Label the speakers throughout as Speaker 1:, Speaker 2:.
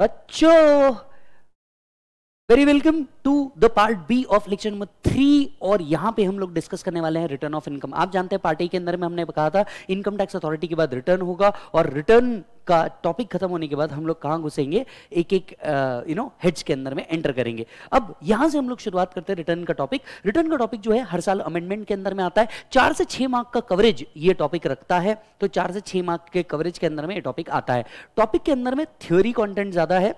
Speaker 1: बच्चों very welcome to the part B of lecture number three और यहाँ पे हम लोग डिस्कस करने वाले हैं रिटर्न ऑफ इनकम आप जानते हैं पार्टी के अंदर में हमने कहा था इनकम टैक्स अथॉरिटी के बाद रिटर्न होगा और रिटर्न का टॉपिक खत्म होने के बाद हम लोग कहाँ घुसेंगे एक एक यू नो हेड्स के अंदर में एंटर करेंगे अब यहाँ से हम लोग शुरुआत करते हैं रिटर्न का टॉपिक रिटर्न का टॉपिक जो है हर साल अमेंडमेंट के अंदर में आता है चार से छह मार्क का कवरेज ये टॉपिक रखता है तो चार से छह मार्क के कवरेज के अंदर में ये टॉपिक आता है टॉपिक के अंदर में थ्योरी कॉन्टेंट ज़्यादा है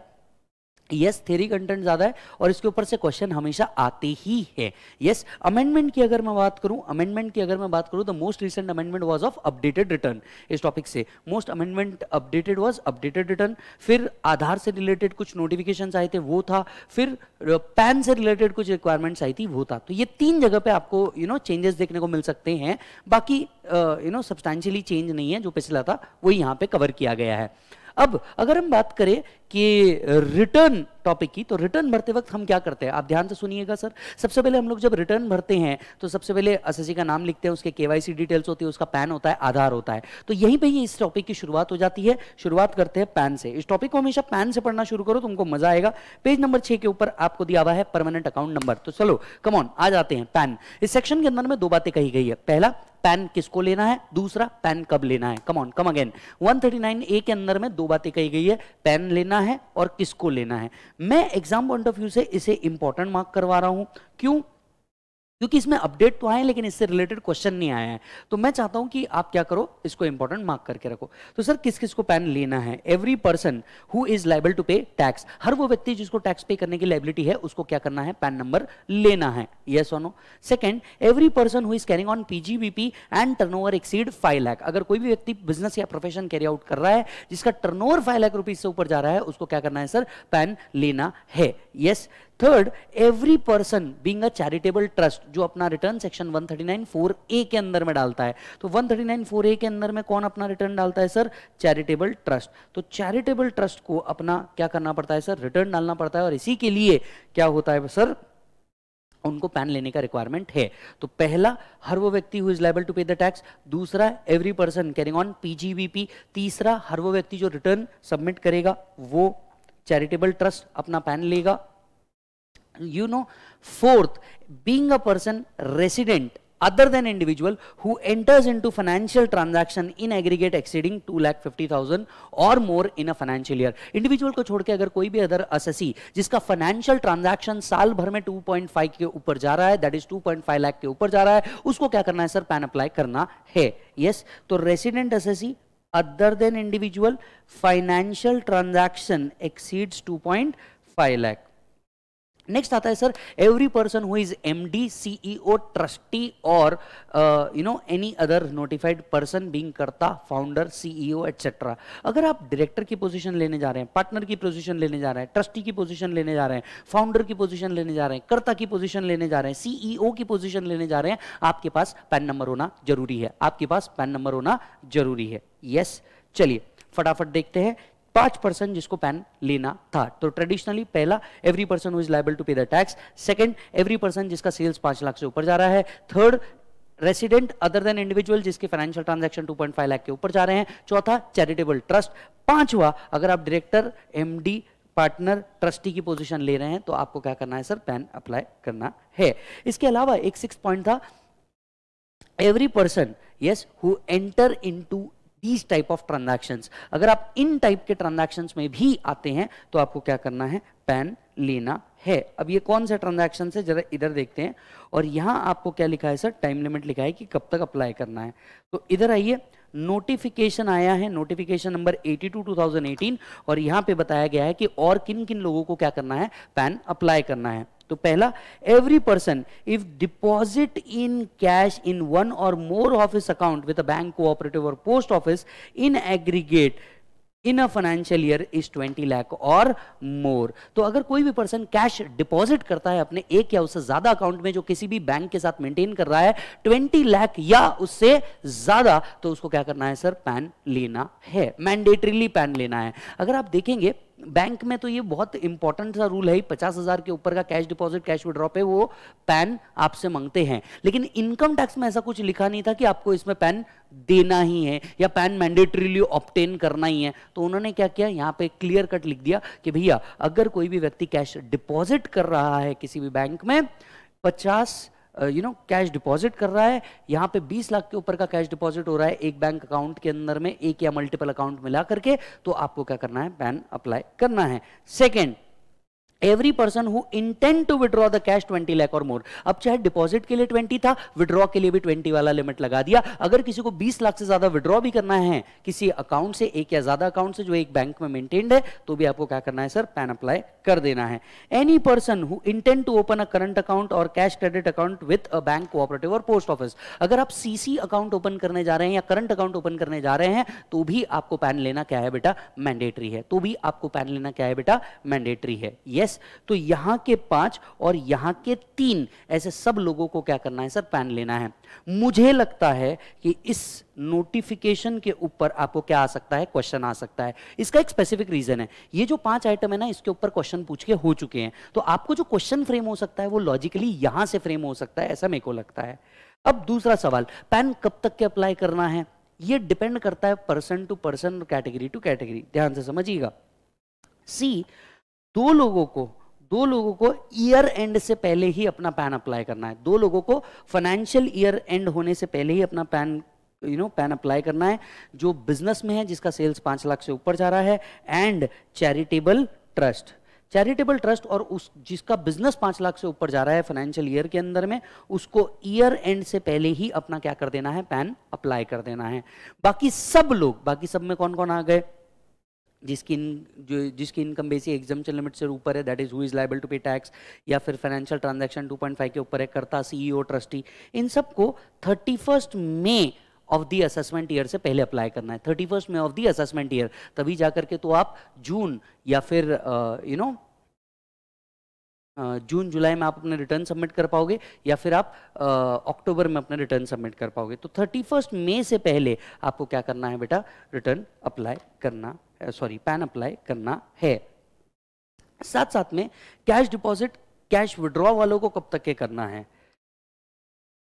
Speaker 1: यस थेरी कंटेंट ज़्यादा है और इसके ऊपर से क्वेश्चन हमेशा आते ही है यस अमेंडमेंट की अगर मैं बात करूं अमेंडमेंट की अगर मैं बात करूं तो most recent amendment was of updated return इस टॉपिक से most amendment updated was updated return फिर आधार से रिलेटेड कुछ नोटिफिकेशन आए थे वो था फिर पैन से रिलेटेड कुछ रिक्वायरमेंट्स आई थी वो था तो ये तीन जगह पर आपको यू नो चेंजेस देखने को मिल सकते हैं बाकी यू नो सब्सटैंशियली चेंज नहीं है जो पिछला था वो यहाँ पे कवर किया गया है अब अगर हम बात करें कि रिटर्न टॉपिक की तो रिटर्न भरते वक्त हम क्या करते हैं आप ध्यान से सुनिएगा सर सबसे पहले हम लोग जब रिटर्न भरते हैं तो सबसे पहले एस का नाम लिखते हैं उसके केवाईसी डिटेल्स होती है उसका पैन होता है आधार होता है तो यहीं पे ही इस टॉपिक की शुरुआत हो जाती है शुरुआत करते हैं पैन से इस टॉपिक को हमेशा पैन से पढ़ना शुरू करो तुमको तो मजा आएगा पेज नंबर छह के ऊपर आपको दिया हुआ है परमानेंट अकाउंट नंबर तो चलो कमॉन आ जाते हैं पैन इस सेक्शन के अंदर में दो बातें कही गई है पहला पैन किसको लेना है दूसरा पैन कब लेना है कम ऑन कम अगेन 139 ए के अंदर में दो बातें कही गई है पैन लेना है और किसको लेना है मैं एग्जाम पॉइंट ऑफ व्यू से इसे इंपॉर्टेंट मार्क करवा रहा हूं क्यों क्योंकि इसमें अपडेट तो आए लेकिन इससे रिलेटेड क्वेश्चन नहीं आया है तो मैं चाहता हूं कि आप क्या करो इसको इंपॉर्टेंट मार्क करके रखो तो सर किस किस को पैन लेना है every person who is liable to pay tax हर वो व्यक्ति जिसको टैक्स पे करने की लाइबिलिटी है उसको क्या करना है पैन नंबर लेना है येस और second every person who is carrying on PGBP and turnover exceed five lakh अगर कोई भी व्यक्ति बिजनेस या प्रोफेशन कैरी आउट कर रहा है जिसका turnover five lakh rupees से ऊपर जा रहा है उसको क्या करना है सर पैन लेना है yes yes? Third every person being a charitable trust जो अपना रिटर्न सेक्शन 139 ए के अंदर में डालता है तो 139 ए के अंदर में कौन अपना रिटर्न डालता है सर चैरिटेबल ट्रस्ट तो चैरिटेबल ट्रस्ट को अपना क्या करना पड़ता है सर रिटर्न डालना पड़ता है और इसी के लिए क्या होता है सर उनको पैन लेने का रिक्वायरमेंट है तो पहला हर वो व्यक्ति who is liable to pay the tax दूसरा every person carrying on PGBP तीसरा हर वो व्यक्ति जो रिटर्न सबमिट करेगा वो चैरिटेबल ट्रस्ट अपना पैन लेगा you know fourth being a person resident other than individual who enters into financial transaction in aggregate exceeding 2 lakh 50,000 or more in a financial year. Individual ko छोड़ के अगर कोई भी other अससी जिसका financial transaction saal bhar mein 2.5 ke upar ja raha hai that is 2.5 lakh ke upar ja raha hai usko kya karna hai sir pan apply karna hai yes? to resident assessee other than individual financial transaction exceeds 2.5 lakh next आता है sir every person who is M D CEO trustee और you know any other notified person being करता founder CEO etcetera अगर आप director की position लेने जा रहे हैं पार्टनर की पोजीशन लेने जा रहे हैं ट्रस्टी की पोजीशन लेने जा रहे हैं फाउंडर की पोजीशन लेने जा रहे हैं कर्ता की पोजीशन लेने जा रहे हैं सीईओ e की पोजीशन लेने जा रहे हैं आपके पास पैन नंबर होना जरूरी है आपके पास पैन नंबर होना जरूरी है यस yes, चलिए फटाफट देखते हैं पांच परसेंट जिसको पैन लेना था तो ट्रेडिशनली पहला every person is liable to pay the tax second every person जिसका सेल्स पांच लाख से ऊपर जा रहा है third resident other than individual जिसके फाइनेंशियल ट्रांजैक्शन 2.5 लाख के ऊपर जा रहे हैं चौथा चैरिटेबल ट्रस्ट पांचवा अगर आप डायरेक्टर एमडी पार्टनर ट्रस्टी की पोजीशन ले रहे हैं तो आपको क्या करना है सर पैन अप्लाई करना है इसके अलावा एक सिक्स पॉइंट था every person yes who enter into these type of transaction अगर आप इन टाइप के ट्रांजेक्शन में भी आते हैं तो आपको क्या करना है पैन लेना है अब ये कौन सा ट्रांजेक्शन है जरा इधर देखते हैं और यहां आपको क्या लिखा है सर टाइम लिमिट लिखा है कि कब तक अप्लाई करना है तो इधर आइए नोटिफिकेशन आया है नोटिफिकेशन नंबर 82 2018 और यहां पे बताया गया है कि और किन किन लोगों को क्या करना है पैन अप्लाई करना है तो पहला every person if deposit in cash in one और more office account with a bank cooperative or post office in aggregate in a financial year is 20 lakh or more तो अगर कोई भी पर्सन कैश डिपॉजिट करता है अपने एक या उससे ज्यादा अकाउंट में जो किसी भी बैंक के साथ मेंटेन कर रहा है 20 लाख या उससे ज्यादा तो उसको क्या करना है सर पैन लेना है मैंडेटरीली पैन लेना है अगर आप देखेंगे बैंक में तो ये बहुत इंपॉर्टेंट सा रूल है पचास हजार के ऊपर का कैश डिपॉजिट कैश विड्रॉ पे वो पैन आपसे मांगते हैं लेकिन इनकम टैक्स में ऐसा कुछ लिखा नहीं था कि आपको इसमें पैन देना ही है या पैन मैंडेटरीली ऑप्टेन करना ही है तो उन्होंने क्या किया यहाँ पे क्लियर कट लिख दिया कि भैया अगर कोई भी व्यक्ति कैश डिपॉजिट कर रहा है किसी भी बैंक में पचास यू नो कैश डिपॉजिट कर रहा है यहाँ पे 20 लाख के ऊपर का कैश डिपॉजिट हो रहा है एक बैंक अकाउंट के अंदर में एक या मल्टीपल अकाउंट मिला करके तो आपको क्या करना है पैन अप्लाई करना है second every person who intent to withdraw the cash twenty lakh or more अब चाहे डिपॉजिट के लिए ट्वेंटी था विड्रॉ के लिए भी ट्वेंटी वाला लिमिट लगा दिया अगर किसी को बीस लाख से ज्यादा विड्रॉ भी करना है किसी अकाउंट से एक या ज्यादा अकाउंट से जो एक बैंक में मेंटेन्ड है तो भी आपको क्या करना है सर पैन अप्लाई कर देना है any person who intent to open a current account or cash credit account with a bank cooperative or post office अगर आप सीसी अकाउंट ओपन करने जा रहे हैं या करंट अकाउंट ओपन करने जा रहे हैं तो भी आपको पैन लेना क्या है बेटा मैंडेटरी है तो भी आपको पैन लेना क्या है बेटा मैंडेटरी है यस यस तो यहां के पांच और यहां के तीन ऐसे सब लोगों को क्या करना है सर पैन लेना है मुझे लगता है कि इस नोटिफिकेशन के ऊपर आपको क्या आ सकता है क्वेश्चन आ सकता है इसका एक स्पेसिफिक रीजन है ये जो पांच आइटम है ना इसके ऊपर क्वेश्चन पूछ के हो चुके हैं तो आपको जो क्वेश्चन फ्रेम हो सकता है वो लॉजिकली यहां से फ्रेम हो सकता है ऐसा मेरे को लगता है अब दूसरा सवाल पैन कब तक के अप्लाई करना है ये डिपेंड करता है person to person category to category ध्यान से समझिएगा सी दो लोगों को दो लोगों को ईयर एंड से पहले ही अपना पैन अप्लाई करना है दो लोगों को फाइनेंशियल ईयर एंड होने से पहले ही अपना PAN you know PAN apply करना है जो बिजनेस में है जिसका सेल्स पांच लाख से ऊपर जा रहा है and charitable trust charitable trust और उस जिसका बिजनेस पांच लाख से ऊपर जा रहा है फाइनेंशियल ईयर के अंदर में उसको ईयर एंड से पहले ही अपना क्या कर देना है पैन अप्लाई कर देना है बाकी सब लोग बाकी सब में कौन कौन आ गए जिसकी इन जो जिसकी इनकम बेसिक एग्जामेशन लिमिट से ऊपर है that is who is liable to pay tax या फिर फाइनेंशियल ट्रांजैक्शन 2.5 के ऊपर है करता सीईओ ट्रस्टी इन सबको thirty first May of the assessment year से पहले अप्लाई करना है thirty first May of the assessment year तभी जा करके तो आप जून या फिर यू uh, नो जून जुलाई में आप अपने रिटर्न सबमिट कर पाओगे या फिर आप अक्टूबर में अपने रिटर्न सबमिट कर पाओगे तो थर्टी फर्स्ट मे से पहले आपको क्या करना है बेटा रिटर्न अप्लाई करना सॉरी पैन अप्लाई करना है साथ साथ में कैश डिपॉजिट कैश विड्रॉ वालों को कब तक के करना है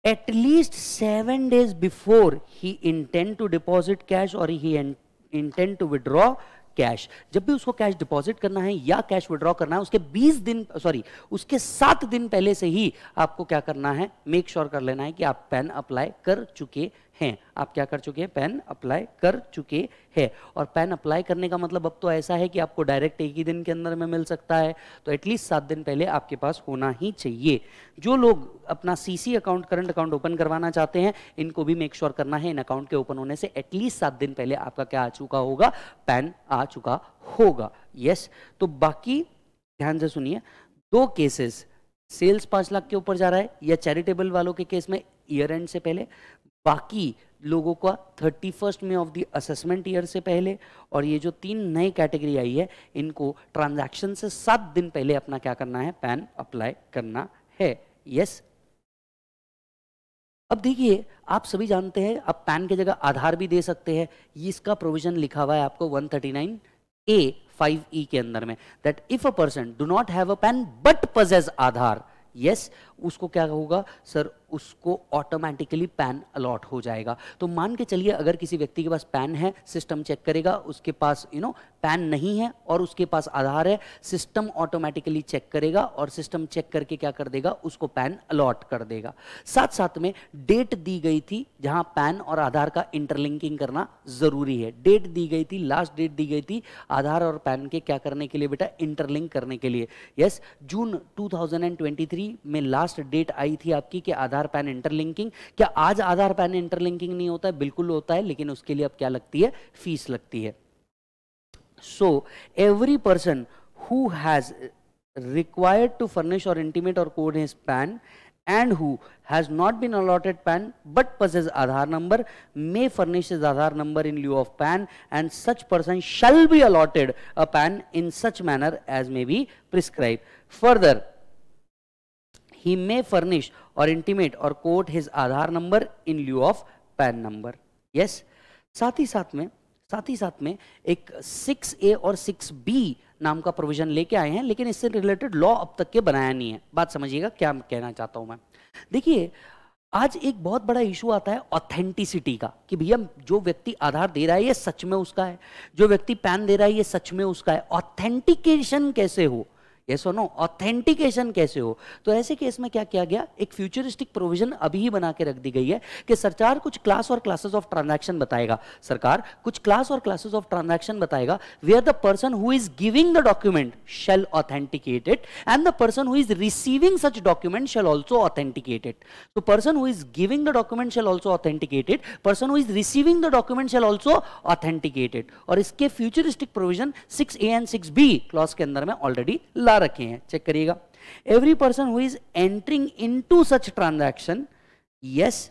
Speaker 1: at least seven days before he intend to deposit cash or he intend to withdraw cash जब भी उसको कैश डिपॉजिट करना है या कैश विड्रॉ करना है उसके 20 दिन सॉरी उसके सात दिन पहले से ही आपको क्या करना है मेक श्योर sure कर लेना है कि आप पैन अप्लाई कर चुके हैं आप क्या कर चुके हैं पैन अप्लाई कर चुके हैं और पैन अप्लाई करने का मतलब अब तो ऐसा है कि आपको डायरेक्ट एक ही दिन के अंदर में मिल सकता है तो एटलीस्ट सात दिन पहले आपके पास होना ही चाहिए जो लोग अपना CC account current account open करवाना चाहते हैं इनको भी मेक श्योर sure करना है इन अकाउंट के ओपन होने से एटलीस्ट सात दिन पहले आपका क्या आ चुका होगा पैन आ चुका होगा यस तो बाकी ध्यान से सुनिए दो केसेस सेल्स पांच लाख के ऊपर जा रहा है या चैरिटेबल वालों के केस में ईयर एंड से पहले बाकी लोगों का thirty first May of the assessment year से पहले और ये जो तीन नई कैटेगरी आई है इनको ट्रांजैक्शन से सात दिन पहले अपना क्या करना है पैन अप्लाई करना है यस अब देखिए आप सभी जानते हैं आप पैन की जगह आधार भी दे सकते हैं इसका प्रोविजन लिखा हुआ है आपको 139 ए फाइव ई के अंदर में that if a person do not have a PAN but possess Aadhaar yes yes, उसको क्या होगा सर उसको ऑटोमेटिकली पैन अलॉट हो जाएगा तो मान के चलिए अगर किसी व्यक्ति के पास पैन है सिस्टम चेक करेगा उसके पास यू नो पैन नहीं है और उसके पास आधार है सिस्टम ऑटोमेटिकली चेक करेगा और सिस्टम चेक करके क्या कर देगा उसको पैन अलॉट कर देगा साथ साथ में डेट दी गई थी जहां पैन और आधार का इंटरलिंकिंग करना जरूरी है डेट दी गई थी लास्ट डेट दी गई थी आधार और पैन के क्या करने के लिए बेटा इंटरलिंक करने के लिए यस जून टू में लास्ट लास्ट डेट आई थी आपकी कि आधार पैन इंटरलिंकिंग क्या आज आधार पैन इंटरलिंकिंग नहीं होता है बिल्कुल होता है लेकिन उसके लिए अब क्या लगती है फीस लगती है so every person who has required to furnish or intimate or quote his PAN and who has not been allotted PAN but possess Aadhaar number may furnish is Aadhaar number in lieu of PAN and such person shall be allotted a PAN in such manner as may be prescribe further he may furnish or intimate or quote his Aadhaar number in lieu of PAN number yes साथ ही साथ में साथ ही साथ में एक six ए और सिक्स बी नाम का प्रोविजन लेके आए हैं लेकिन इससे रिलेटेड लॉ अब तक के बनाया नहीं है बात समझिएगा क्या कहना चाहता हूं मैं देखिए आज एक बहुत बड़ा इशू आता है ऑथेंटिसिटी का कि भैया जो व्यक्ति आधार दे रहा है ये सच में उसका है जो व्यक्ति पैन दे रहा है ये सच में उसका है ऑथेंटिकेशन कैसे हो yes or no authentication कैसे हो तो ऐसे केस में क्या किया गया एक फ्यूचरिस्टिक प्रोविजन अभी ही बना के रख दी गई है कि सरकार कुछ class or classes of transaction बताएगा सरकार कुछ class or classes of transaction बताएगा where the person who is giving the document shall authenticate and the person who is receiving such document shall also authenticate it person who is giving the document shall also authenticate person who is receiving the document shall also authenticate और इसके futuristic provision six A and six B के अंदर में already ला रखे हैं check करिएगा every person who is entering into such transaction yes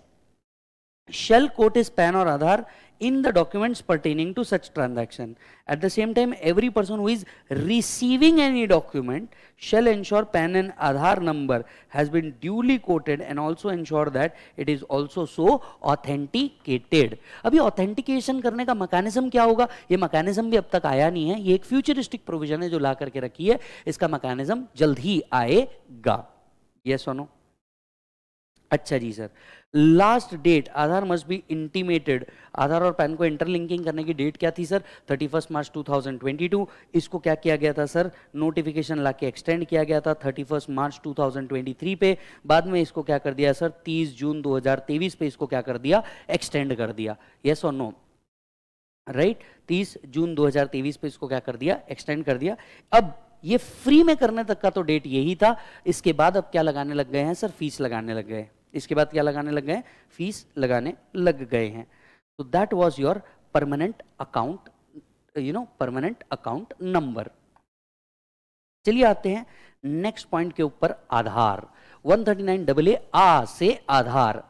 Speaker 1: shall quote his PAN or aadhar in the documents pertaining to such transaction. At the same time, every person who is receiving any document shall ensure PAN and aadhar number has been duly quoted and also ensure that it is also so authenticated. abhi authentication karne ka mechanism kya hoga ye mechanism bhi ab tak aaya nahi hai ye ek futuristic provision hai jo la kar ke rakhi hai iska mechanism jald hi aayega Yes or no? अच्छा जी sir last date Aadhaar must be intimated Aadhaar और PAN को interlinking करने की date क्या थी sir 31 मार्च 2022 इसको क्या किया गया था सर नोटिफिकेशन लाके एक्सटेंड किया गया था 31 मार्च 2023 पे बाद में इसको क्या कर दिया सर 30 जून 2023 पे इसको क्या कर दिया एक्सटेंड कर दिया यस और नो राइट 30 जून 2023 पे इसको क्या कर दिया एक्सटेंड कर दिया अब ये फ्री में करने तक का तो डेट यही था इसके बाद अब क्या लगाने लग गए हैं सर फीस लगाने लग गए हैं इसके बाद क्या लगाने लग गए फीस लगाने लग गए हैं तो that was your permanent account you know permanent account number चलिए आते हैं नेक्स्ट पॉइंट के ऊपर आधार 139 डबल ए आ से Aadhaar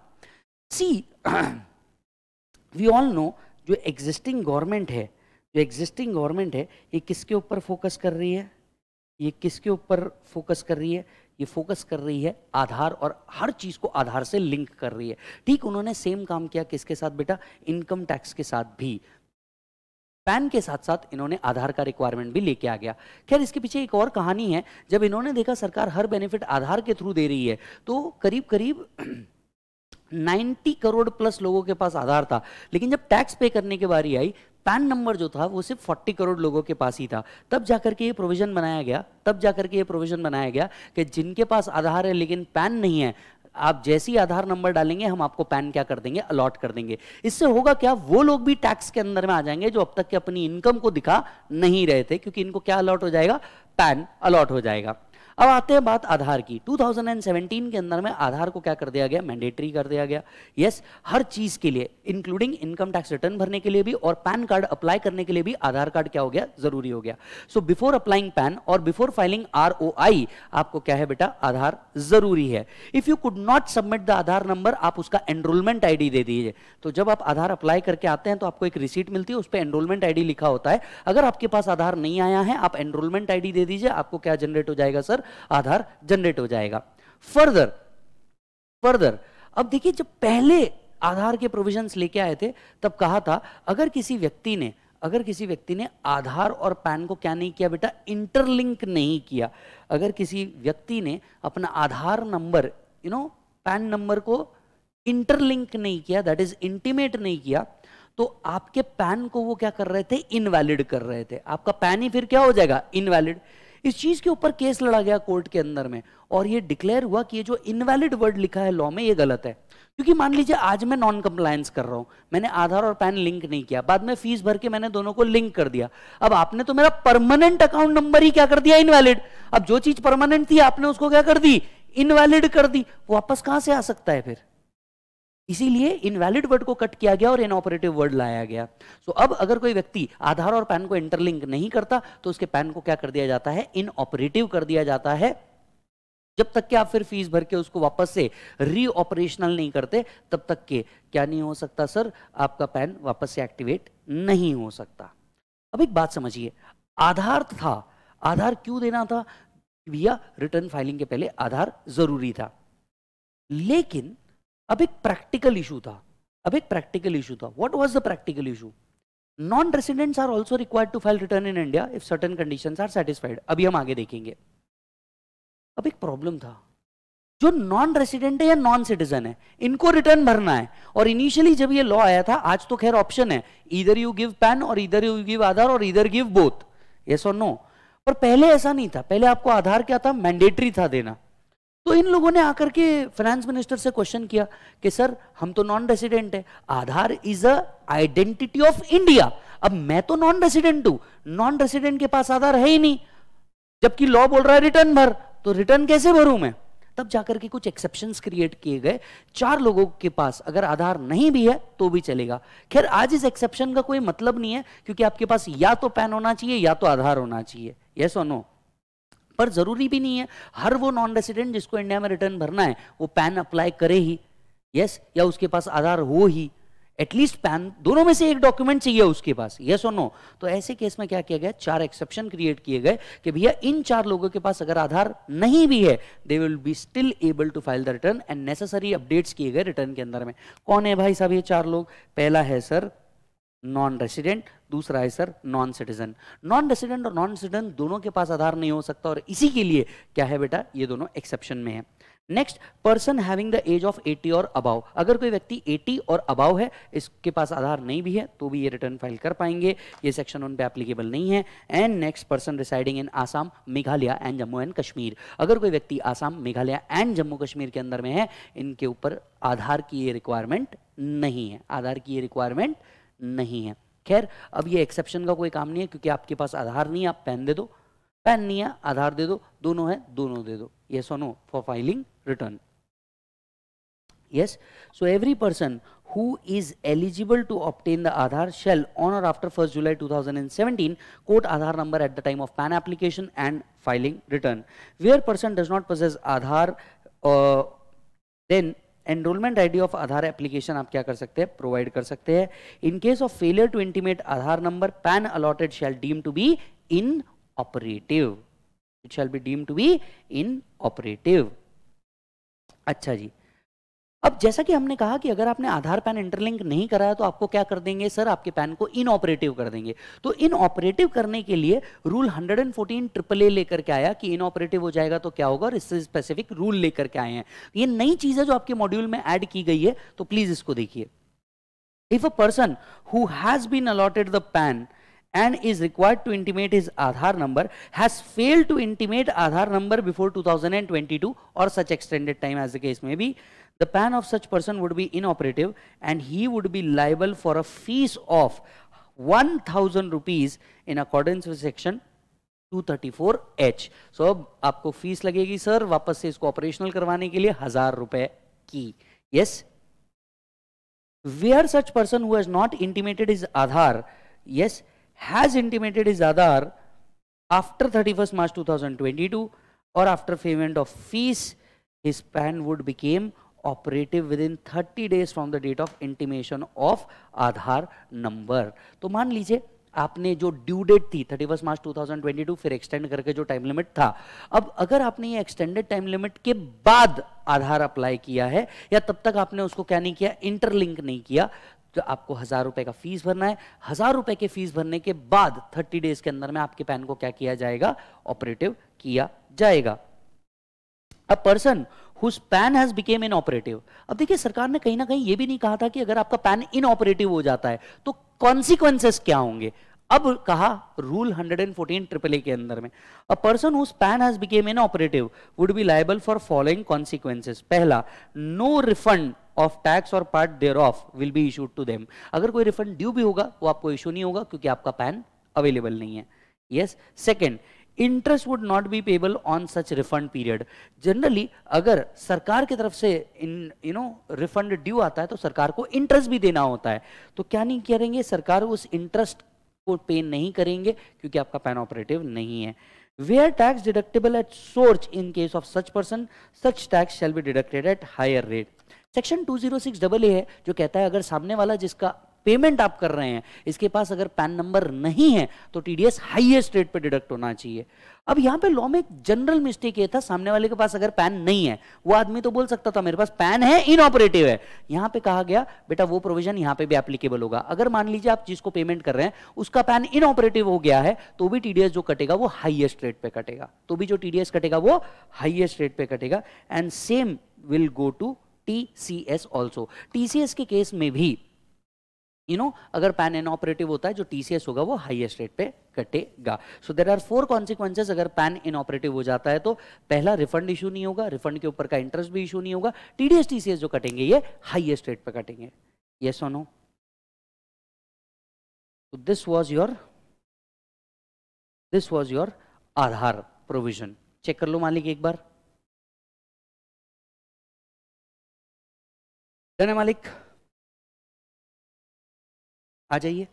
Speaker 1: see we all know जो एग्जिस्टिंग गवर्नमेंट है जो एग्जिस्टिंग गवर्नमेंट है ये किसके ऊपर फोकस कर रही है ये किसके ऊपर फोकस कर रही है ये फोकस कर रही है आधार और हर चीज़ को आधार से लिंक कर रही है ठीक उन्होंने सेम काम किया किसके साथ बेटा इनकम टैक्स के साथ भी पैन के साथ साथ इन्होंने आधार का रिक्वायरमेंट भी लेके आ गया खैर इसके पीछे एक और कहानी है जब इन्होंने देखा सरकार हर बेनिफिट आधार के थ्रू दे रही है तो करीब करीब 90 करोड़ प्लस लोगों के पास आधार था लेकिन जब टैक्स पे करने की बारी आई पैन नंबर जो था वो सिर्फ 40 करोड़ लोगों के पास ही था तब जाकर के ये प्रोविजन बनाया गया तब जाकर के ये प्रोविजन बनाया गया कि जिनके पास आधार है लेकिन पैन नहीं है आप जैसी आधार नंबर डालेंगे हम आपको पैन क्या कर देंगे अलॉट कर देंगे इससे होगा क्या वो लोग भी टैक्स के अंदर में आ जाएंगे जो अब तक के अपनी इनकम को दिखा नहीं रहे थे क्योंकि इनको क्या अलॉट हो जाएगा पैन अलॉट हो जाएगा अब आते हैं बात आधार की 2017 के अंदर में आधार को क्या कर दिया गया मैंडेटरी कर दिया गया यस हर चीज के लिए इंक्लूडिंग इनकम टैक्स रिटर्न भरने के लिए भी और पैन कार्ड अप्लाई करने के लिए भी आधार कार्ड क्या हो गया जरूरी हो गया so before applying PAN or before filing आर आपको क्या है बेटा आधार जरूरी है if you could not submit the Aadhaar number आप उसका एनरोलमेंट आई दे दीजिए तो जब आप आधार अप्लाई करके आते हैं तो आपको एक रिसीट मिलती है उस पर एनरोलमेंट आई लिखा होता है अगर आपके पास आधार नहीं आया है आप एनरोलमेंट आई दे दीजिए आपको क्या जनरेट हो जाएगा सर आधार जनरेट हो जाएगा फर्दर फर्दर अब देखिए जब पहले आधार के प्रोविजंस लेके आए थे तब कहा था अगर किसी व्यक्ति ने अगर किसी व्यक्ति ने आधार और पैन को क्या नहीं किया बेटा इंटरलिंक नहीं किया अगर किसी व्यक्ति ने अपना Aadhaar number you know PAN number को इंटरलिंक नहीं किया दैट इज इंटीमेट नहीं किया तो आपके पैन को वो क्या कर रहे थे इनवैलिड कर रहे थे आपका पैन ही फिर क्या हो जाएगा इनवैलिड इस चीज के ऊपर केस लड़ा गया कोर्ट के अंदर में और ये डिक्लेयर हुआ कि ये जो इनवैलिड वर्ड लिखा है लॉ में ये गलत है क्योंकि मान लीजिए आज मैं नॉन कंप्लायंस कर रहा हूं मैंने आधार और पैन लिंक नहीं किया बाद में फीस भर के मैंने दोनों को लिंक कर दिया अब आपने तो मेरा परमानेंट अकाउंट नंबर ही क्या कर दिया इनवैलिड अब जो चीज परमानेंट थी आपने उसको क्या कर दी इनवैलिड कर दी वापस कहां से आ सकता है फिर इसीलिए इनवैलिड वर्ड को कट किया गया और इनऑपरेटिव वर्ड लाया गया सो अब अगर कोई व्यक्ति आधार और पैन को इंटरलिंक नहीं करता तो उसके पैन को क्या कर दिया जाता है इनऑपरेटिव कर दिया जाता है जब तक कि आप फिर फीस भर के उसको वापस से ऑपरेशनल नहीं करते तब तक के क्या नहीं हो सकता सर आपका पैन वापस से एक्टिवेट नहीं हो सकता अब एक बात समझिए आधार था आधार क्यों देना था भैया रिटर्न फाइलिंग के पहले आधार जरूरी था लेकिन अब एक प्रैक्टिकल इशू था अब एक प्रैक्टिकल इशू था what was the practical issue non residents are also required to file return in India if certain conditions are satisfied अभी हम आगे देखेंगे अब एक प्रॉब्लम था जो नॉन रेसिडेंट है या नॉन सिटीजन है इनको रिटर्न भरना है और इनिशियली जब ये लॉ आया था आज तो खैर ऑप्शन है इधर यू गिव पैन और इधर यू गिव आधार और इधर गिव बोथ यस और नो पर पहले ऐसा नहीं था पहले आपको आधार क्या था मैंडेटरी था देना तो इन लोगों ने आकर के फाइनेंस मिनिस्टर से क्वेश्चन किया कि सर हम तो नॉन रेसिडेंट है Aadhaar is a identity of India अब मैं तो नॉन रेसिडेंट हूं नॉन रेसिडेंट के पास आधार है ही नहीं जबकि लॉ बोल रहा है रिटर्न भर तो रिटर्न कैसे भरू मैं तब जाकर के कुछ एक्सेप्शन क्रिएट किए गए चार लोगों के पास अगर आधार नहीं भी है तो भी चलेगा खैर आज इस एक्सेप्शन का कोई मतलब नहीं है क्योंकि आपके पास या तो पैन होना चाहिए या तो आधार होना चाहिए यस और नो पर जरूरी भी नहीं है हर वो नॉन रेसिडेंट जिसको इंडिया में रिटर्न भरना है वो पैन अप्लाई करे ही यस yes, या उसके पास आधार हो ही एटलीस्ट पैन दोनों में से एक डॉक्यूमेंट चाहिए उसके पास यस और नो no? तो ऐसे केस में क्या किया गया चार एक्सेप्शन क्रिएट किए गए कि भैया इन चार लोगों के पास अगर आधार नहीं भी है they will be still able to file the return and necessary updates किए गए रिटर्न के अंदर में कौन है भाई साहब ये चार लोग पहला है सर नॉन रेसिडेंट दूसरा है sir non citizen non resident और नॉन सिटीजन दोनों के पास आधार नहीं हो सकता और इसी के लिए क्या है बेटा ये दोनों एक्सेप्शन में है next person having the age of 80 or above अगर कोई व्यक्ति 80 और अबाव है इसके पास आधार नहीं भी है तो भी ये रिटर्न फाइल कर पाएंगे ये सेक्शन उन पे एप्लीकेबल नहीं है and next person residing in Assam Meghalaya and Jammu and Kashmir अगर कोई व्यक्ति आसाम मेघालय एंड जम्मू कश्मीर के अंदर में है इनके ऊपर आधार की ये रिक्वायरमेंट नहीं है आधार की ये रिक्वायरमेंट नहीं है खैर अब ये एक्सेप्शन का कोई काम नहीं है क्योंकि आपके पास आधार नहीं है आप पैन दे दो पैन नहीं है आधार दे दो दोनों है दोनों दे दो ये so no for filing return yes so every person who is eligible to obtain the aadhar shall on or after 1st july 2017 quote aadhar number at the time of pan application and filing return where person does not possess aadhar uh, then enrolment ID of Aadhaar application आप क्या कर सकते हैं provide कर सकते हैं in case of failure to intimate Aadhaar number PAN allotted shall deem to be inoperative it shall be deem to be inoperative अच्छा जी अब जैसा कि हमने कहा कि अगर आपने आधार पैन इंटरलिंक नहीं कराया तो आपको क्या कर देंगे सर आपके पैन को इनऑपरेटिव कर देंगे तो इनऑपरेटिव करने के लिए रूल 114 ट्रिपल ए लेकर के आया कि इनऑपरेटिव हो जाएगा तो क्या होगा और इससे स्पेसिफिक रूल लेकर के आए हैं ये नई चीज़ है जो आपके मॉड्यूल में एड की गई है तो प्लीज़ इसको देखिए if a person who has been allotted the PAN and is required to intimate his Aadhaar number has failed to intimate Aadhaar number before 2022 or such extended time as the case may be, the PAN of such person would be inoperative and he would be liable for a fees of 1000 rupees in accordance with section 234H. So अब आपको fees लगेगी sir वापस से इसको operational करवाने के लिए हजार रुपए की yes where such person who has not intimated is Aadhaar yes has intimated is after 31st March 2022 or after payment of fees, his PAN would become operative within 30 days from the date of intimation of Aadhaar number तो मान लीजिए आपने जो due date थी thirty first March 2022 फिर extend करके जो time limit था अब अगर आपने ये एक्सटेंडेड टाइम लिमिट के बाद आधार अप्लाई किया है या तब तक आपने उसको क्या नहीं किया इंटरलिंक नहीं किया तो आपको हजार रुपए का फीस भरना है हजार रुपए के फीस भरने के बाद थर्टी डेज के अंदर में आपके पैन को क्या किया जाएगा ऑपरेटिव किया जाएगा a person PAN has became inoperative अब देखिए सरकार ने कहीं ना कहीं ये भी नहीं कहा था कि अगर आपका पैन इनऑपरेटिव हो जाता है तो कॉन्सिक्वेंसेस क्या होंगे अब कहा रूल 114 ट्रिपल ए के अंदर में a person whose PAN has became inoperative would be liable for following consequences पहला no refund of tax or part thereof will be issued to them अगर कोई रिफंड ड्यू भी होगा वो आपको इशू नहीं होगा क्योंकि आपका पैन अवेलेबल नहीं है yes second interest would not be payable on such refund period generally अगर सरकार की तरफ से इन यू नो रिफंड ड्यू आता है तो सरकार को इंटरेस्ट भी देना होता है तो क्या नहीं करेंगे सरकार उस इंटरेस्ट को पे नहीं करेंगे क्योंकि आपका पैन ऑपरेटिव नहीं है where tax deductible at source in case of such person such tax shall be deducted at higher rate section six double A है जो कहता है अगर सामने वाला जिसका पेमेंट आप कर रहे हैं इसके पास अगर पैन नंबर नहीं है तो टीडीएस हाईएस्ट रेट पर डिडक्ट होना चाहिए अब यहाँ पे लॉ में एक जनरल मिस्टेक ये था सामने वाले के पास अगर पैन नहीं है वो आदमी तो बोल सकता था मेरे पास पैन है इन ऑपरेटिव है यहाँ पे कहा गया बेटा वो प्रोविजन यहाँ पे भी एप्लीकेबल होगा अगर मान लीजिए आप जिसको पेमेंट कर रहे हैं उसका पैन इन ऑपरेटिव हो गया है तो भी टीडीएस जो कटेगा वो हाइएस्ट रेट पे कटेगा तो भी जो टीडीएस कटेगा वो हाइएस्ट रेट पे कटेगा and same will go to TCS also एस के केस में भी यू नो अगर पैन इन ऑपरेटिव होता है जो टीसीएस होगा वो हाईएस्ट रेट पे कटेगा so there are four consequences अगर पैन इन ऑपरेटिव हो जाता है तो पहला रिफंड इशू नहीं होगा रिफंड के ऊपर का इंटरेस्ट भी इशू नहीं होगा टीडीएस टीसीएस जो कटेंगे ये हाईएस्ट रेट पे कटेंगे ये or no this was your
Speaker 2: this was your Aadhaar provision check कर लो मालिक एक बार मालिक
Speaker 1: आ जाइए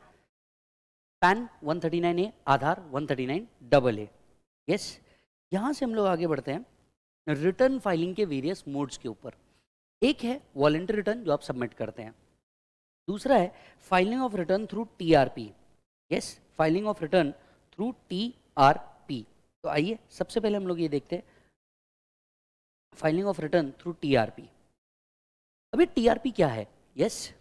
Speaker 1: PAN 139 A Aadhaar one thirty nine double A yes यहाँ से हम लोग आगे बढ़ते हैं रिटर्न फाइलिंग के वेरियस मोड्स के ऊपर एक है वॉलेंटरी रिटर्न जो आप सबमिट करते हैं दूसरा है filing of return through TRP yes filing of return through TRP तो आइए सबसे पहले हम लोग ये देखते हैं filing of return through TRP अभी टीआरपी क्या है यस yes?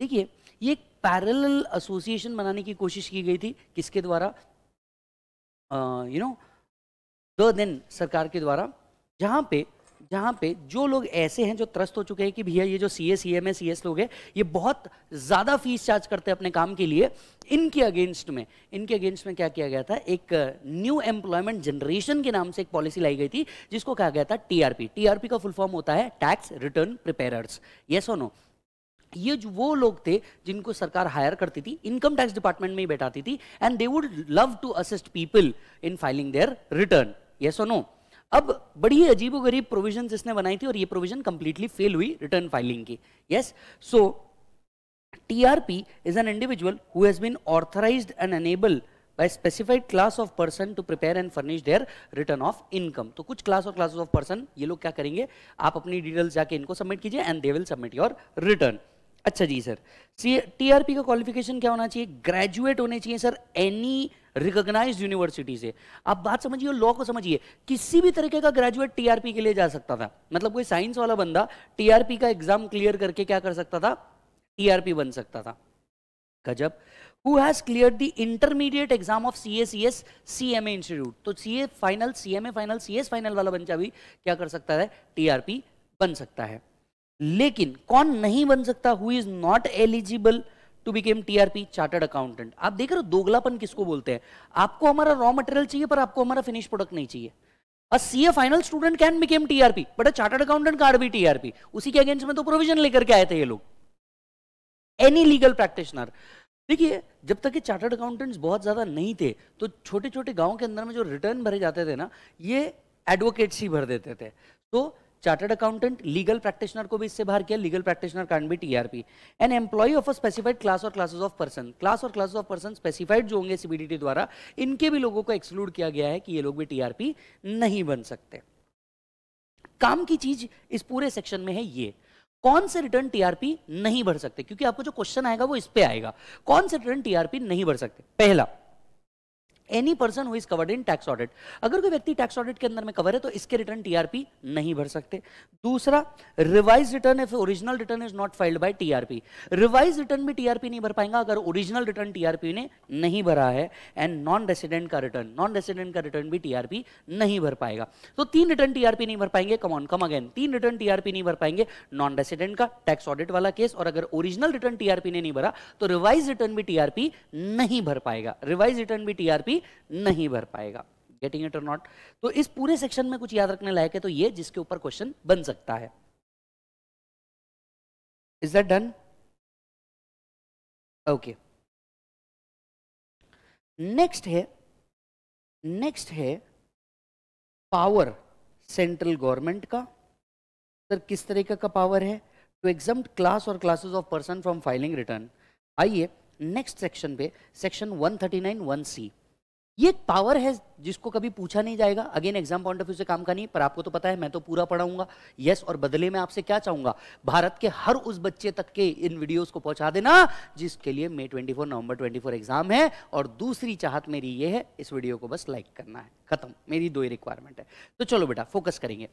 Speaker 1: देखिए ये एक पैरेलल एसोसिएशन बनाने की कोशिश की गई थी किसके द्वारा यू नो द देन सरकार के द्वारा जहाँ पे जहाँ पे जो लोग ऐसे हैं जो त्रस्त हो चुके हैं कि भैया ये जो C S C M C S लोग हैं ये बहुत ज़्यादा फीस चार्ज करते हैं अपने काम के लिए इनके अगेंस्ट में इनके अगेंस्ट में क्या किया गया था एक न्यू एम्प्लॉयमेंट जनरेशन के नाम से एक पॉलिसी लाई गई थी जिसको कहा गया था टीआरपी टीआरपी का फुल फॉर्म होता है tax return prepare yes or no ये जो वो लोग थे जिनको सरकार हायर करती थी इनकम टैक्स डिपार्टमेंट में ही बैठाती थी and they would love to assist people in filing their return yes और नो अब बड़ी अजीबो गरीब प्रोविजन इसने बनाई थी और ये प्रोविजन कंप्लीटली फेल हुई रिटर्न फाइलिंग की yes so TRP is an individual who has been authorise and enable by specified class of person to prepare and furnish their return of income तो कुछ class or classes of person ये लोग क्या करेंगे आप अपनी details जाके इनको सबमिट कीजिए and they will submit your return अच्छा जी सर सी टीआरपी का क्वालिफिकेशन क्या होना चाहिए ग्रेजुएट होने चाहिए सर एनी रिकॉग्नाइज यूनिवर्सिटी से आप बात समझिए लॉ को समझिए किसी भी तरीके का ग्रेजुएट टीआरपी के लिए जा सकता था मतलब कोई साइंस वाला बंदा टीआरपी का एग्जाम क्लियर करके क्या कर सकता था टीआरपी बन सकता था गजब who has clear the intermediate exam of C S C S C M A institute तो C A final C M A final C S final वाला बच्चा भी क्या कर सकता है टीआरपी बन सकता है लेकिन कौन नहीं बन सकता who is not eligible to became TRP chartered accountant आप देख रहे हो दोगलापन किसको बोलते हैं आपको हमारा रॉ मटेरियल चाहिए पर आपको हमारा फिनिश प्रोडक्ट नहीं चाहिए a CA final student can became TRP but a chartered accountant कार्ड भी टीआरपी उसी के अगेंस्ट में तो प्रोविजन लेकर के आए थे ये लोग एनी लीगल प्रैक्टिशनर देखिए जब तक ये चार्टर्ड अकाउंटेंट्स बहुत ज़्यादा नहीं थे तो छोटे छोटे गाँव के अंदर में जो रिटर्न भरे जाते थे ना ये एडवोकेट्स ही भर देते थे तो so, chartered accountant legal practitioner को भी इससे बाहर किया legal practitioner can be TRP an employee of a specified class or classes of person class or classes of person specified जो होंगे सीबीडीटी द्वारा इनके भी लोगों को एक्सक्लूड किया गया है कि ये लोग भी टीआरपी नहीं बन सकते काम की चीज इस पूरे सेक्शन में है ये कौन से रिटर्न टीआरपी नहीं भर सकते क्योंकि आपको जो क्वेश्चन आएगा वो इस पे आएगा कौन से रिटर्न टीआरपी नहीं भर सकते पहला any person who is covered in tax audit अगर कोई व्यक्ति टैक्स ऑडिट के अंदर में कवर है तो इसके रिटर्न टीआरपी नहीं भर सकते दूसरा revise return if original return is not filed by TRP revise return भी टीआरपी नहीं भर पाएगा अगर ओरिजिनल रिटर्न टीआरपी ने नहीं भरा है एंड नॉन रेसिडेंट का रिटर्न नॉन रेसिडेंट का रिटर्न भी टीआरपी नहीं भर पाएगा तो तीन रिटर्न टीआरपी नहीं भर पाएंगे कम ऑन कम अगेन तीन रिटर्न टीआरपी नहीं भर पाएंगे नॉन रेसिडेंट का टैक्स ऑडिट वाला केस और अगर ओरिजिनल रिटर्न टीआरपी ने नहीं भरा तो रिवाइज रिटर्न भी टीआरपी नहीं भर पाएगा रिवाइज रिटर्न भी टीआरपी नहीं भर पाएगा गेटिंग इट और नॉट तो इस पूरे सेक्शन में कुछ याद रखने लायक है तो ये जिसके ऊपर क्वेश्चन बन सकता है
Speaker 2: is that done okay next है
Speaker 1: नेक्स्ट है पावर सेंट्रल गवर्नमेंट का सर किस तरीके का पावर है to exempt class or classes of person from filing return आइए नेक्स्ट सेक्शन पे सेक्शन 139 1 सी ये एक पावर है जिसको कभी पूछा नहीं जाएगा again exam point of view से काम का नहीं पर आपको तो पता है मैं तो पूरा पढ़ाऊंगा यस और बदले में आपसे क्या चाहूंगा भारत के हर उस बच्चे तक के इन वीडियोस को पहुंचा देना जिसके लिए मई 24 नवंबर 24 एग्जाम है और दूसरी चाहत मेरी ये है इस वीडियो को बस लाइक करना है खत्म मेरी दो ही रिक्वायरमेंट है तो चलो बेटा फोकस करेंगे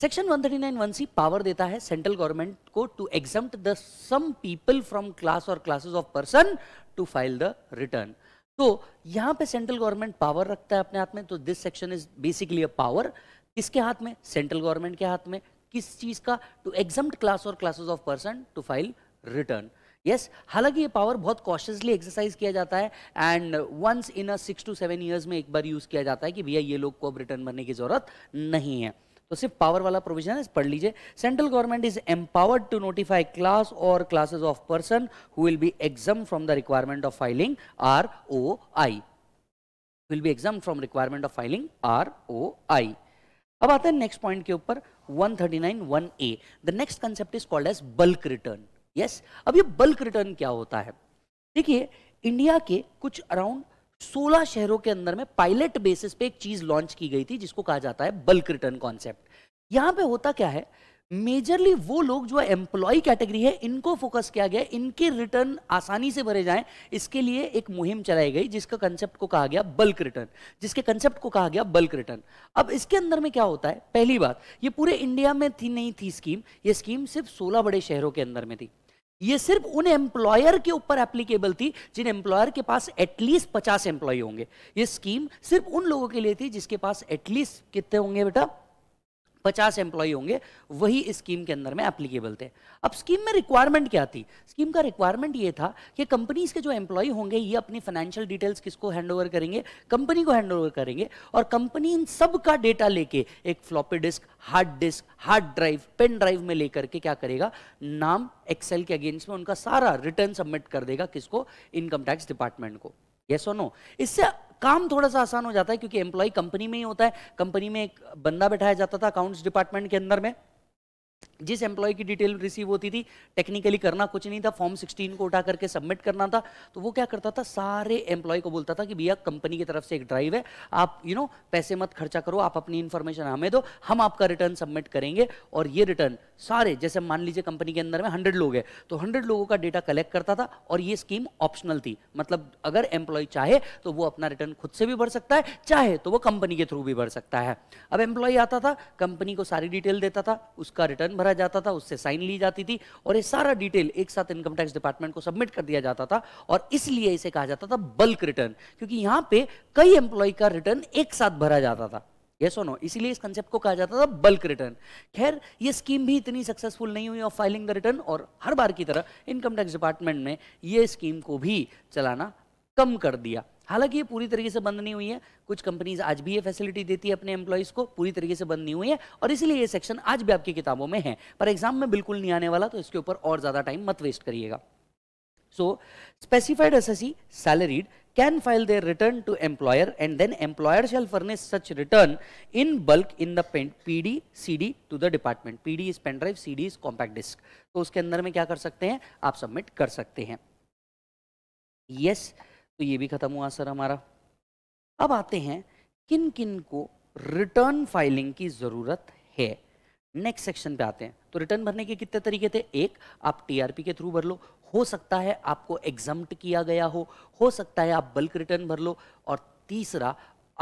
Speaker 1: section nine one C power देता है सेंट्रल गवर्नमेंट को to exempt the some people from class or classes of person to file the return तो यहां पे सेंट्रल गवर्नमेंट पावर रखता है अपने हाथ में तो this section is basically a power किसके हाथ में सेंट्रल गवर्नमेंट के हाथ में किस चीज़ का to exempt class or classes of person to file return yes हालांकि ये पावर बहुत कॉशियसली एक्सरसाइज किया जाता है and once in a six to seven years में एक बार यूज़ किया जाता है कि भैया ये लोग को अब रिटर्न भरने की ज़रूरत नहीं है तो सिर्फ पावर वाला प्रोविजन है पढ़ लीजिए central government is empowered to notify class or classes of person who will be exempt from the requirement of filing R O I will be exempt from requirement of filing R O I अब आते हैं next point के ऊपर 139 A the next concept is called as bulk return yes अब ये bulk return क्या होता है देखिए इंडिया के कुछ अराउंड 16 शहरों के अंदर में पायलट बेसिस पे एक चीज लॉन्च की गई थी जिसको कहा जाता है बल्क रिटर्न कॉन्सेप्ट यहां पे होता क्या है मेजरली वो लोग जो एम्प्लॉय कैटेगरी है इनको फोकस किया गया इनके रिटर्न आसानी से भरे जाएं इसके लिए एक मुहिम चलाई गई जिसका कंसेप्ट को कहा गया बल्क रिटर्न जिसके कंसेप्ट को कहा गया बल्क रिटर्न अब इसके अंदर में क्या होता है पहली बात ये पूरे इंडिया में थी नहीं थी स्कीम ये स्कीम सिर्फ सोलह बड़े शहरों के अंदर में थी ये सिर्फ उन एम्प्लॉयर के ऊपर एप्लीकेबल थी जिन एम्प्लॉयर के पास एटलीस्ट पचास एम्प्लॉय होंगे ये स्कीम सिर्फ उन लोगों के लिए थी जिसके पास एटलीस्ट कितने होंगे बेटा पचास एम्प्लॉय होंगे वही स्कीम के अंदर में एप्लीकेबल थे अब स्कीम में रिक्वायरमेंट क्या थी स्कीम का रिक्वायरमेंट ये था कि कंपनीज के जो एम्प्लॉय होंगे ये अपनी फाइनेंशियल डिटेल्स किसको हैंड ओवर करेंगे कंपनी को हैंड ओवर करेंगे और कंपनी इन सब का डेटा लेके एक floppy disk hard disk hard drive pen drive में लेकर के क्या करेगा नाम एक्सेल के अगेंस्ट में उनका सारा रिटर्न सबमिट कर देगा किसको इनकम टैक्स डिपार्टमेंट को यस और नो इससे काम थोड़ा सा आसान हो जाता है क्योंकि एम्प्लॉय कंपनी में ही होता है कंपनी में एक बंदा बैठाया जाता था अकाउंट्स डिपार्टमेंट के अंदर में जिस एम्प्लॉय की डिटेल रिसीव होती थी टेक्निकली करना कुछ नहीं था फॉर्म 16 को उठा करके सबमिट करना था तो वो क्या करता था सारे एम्प्लॉय को बोलता था कि भैया कंपनी की तरफ से एक ड्राइव है आप यू you नो know, पैसे मत खर्चा करो आप अपनी इन्फॉर्मेशन हमें दो हम आपका रिटर्न सबमिट करेंगे और ये रिटर्न सारे जैसे मान लीजिए कंपनी के अंदर में हंड्रेड लोग हैं तो हंड्रेड लोगों का डेटा कलेक्ट करता था और ये स्कीम ऑप्शनल थी मतलब अगर एम्प्लॉय चाहे तो वो अपना रिटर्न खुद से भी भर सकता है चाहे तो वो कंपनी के थ्रू भी भर सकता है अब एम्प्लॉय आता था कंपनी को सारी डिटेल देता था उसका रिटर्न भरा रह जाता था उससे साइन ली जाती थी और ये सारा डिटेल एक साथ इनकम टैक्स डिपार्टमेंट को सबमिट कर दिया जाता था और इसलिए इसे कहा जाता था बल्क रिटर्न क्योंकि यहां पे कई एम्प्लॉय का रिटर्न एक साथ भरा जाता था यस और नो इसीलिए इस कंसेप्ट को कहा जाता था बल्क रिटर्न खैर ये स्कीम भी इतनी सक्सेसफुल नहीं हुई ऑफ फाइलिंग द रिटर्न और हर बार की तरह इनकम टैक्स डिपार्टमेंट ने ये स्कीम को भी चलाना कम कर दिया हालांकि ये पूरी तरीके से बंद नहीं हुई है कुछ कंपनीज आज भी ये फैसिलिटी देती है अपने एम्प्लॉयज़ को पूरी तरीके से बंद नहीं हुई है और इसलिए ये सेक्शन आज भी आपकी किताबों में है पर एग्जाम में बिल्कुल नहीं आने वाला तो इसके ऊपर और ज़्यादा टाइम मत वेस्ट करिएगा so specified as salaried can file their return to employer and then employer shall furnish such return in bulk in then P D C D to the department P D is pen drive C D is compact disk तो उसके अंदर में क्या कर सकते हैं आप submit कर सकते हैं यस yes. तो ये भी खत्म हुआ सर हमारा अब आते हैं किन किन को रिटर्न फाइलिंग की ज़रूरत है नेक्स्ट सेक्शन पे आते हैं तो रिटर्न भरने के कितने तरीके थे एक आप टीआरपी के थ्रू भर लो हो सकता है आपको एग्जाम किया गया हो हो सकता है आप बल्क रिटर्न भर लो और तीसरा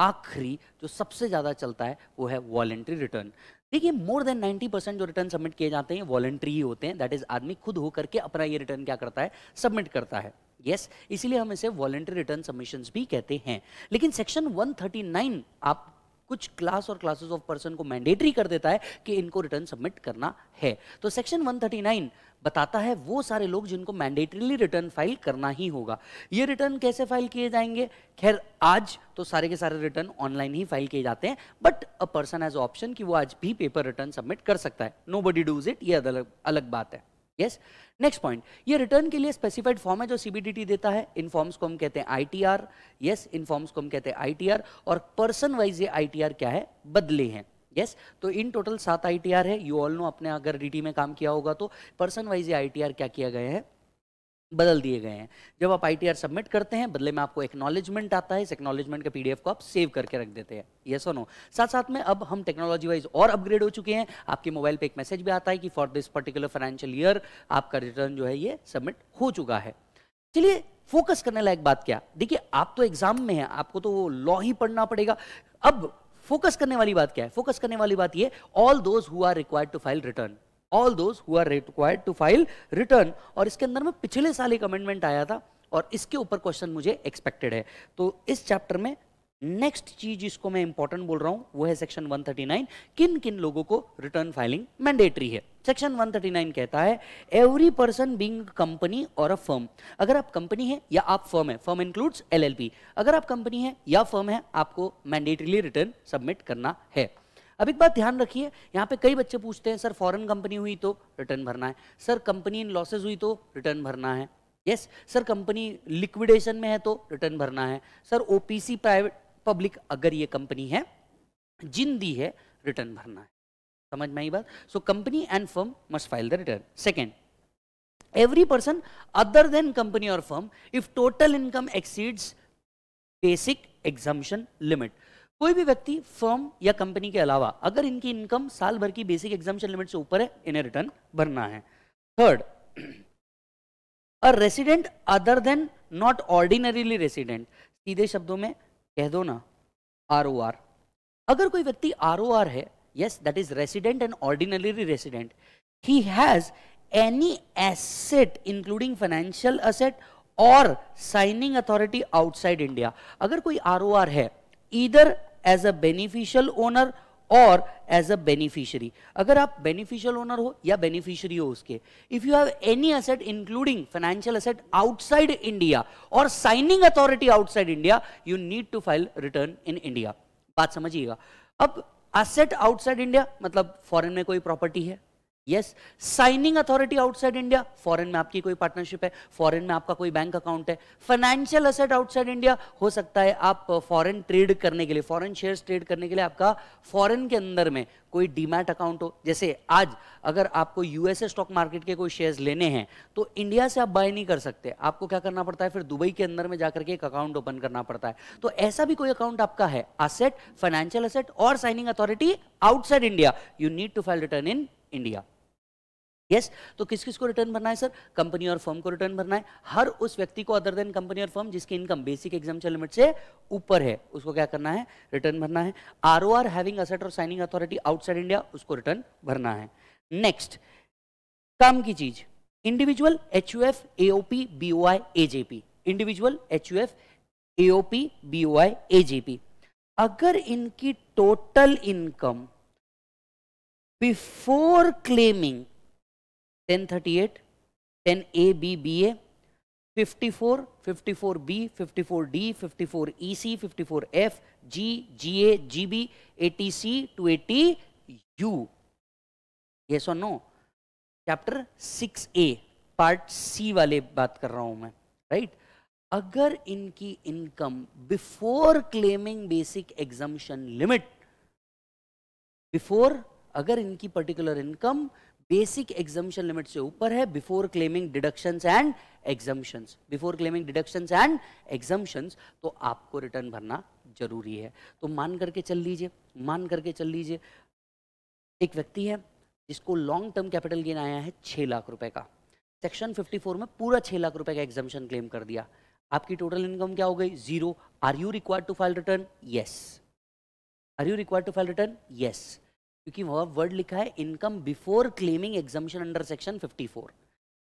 Speaker 1: आखिरी जो सबसे ज़्यादा चलता है वो है वॉलेंट्री रिटर्न देखिए मोर देन 90 परसेंट जो रिटर्न सबमिट किए जाते हैं वॉलेंट्री ही होते हैं दैट इज आदमी खुद होकर के अपना ये रिटर्न क्या करता है सबमिट करता है यस इसीलिए हम इसे वॉलेंट्री रिटर्न सबमिशन भी कहते हैं लेकिन सेक्शन 139 आप कुछ class or classes of person को मैंडेटरी कर देता है कि इनको रिटर्न सबमिट करना है तो सेक्शन 139 बताता है वो सारे लोग जिनको मैंडेटरीली रिटर्न फाइल करना ही होगा ये रिटर्न कैसे फाइल किए जाएंगे खैर आज तो सारे के सारे रिटर्न ऑनलाइन ही फाइल किए जाते हैं but a person has option कि वो आज भी पेपर रिटर्न सबमिट कर सकता है नो बडी डूज इट ये अलग अलग बात है यस नेक्स्ट पॉइंट ये रिटर्न के लिए स्पेसिफाइड फॉर्म है जो सीबीडीटी देता है इन फॉर्म्स को हम कहते हैं आईटीआर यस इन फॉर्म्स को हम कहते हैं आईटीआर और पर्सन वाइज ये आईटीआर क्या है बदले हैं यस yes? तो इन टोटल सात आईटीआर है यू ऑल नो अपने अगर डीटी में काम किया होगा तो पर्सन वाइज ये आईटीआर क्या किया गया है बदल दिए गए हैं जब आप आई सबमिट करते हैं बदले में आपको एक्नॉलेजमेंट आता है इस एक्नॉलेजमेंट के पीडीएफ को आप सेव करके रख देते हैं येस सुनो साथ साथ में अब हम टेक्नोलॉजी वाइज और अपग्रेड हो चुके हैं आपके मोबाइल पे एक मैसेज भी आता है कि for this particular financial year आपका रिटर्न जो है ये सबमिट हो चुका है चलिए फोकस करने लायक बात क्या देखिए आप तो एग्जाम में है आपको तो लॉ ही पढ़ना पड़ेगा अब फोकस करने वाली बात क्या है फोकस करने वाली बात ये all those who are required to file return all those who are required to file return और इसके अंदर में पिछले साल एक अमेंडमेंट आया था और इसके ऊपर क्वेश्चन मुझे एक्सपेक्टेड है तो इस चैप्टर में नेक्स्ट चीज इसको मैं इंपॉर्टेंट बोल रहा हूं वो है सेक्शन 139 किन किन लोगों को रिटर्न फाइलिंग मैंडेटरी है सेक्शन 139 कहता है एवरी पर्सन बीइंग कंपनी और अ फर्म अगर आप कंपनी है या आप फर्म है फर्म इंक्लूड्स एलएलपी अगर आप कंपनी है या फर्म है आपको मैंडेटरीली रिटर्न सबमिट करना है अब एक बात ध्यान रखिए यहाँ पे कई बच्चे पूछते हैं सर फॉरेन कंपनी हुई तो रिटर्न भरना है सर कंपनी इन लॉसेज हुई तो रिटर्न भरना है यस सर कंपनी लिक्विडेशन में है तो रिटर्न भरना है सर ओपीसी प्राइवेट पब्लिक अगर ये कंपनी है जिन दी है रिटर्न भरना है समझ में आई बात so company and firm must file the return second every person other than company और firm if total income exceeds basic exemption limit कोई भी व्यक्ति फर्म या कंपनी के अलावा अगर इनकी इनकम साल भर की बेसिक एग्जामेशन लिमिट से ऊपर है इन्हें रिटर्न भरना है third a resident other than not ordinarily resident सीधे शब्दों में कह दो ना आर ओ आर अगर कोई व्यक्ति आर ओ आर है yes that is resident and ordinarily resident he has any asset including financial asset और साइनिंग अथॉरिटी आउटसाइड इंडिया अगर कोई आर ओ आर है इधर एज अ बेनिफिशियल ओनर और एज अ बेनिफिशियरी अगर आप beneficial owner हो या बेनिफिशरी हो उसके if you have any asset including financial asset outside India और signing authority outside India you need to file return in India बात समझिएगा अब असेट आउटसाइड इंडिया मतलब फॉरेन में कोई प्रॉपर्टी है yes signing authority outside India foreign में आपकी कोई पार्टनरशिप है फॉरेन में आपका कोई बैंक अकाउंट है फाइनेंशियल असेट आउटसाइड इंडिया हो सकता है आप फॉरेन ट्रेड करने के लिए फॉरेन शेयर्स ट्रेड करने के लिए आपका फॉरेन के अंदर में कोई डीमैट अकाउंट हो जैसे आज अगर आपको यूएसए स्टॉक मार्केट के कोई शेयर्स लेने हैं तो इंडिया से आप बाय नहीं कर सकते आपको क्या करना पड़ता है फिर दुबई के अंदर में जाकर के एक अकाउंट ओपन करना पड़ता है तो ऐसा भी कोई अकाउंट आपका है असेट फाइनेंशियल असेट और signing authority outside India you need to file return in India yes तो किस किस को रिटर्न भरना है सर कंपनी और फर्म को रिटर्न भरना है हर उस व्यक्ति को अदर देन कंपनी और फर्म जिसकी इनकम बेसिक एग्जाम्पल लिमिट से ऊपर है उसको क्या करना है रिटर्न भरना है R O R having asset और साइनिंग अथॉरिटी आउटसाइड इंडिया उसको रिटर्न भरना है नेक्स्ट काम की चीज individual H U F AOP B O I A J individual H U F AOP B O I A J अगर इनकी total income before claiming ten thirty eight ten A B B A fifty four fifty four B fifty four D fifty four E C fifty four F G G A G B eighty C to eighty U ये so no chapter six A part C वाले बात कर रहा हूं मैं right right? अगर इनकी income before claiming basic exemption limit before अगर इनकी particular income basic exemption limit से ऊपर है before claiming deduction and exemptions before claiming deduction and exemptions तो आपको रिटर्न भरना जरूरी है तो मान करके चल लीजिए मान करके चल लीजिए एक व्यक्ति है जिसको लॉन्ग टर्म कैपिटल गेन आया है छः लाख रुपए का सेक्शन 54 में पूरा छः लाख रुपए का एग्जामेशन क्लेम कर दिया आपकी टोटल इनकम क्या हो गई zero are you required to file return yes are you required to file return yes क्योंकि वह वर्ड लिखा है income before claiming exemption under section 54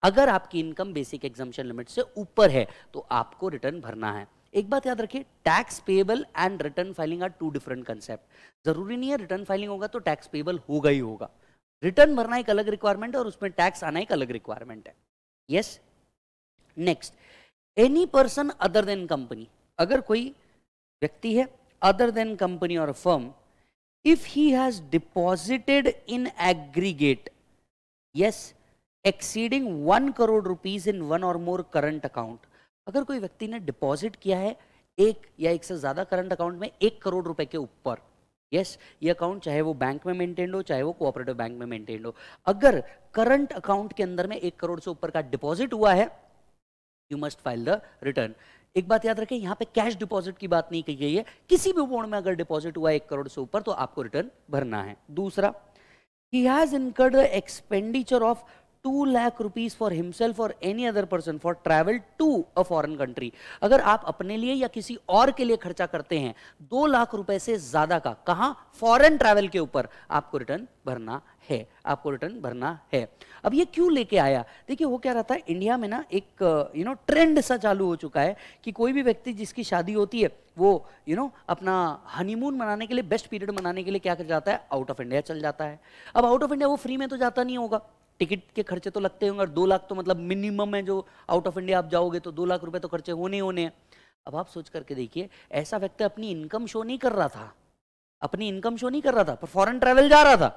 Speaker 1: अगर आपकी इनकम बेसिक एग्जामेशन लिमिट से ऊपर है तो आपको रिटर्न भरना है एक बात याद रखिए tax payable and return filing are two different concept जरूरी नहीं है रिटर्न फाइलिंग होगा तो टैक्स पेबल होगा ही होगा रिटर्न भरना एक अलग रिक्वायरमेंट है और उसमें टैक्स आना एक अलग रिक्वायरमेंट है yes next any person other than company अगर कोई व्यक्ति है अदर देन कंपनी और firm if he has deposited in aggregate yes exceeding 1 crore rupees in one or more current account अगर कोई व्यक्ति ने डिपॉजिट किया है एक या एक से ज़्यादा करंट अकाउंट में एक करोड़ रुपए के ऊपर यस yes, ये अकाउंट चाहे वो बैंक में मेंटेन्ड हो चाहे वो कोऑपरेटिव बैंक में मेंटेन्ड हो अगर करंट अकाउंट के अंदर में एक करोड़ से ऊपर का डिपॉजिट हुआ है you must file the return एक बात याद रखें यहां पे कैश डिपॉजिट की बात नहीं कही गई है किसी भी बॉन्ड में अगर डिपॉजिट हुआ एक करोड़ से ऊपर तो आपको रिटर्न भरना है दूसरा he has incurred expenditure of two lakh rupees for himself और any other person for travel to a foreign country अगर आप अपने लिए या किसी और के लिए खर्चा करते हैं दो लाख रुपए से ज्यादा का कहा फॉरेन ट्रेवल के ऊपर आपको रिटर्न भरना है आपको रिटर्न भरना है अब ये क्यों लेके आया देखिए वो क्या रहता है इंडिया में ना एक यू नो ट्रेंड सा चालू हो चुका है कि कोई भी व्यक्ति जिसकी शादी होती है वो यू you नो know, अपना हनीमून मनाने के लिए बेस्ट पीरियड मनाने के लिए क्या कर जाता है आउट ऑफ इंडिया चल जाता है अब आउट ऑफ इंडिया वो फ्री में तो जाता नहीं होगा टिकट के खर्चे तो लगते होंगे और दो लाख तो मतलब मिनिमम है जो आउट ऑफ इंडिया आप जाओगे तो दो लाख रुपए तो खर्चे होने ही होने हैं अब आप सोच करके देखिए ऐसा व्यक्ति अपनी इनकम शो नहीं कर रहा था अपनी इनकम शो नहीं कर रहा था पर फॉरेन ट्रैवल जा रहा था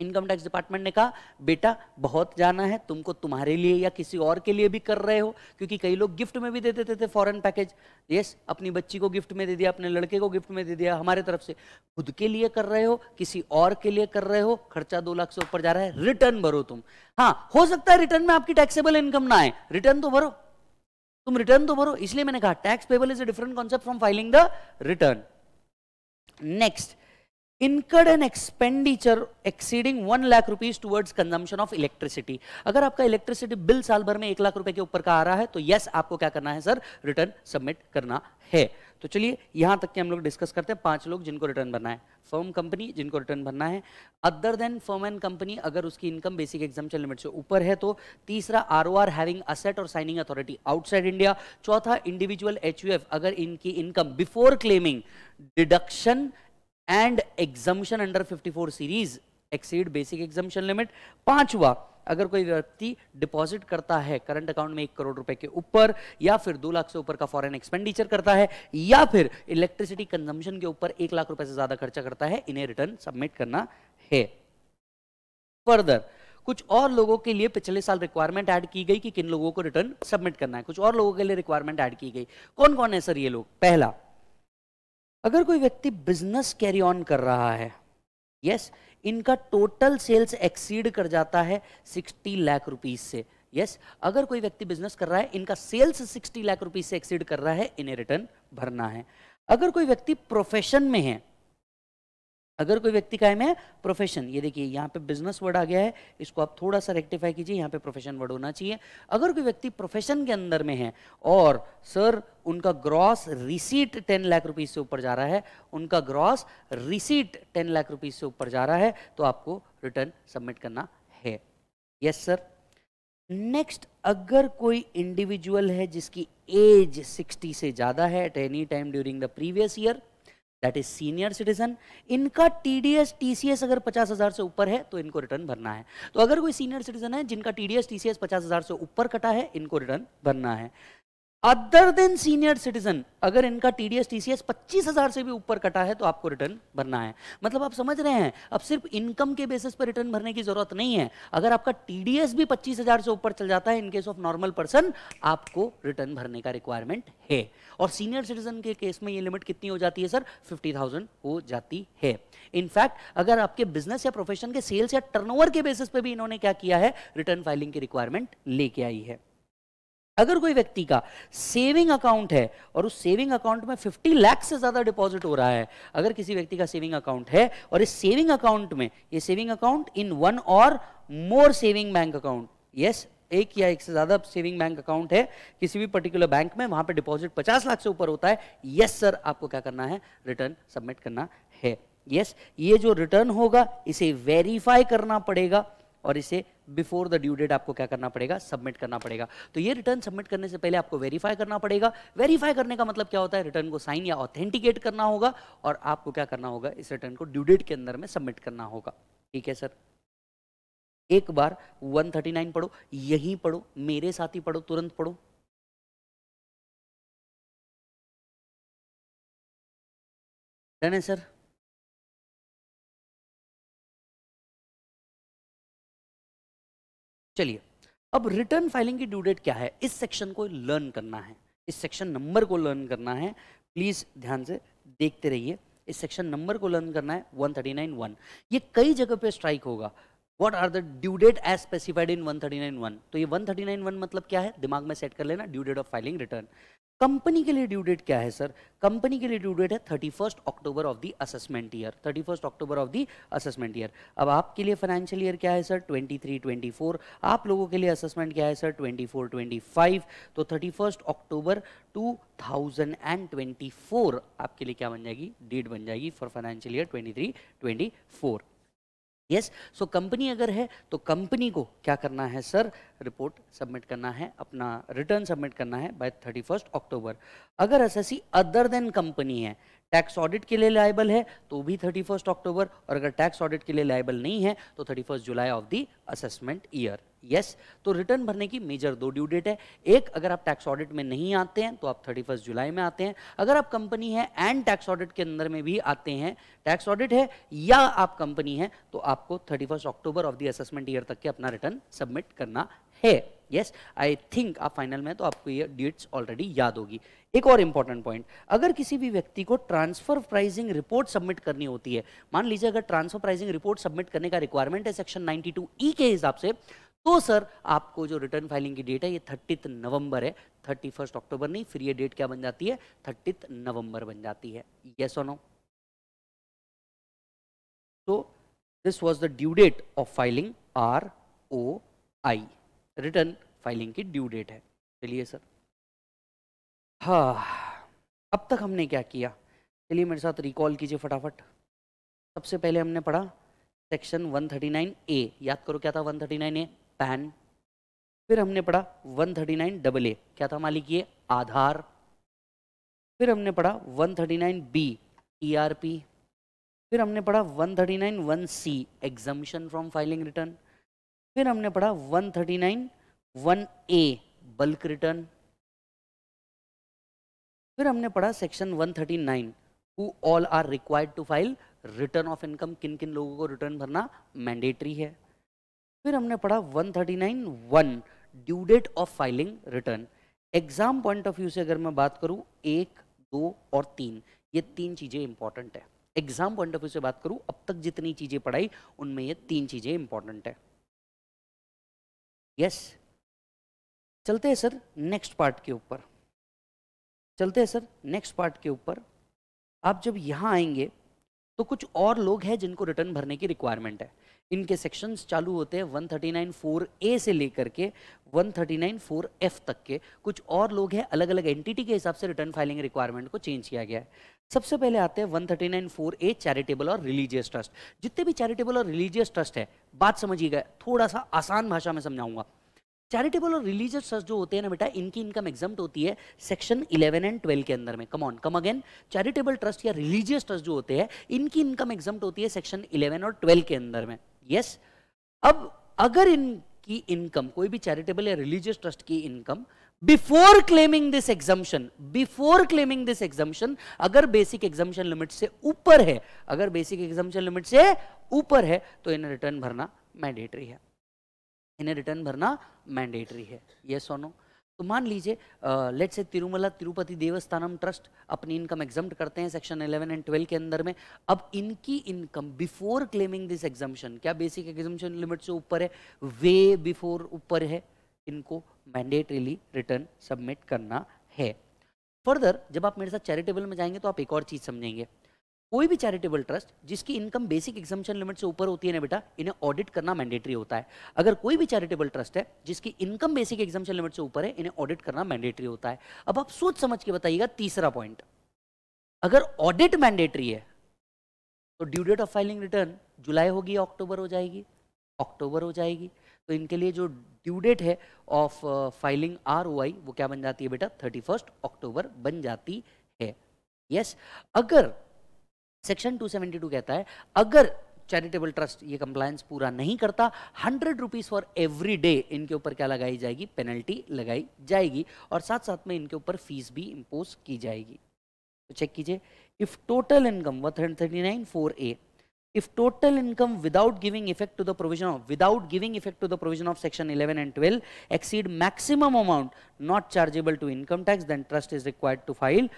Speaker 1: इनकम टैक्स डिपार्टमेंट ने कहा बेटा बहुत जाना है तुमको तुम्हारे लिए या किसी और के लिए भी कर रहे हो क्योंकि कई लोग गिफ्ट में भी दे देते थे फॉरेन पैकेज यस अपनी बच्ची को गिफ्ट में दे दिया अपने लड़के को गिफ्ट में दे दिया हमारे तरफ से खुद के लिए कर रहे हो किसी और के लिए कर रहे हो खर्चा दो लाख से ऊपर जा रहा है रिटर्न भरो तुम हाँ हो सकता है रिटर्न में आपकी टैक्सेबल इनकम ना आए रिटर्न तो भरो तुम रिटर्न तो भरो इसलिए मैंने कहा tax payable is a different concept from filing the return next incurred an expenditure exceeding one lakh rupees towards consumption of electricity अगर आपका इलेक्ट्रिसिटी बिल साल भर में एक लाख रुपए के ऊपर का आ रहा है तो यस आपको क्या करना है सर रिटर्न सबमिट करना है तो चलिए यहां तक के हम लोग डिस्कस करते हैं पांच लोग जिनको रिटर्न भरना है फर्म कंपनी जिनको रिटर्न भरना है other than firm and company अगर उसकी इनकम बेसिक एग्जाम्पन लिमिट से ऊपर है तो तीसरा R O R having asset और साइनिंग अथॉरिटी आउटसाइड इंडिया चौथा इंडिविजुअल एच अगर इनकी income before claiming deduction and exemption under 54 series exceed basic exemption limit पांचवा अगर कोई व्यक्ति डिपॉजिट करता है करंट अकाउंट में एक करोड़ रुपए के ऊपर या फिर दो लाख से ऊपर का फॉरेन एक्सपेंडिचर करता है या फिर इलेक्ट्रिसिटी कंजम्पशन के ऊपर एक लाख रुपए से ज्यादा खर्चा करता है इन्हें रिटर्न सबमिट करना है फर्दर कुछ और लोगों के लिए पिछले साल रिक्वायरमेंट ऐड की गई कि किन लोगों को रिटर्न सबमिट करना है कुछ और लोगों के लिए रिक्वायरमेंट ऐड की गई कौन कौन है सर ये लोग पहला अगर कोई व्यक्ति बिजनेस कैरी ऑन कर रहा है यस yes, इनका टोटल सेल्स एक्सीड कर जाता है 60 लाख रुपीस से यस yes, अगर कोई व्यक्ति बिजनेस कर रहा है इनका सेल्स 60 लाख रुपीस से एक्सीड कर रहा है इन्हें रिटर्न भरना है अगर कोई व्यक्ति प्रोफेशन में है अगर कोई व्यक्ति कायम है प्रोफेशन ये देखिए यहाँ पे बिजनेस वर्ड आ गया है इसको आप थोड़ा सा रेक्टिफाई कीजिए यहाँ पे प्रोफेशन वर्ड होना चाहिए अगर कोई व्यक्ति प्रोफेशन के अंदर में है और सर उनका gross receipt ten lakh rupees से ऊपर जा रहा है उनका gross receipt ten lakh rupees से ऊपर जा रहा है तो आपको रिटर्न सबमिट करना है यस सर नेक्स्ट अगर कोई इंडिविजुअल है जिसकी एज सिक्सटी से ज़्यादा है at any time during the previous year that is senior citizen इनका टीडीएस टीसीएस अगर पचास हज़ार से ऊपर है तो इनको रिटर्न भरना है तो अगर कोई सीनियर सिटीजन है जिनका टीडीएस टीसीएस पचास हज़ार से ऊपर कटा है इनको रिटर्न भरना है अदर देन सीनियर सिटीजन अगर इनका टीडीएस टीसीएस हजार से भी ऊपर कटा है तो आपको रिटर्न भरना है मतलब आप समझ रहे हैं अब सिर्फ इनकम के बेसिस पर रिटर्न भरने की जरूरत नहीं है अगर आपका टीडीएस भी पच्चीस हजार से ऊपर चल जाता है in case of normal person आपको रिटर्न भरने का रिक्वायरमेंट है और सीनियर सिटीजन के केस में ये लिमिट कितनी हो जाती है सर 50,000 हो जाती है इनफैक्ट अगर आपके बिजनेस या प्रोफेशन के सेल्स या टर्नओवर के बेसिस पर भी इन्होंने क्या किया है रिटर्न फाइलिंग की रिक्वायरमेंट लेके आई है अगर कोई व्यक्ति का सेविंग अकाउंट है और उस सेविंग अकाउंट में 50 लाख से ज़्यादा डिपॉजिट हो रहा है अगर किसी व्यक्ति का सेविंग अकाउंट है और इस सेविंग अकाउंट में ये सेविंग अकाउंट इन वन और more saving bank account yes एक या एक से ज़्यादा सेविंग बैंक अकाउंट है किसी भी पर्टिकुलर बैंक में वहां पर डिपॉजिट पचास लाख से ऊपर होता है यस सर आपको क्या करना है रिटर्न सबमिट करना है यस ये जो रिटर्न होगा इसे वेरीफाई करना पड़ेगा और इसे बिफोर द ड्यू डेट आपको क्या करना पड़ेगा सबमिट करना पड़ेगा तो ये रिटर्न सबमिट करने से पहले आपको वेरीफाई करना पड़ेगा वेरीफाई करने का मतलब क्या होता है रिटर्न को साइन या ऑथेंटिकेट करना होगा और आपको क्या करना होगा इस रिटर्न को ड्यू डेट के अंदर में सबमिट करना होगा ठीक है सर एक बार 139 पढ़ो यही पढ़ो मेरे साथ ही पढ़ो तुरंत
Speaker 2: पढ़ो डन है सर
Speaker 1: चलिए अब रिटर्न फाइलिंग की ड्यूडेट क्या है इस सेक्शन को लर्न करना है इस सेक्शन नंबर को लर्न करना है प्लीज़ ध्यान से देखते रहिए इस सेक्शन नंबर को लर्न करना है 1391 ये कई जगह पे स्ट्राइक होगा what are the due date as specified in one thirty nine one तो ये वन थर्टी नाइन वन मतलब क्या है दिमाग में सेट कर लेना due date of filing return company के लिए ड्यू डेट क्या है सर कंपनी के लिए ड्यू डेट है thirty first October of the assessment year thirty first October of the assessment year अब आपके लिए फाइनेंशियल ईयर क्या है sir twenty three twenty four आप लोगों के लिए असेसमेंट क्या है sir twenty four twenty five तो thirty first October two thousand and twenty four आपके लिए क्या बन जाएगी डेट बन जाएगी for financial year twenty three twenty four yes so company अगर है तो कंपनी को क्या करना है सर रिपोर्ट सबमिट करना है अपना रिटर्न सबमिट करना है बाय थर्टी फर्स्ट अक्टूबर अगर एस अदर देन कंपनी है टैक्स ऑडिट के लिए लाइबल है तो भी थर्टी फर्स्ट अक्टूबर और अगर टैक्स ऑडिट के लिए लाइबल नहीं है तो thirty first July of the assessment year yes तो रिटर्न भरने की मेजर दो ड्यू डेट है एक अगर आप टैक्स ऑडिट में नहीं आते हैं तो आप थर्टी फर्स्ट जुलाई में आते हैं अगर आप कंपनी है एंड टैक्स ऑडिट के अंदर में भी आते हैं टैक्स ऑडिट है या आप कंपनी है तो आपको thirty first October of the assessment year तक के अपना रिटर्न सबमिट करना है यस आई थिंक आप फाइनल में तो आपको ये डेट्स ऑलरेडी याद होगी एक और इंपॉर्टेंट पॉइंट अगर किसी भी व्यक्ति को ट्रांसफर प्राइसिंग रिपोर्ट सबमिट करनी होती है मान लीजिए अगर ट्रांसफर प्राइसिंग रिपोर्ट सबमिट करने का रिक्वायरमेंट है सेक्शन 92 ई के हिसाब से तो सर आपको जो रिटर्न फाइलिंग की डेट है ये थर्टी नवंबर है थर्टी अक्टूबर नहीं फिर ये डेट क्या बन जाती है थर्टी नवंबर बन जाती है ये और तो this was the due date of filing R O I return filing की ड्यू डेट है चलिए सर हाँ अब तक हमने क्या किया चलिए मेरे साथ रिकॉल कीजिए फटाफट सबसे पहले हमने पढ़ा सेक्शन 139 ए याद करो क्या था 139 ए पैन फिर हमने पढ़ा 139 डबल ए क्या था मालिक ये आधार फिर हमने पढ़ा 139 बी ईआरपी फिर हमने पढ़ा 139 one C exemption from filing return फिर हमने पढ़ा 139 वन ए बल्क रिटर्न फिर हमने पढ़ा section 139 who all are required to file return of income किन किन लोगों को रिटर्न भरना मैंडेटरी है फिर हमने पढ़ा 139 one due date of filing return exam point of view से अगर मैं बात करूं एक दो और तीन ये तीन चीज़ें इंपॉर्टेंट है एग्जाम पॉइंट ऑफ व्यू से बात करूं अब तक जितनी चीज़ें पढ़ाई उनमें ये तीन चीज़ें इंपॉर्टेंट है यस चलते हैं सर नेक्स्ट पार्ट के ऊपर चलते हैं सर नेक्स्ट पार्ट के ऊपर आप जब यहाँ आएंगे तो कुछ और लोग हैं जिनको रिटर्न भरने की रिक्वायरमेंट है इनके सेक्शंस चालू होते हैं थर्टी ए से लेकर के थर्टी एफ तक के कुछ और लोग हैं अलग अलग एंटिटी के हिसाब से रिटर्न फाइलिंग रिक्वायरमेंट को चेंज किया गया है सबसे पहले आते हैं 139 फोर ए चैरिटेबल और रिलीजियस ट्रस्ट जितने भी चैरिटेबल और रिलीजियस ट्रस्ट है बात समझिएगा थोड़ा सा आसान भाषा में समझाऊंगा चैरिटेबल और रिलीजियस ट्रस्ट जो होते हैं ना बेटा इनकी इनकम एग्जाम होती है सेक्शन 11 एंड 12 के अंदर में come on come again charitable trust या रिलीजियस ट्रस्ट जो होते हैं इनकी इनकम एग्जाम होती है सेक्शन इलेवन और ट्वेल्व के अंदर में यस yes, अब अगर इनकी इनकम कोई भी चैरिटेबल या रिलीजियस ट्रस्ट की income before claiming this exemption before claiming this exemption अगर बेसिक एग्जाम्शन लिमिट से ऊपर है अगर बेसिक एग्जाम्शन लिमिट से ऊपर है तो इन्हें रिटर्न भरना मैंडेटरी है इन्हें रिटर्न भरना मैंडेटरी है ये सोनो तो मान लीजिए let say Tirumala Tirupati Devasthanam trust अपनी इनकम एग्जाम करते हैं सेक्शन 11 एंड 12 के अंदर में अब इनकी income before claiming this exemption क्या बेसिक एग्जाम्शन लिमिट से ऊपर है वे बिफोर ऊपर है इनको मैंडेटरीली रिटर्न सबमिट करना है फर्दर जब आप मेरे साथ चैरिटेबल में जाएंगे तो आप एक और चीज़ समझेंगे कोई भी चैरिटेबल ट्रस्ट जिसकी इनकम बेसिक एग्जामेशन लिमिट से ऊपर होती है ना बेटा इन्हें ऑडिट करना मैंडेटरी होता है अगर कोई भी चैरिटेबल ट्रस्ट है जिसकी इनकम बेसिक एग्जामेशन लिमिट से ऊपर है इन्हें ऑडिट करना मैंडेटरी होता है अब आप सोच समझ के बताइएगा तीसरा पॉइंट अगर ऑडिट मैंडेटरी है तो due date of filing return July होगी अक्टूबर हो जाएगी अक्टूबर हो जाएगी तो इनके लिए जो ड्यू डेट है ऑफ फाइलिंग आर वो क्या बन जाती है बेटा थर्टी अक्टूबर बन जाती है यस अगर सेक्शन 272 कहता है अगर चैरिटेबल ट्रस्ट ये कंप्लायंस पूरा नहीं करता hundred rupees for every day इनके ऊपर क्या लगाई जाएगी पेनल्टी लगाई जाएगी और साथ साथ में इनके ऊपर फीस भी इम्पोज की जाएगी तो चेक कीजिए if total income one thirty nine four A if total income without giving effect to the provision of, without giving effect to the provision of section 11 and 12 exceed maximum amount not chargeable to income tax then trust is required to file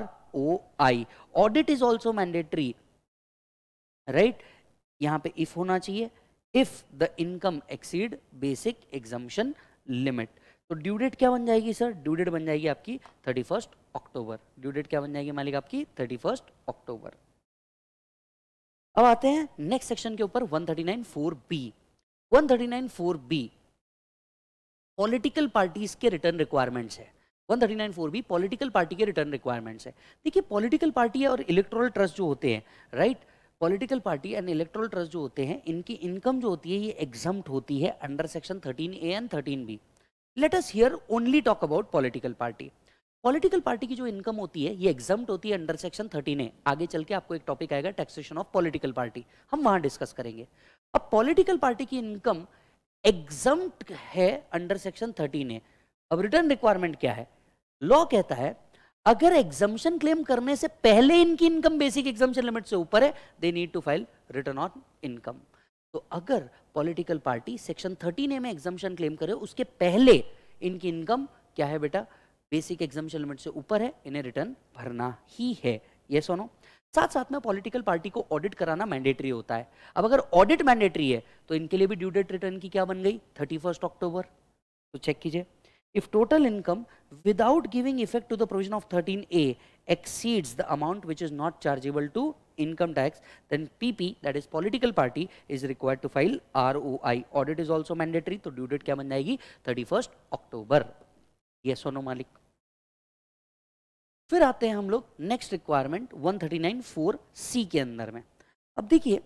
Speaker 1: ROI audit is also mandatory right yahan pe if hona chahiye if the income exceed basic exemption limit तो due date क्या बन जाएगी sir due date बन जाएगी आपकी thirty first October due date क्या बन जाएगी मालिक आपकी थर्टी फर्स्ट अक्टूबर अब आते हैं नेक्स्ट सेक्शन के ऊपर thirty nine four B one B political parties के रिटर्न रिक्वायरमेंट्स है thirty four B political party के रिटर्न रिक्वायरमेंट्स है देखिए पॉलिटिकल पार्टी और इलेक्ट्रोल ट्रस्ट जो होते हैं right political party and electoral trust जो होते हैं इनकी इनकम जो होती है ये एग्जाम्प्ट होती है under section 13 A and 13 B let us here only talk about political party political party की जो इनकम होती है ये एग्जाम होती है अंडर सेक्शन थर्टीन ए आगे चल के आपको एक टॉपिक आएगा टैक्सेशन ऑफ पॉलिटिकल पार्टी हम वहां डिस्कस करेंगे अब पॉलिटिकल पार्टी की इनकम एग्जाम है अंडर सेक्शन थर्टीन ए अब रिटर्न रिक्वायरमेंट क्या है लॉ कहता है अगर एग्जामेशन क्लेम करने से पहले इनकी इनकम बेसिक एग्जामेशन लिमिट से ऊपर है they need to file return on income तो अगर political party section thirteen A में एग्जामेशन क्लेम करे उसके पहले इनकी इनकम क्या है बेटा बेसिक एग्जामेशन लिमिट से ऊपर है इन्हें रिटर्न भरना ही है ये सुनो साथ साथ में पॉलिटिकल पार्टी को ऑडिट कराना मैंडेटरी होता है अब अगर ऑडिट मैंडेटरी है तो इनके लिए भी ड्यू डेट रिटर्न की क्या बन गई थर्टी अक्टूबर तो चेक कीजिए if total income without giving effect to the provision of thirteen A exceeds the amount which is not chargeable to income tax then PP that is political party is required to file R O I audit is also mandatory तो due date क्या बन जाएगी thirty first अक्टूबर ये सोनो मालिक फिर आते हैं हम लोग नेक्स्ट रिक्वायरमेंट 139 फोर सी के अंदर में अब देखिए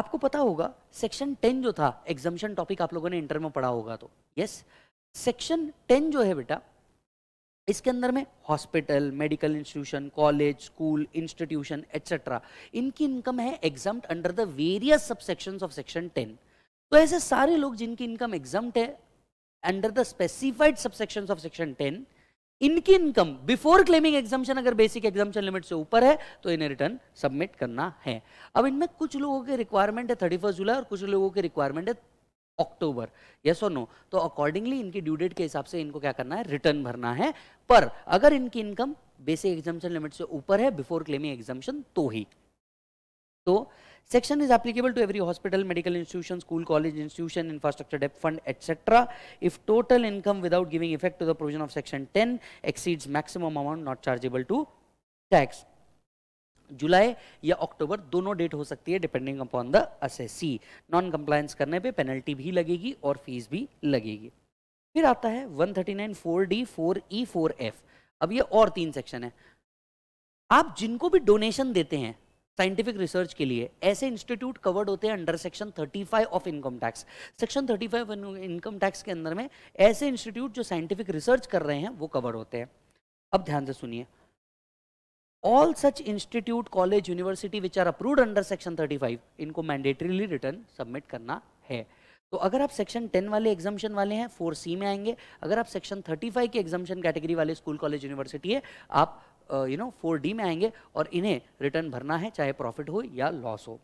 Speaker 1: आपको पता होगा सेक्शन 10 जो था एग्जामिशन टॉपिक आप लोगों ने इंटर में पढ़ा होगा तो यस सेक्शन 10 जो है बेटा इसके अंदर में hospital medical institution college school institution etcetera इनकी इनकम है exempt under the various subsection of section ten तो ऐसे सारे लोग जिनकी इनकम एग्जाम है under the specified subsections of section 10 इनकी इनकम बिफोर क्लेमिंग एग्जामेशन अगर बेसिक एग्जामेशन लिमिट से ऊपर है तो इन्हें रिटर्न सबमिट करना है अब इनमें कुछ लोगों के रिक्वायरमेंट है थर्टी फर्स्ट जुलाई और कुछ लोगों के रिक्वायरमेंट है अक्टूबर यस और नो तो अकॉर्डिंगली इनकी ड्यू डेट के हिसाब से इनको क्या करना है रिटर्न भरना है पर अगर इनकी इनकम बेसिक एग्जामेशन लिमिट से ऊपर है बिफोर क्लेमिंग एग्जामेशन तो ही तो Section is applicable to every hospital, medical institution, school, college, institution, infrastructure, debt fund, etc. If total income without giving effect to the provision of section 10 exceeds maximum amount not chargeable to tax. जुलाई या अक्टूबर दोनों date हो सकती है depending upon the assessee non compliance करने पे penalty भी लगेगी और फीस भी लगेगी फिर आता है 139 4D 4E 4F अब ये और तीन सेक्शन है आप जिनको भी डोनेशन देते हैं साइंटिफिक रिसर्च के लिए ऐसे इंस्टीट्यूट कवर्ड होते हैं under section 35 of income tax section 35 five income tax के अंदर में ऐसे इंस्टीट्यूट जो साइंटिफिक रिसर्च कर रहे हैं वो कवर होते हैं अब ध्यान से सुनिए all such institute college university which are approved under section 35 इनको मैंडेटरीली रिटर्न सबमिट करना है तो अगर आप सेक्शन 10 वाले एग्जामेशन वाले हैं फोर सी में आएंगे अगर आप सेक्शन 35 के एग्जामेशन कैटेगरी वाले स्कूल कॉलेज यूनिवर्सिटी है आप यू नो फोर डी में आएंगे और इन्हें रिटर्न भरना है चाहे प्रॉफिट हो या लॉस हो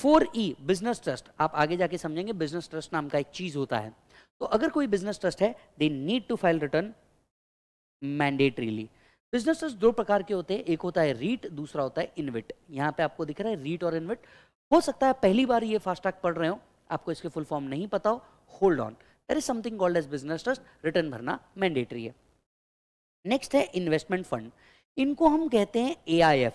Speaker 1: फोर ई बिजनेस ट्रस्ट आप आगे जाके समझेंगे बिजनेस ट्रस्ट नाम का एक चीज होता है तो अगर कोई बिजनेस ट्रस्ट है they need to file return mandatorily business trust दो प्रकार के होते हैं एक होता है रीट दूसरा होता है इनविट यहाँ पे आपको दिख रहा है रीट और इनविट हो सकता है पहली बार ये फास्ट ट्रैक पढ़ रहे हो आपको इसके फुल फॉर्म नहीं पता हो hold on there is something called as business trust return भरना मैंडेटरी है नेक्स्ट है इन्वेस्टमेंट फंड इनको हम कहते हैं ए आई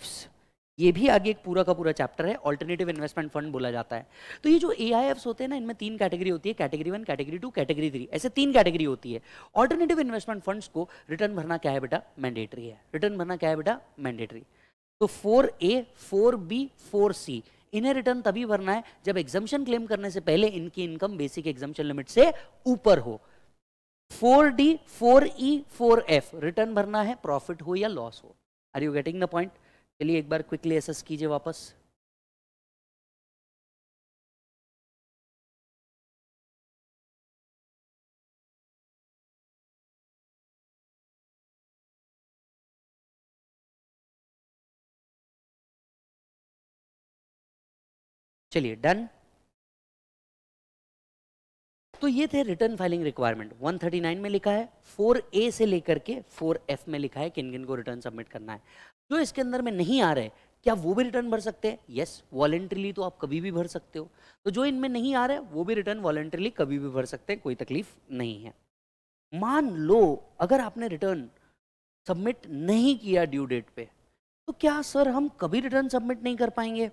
Speaker 1: ये भी आगे एक पूरा का पूरा चैप्टर है ऑल्टरनेटिव इन्वेस्टमेंट फंड बोला जाता है तो ये जो ए आई होते हैं ना इनमें तीन कैटेगरी होती है category one category to category three ऐसे तीन कैटेगरी होती है ऑल्टरनेटिव इन्वेस्टमेंट फंड्स को रिटर्न भरना क्या है बेटा मैंडेटरी है रिटर्न भरना क्या है बेटा मैंडेटरी तो four A four B four C इन्हें रिटर्न तभी भरना है जब एग्जामेशन क्लेम करने से पहले इनकी इनकम बेसिक एग्जामेशन लिमिट से ऊपर हो four D four E four F return भरना है प्रॉफिट हो या लॉस हो are you getting the point चलिए एक बार क्विकली एसेस कीजिए वापस चलिए डन तो ये थे रिटर्न फाइलिंग रिक्वायरमेंट 139 में लिखा है 4A से लेकर के 4F में लिखा है किन किन को रिटर्न सबमिट करना है जो इसके अंदर में नहीं आ रहे क्या वो भी रिटर्न भर सकते हैं यस वॉलेंट्रीली तो आप कभी भी भर सकते हो तो जो इनमें नहीं आ रहा है वो भी रिटर्न वॉलेंट्रीली कभी भी भर सकते हैं कोई तकलीफ नहीं है मान लो अगर आपने रिटर्न सबमिट नहीं किया ड्यू डेट पे तो क्या सर हम कभी रिटर्न सबमिट नहीं कर पाएंगे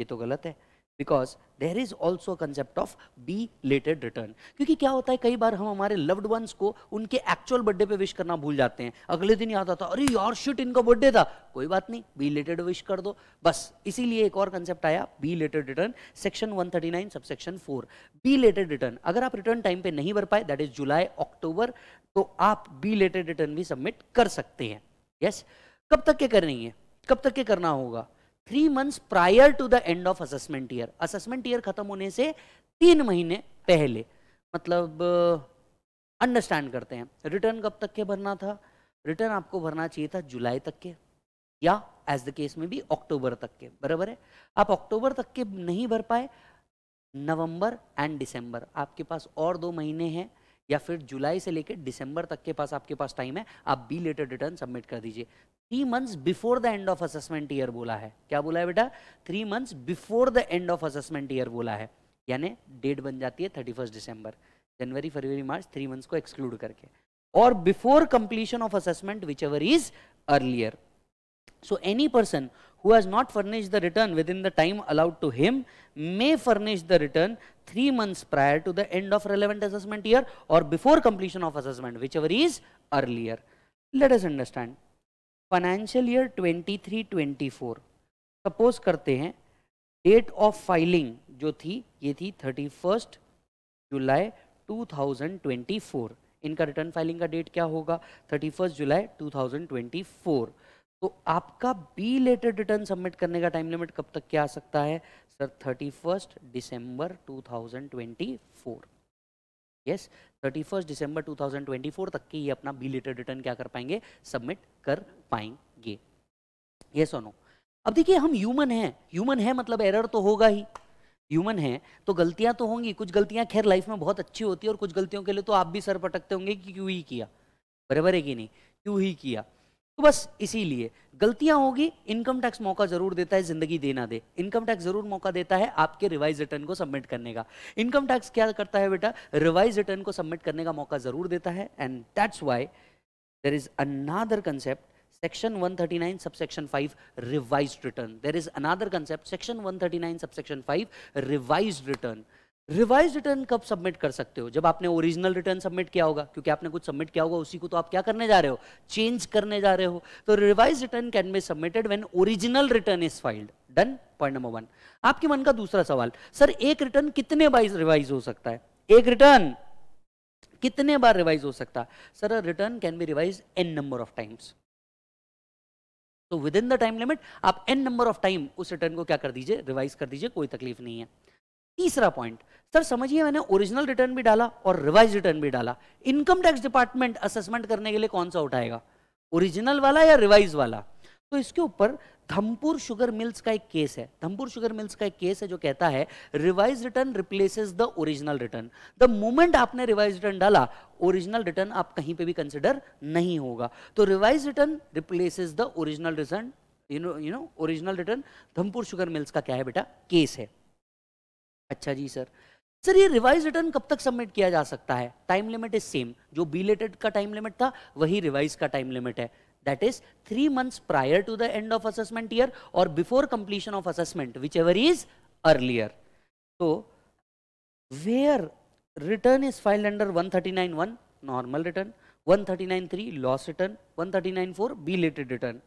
Speaker 1: ये तो गलत है because there is also concept of belated return क्योंकि क्या होता है कई बार हम हमारे लव्ड वंस को उनके एक्चुअल बर्थडे पे विश करना भूल जाते हैं अगले दिन याद आता अरे यार शिट इनका बर्थडे था कोई बात नहीं बी लेटेड विश कर दो बस इसीलिए एक और कंसेप्ट आया बी लेटेड रिटर्न सेक्शन 139 सब subsection four belated return अगर आप रिटर्न टाइम पे नहीं भर पाए दैट इज जुलाई अक्टूबर तो आप बी लेटेड रिटर्न भी सबमिट कर सकते हैं यस yes? कब तक के करनी है कब तक के करना होगा three months prior to the end of assessment year assessment year खत्म होने से तीन महीने पहले मतलब अंडरस्टैंड uh, करते हैं रिटर्न कब तक के भरना था रिटर्न आपको भरना चाहिए था जुलाई तक के या एज द केस में भी अक्टूबर तक के बराबर है आप अक्टूबर तक के नहीं भर पाए नवंबर एंड दिसंबर आपके पास और दो महीने हैं या फिर जुलाई से लेकर दिसंबर तक के पास आपके पास टाइम है आप बी लेटर रिटर्न सबमिट कर दीजिए three months before the end of assessment year बोला है क्या बोला है बेटा three months before the end of assessment year बोला है यानी डेट बन जाती है थर्टी दिसंबर जनवरी फरवरी मार्च थ्री मंथ्स को एक्सक्लूड करके और before completion of assessment whichever is earlier so any person who has not furnish the return within the time allowed to him may furnish the return three months prior to the end of relevant assessment year or before completion of assessment, whichever is earlier. Let us understand. Financial year 23-24. Suppose करते हैं date of filing जो थी ये थी 31st july 2024 इनका return filing का date क्या होगा 31 जुलाई 2024 तो आपका बी लेटर रिटर्न सबमिट करने का टाइम लिमिट कब तक क्या आ सकता है sir thirty first December two thousand twenty four yes thirty first December two thousand twenty four तक के ये अपना बी लेटर रिटर्न क्या कर पाएंगे सबमिट कर पाएंगे ये सोनो अब देखिए हम ह्यूमन हैं ह्यूमन है मतलब एरर तो होगा ही ह्यूमन है तो गलतियां तो होंगी कुछ गलतियां खैर लाइफ में बहुत अच्छी होती है और कुछ गलतियों के लिए तो आप भी सर पटकते होंगे कि क्यों ही किया बराबर है कि नहीं क्यों ही किया तो बस इसीलिए गलतियां होगी इनकम टैक्स मौका जरूर देता है जिंदगी देना दे इनकम टैक्स जरूर मौका देता है आपके रिवाइज रिटर्न को सबमिट करने का इनकम टैक्स क्या करता है बेटा रिवाइज रिटर्न को सबमिट करने का मौका जरूर देता है and that's why there is another concept section 139 section five revise return there is another concept section subsection five revise return revise return कब सबमिट कर सकते हो जब आपने ओरिजिनल रिटर्न सबमिट किया होगा क्योंकि आपने कुछ सबमिट किया होगा उसी को तो आप क्या करने जा रहे हो चेंज करने जा रहे हो तो revise return can be submitted when original return is filed done point number one आपके मन का दूसरा सवाल सर एक रिटर्न कितने बार रिवाइज हो सकता है एक रिटर्न कितने बार रिवाइज हो सकता है sir return can be revise N number of times तो within the time limit आप एन नंबर ऑफ टाइम उस रिटर्न को क्या कर दीजिए रिवाइज कर दीजिए कोई तकलीफ नहीं है तीसरा पॉइंट सर समझिए मैंने ओरिजिनल रिटर्न भी डाला और रिवाइज रिटर्न भी डाला इनकम टैक्स डिपार्टमेंट असेसमेंट करने के लिए कौन सा उठाएगा ओरिजिनल वाला या रिवाइज वाला तो इसके ऊपर धमपुर शुगर मिल्स का एक केस है धमपुर शुगर मिल्स का एक केस है जो कहता है revise return replaces the original return the moment आपने रिवाइज रिटर्न डाला ओरिजिनल रिटर्न आप कहीं पे भी कंसिडर नहीं होगा तो revise return replaces the original return you know you know original return Dhampur sugar mills का क्या है बेटा केस है अच्छा जी सर सर ये रिवाइज रिटर्न कब तक सबमिट किया जा सकता है टाइम लिमिट इज सेम जो बी लेटेड का टाइम लिमिट था वही रिवाइज का टाइम लिमिट है that is three months prior to the end of assessment year और before completion of assessment whichever is earlier तो where return is filed under one thirty one normal return three loss return four belated return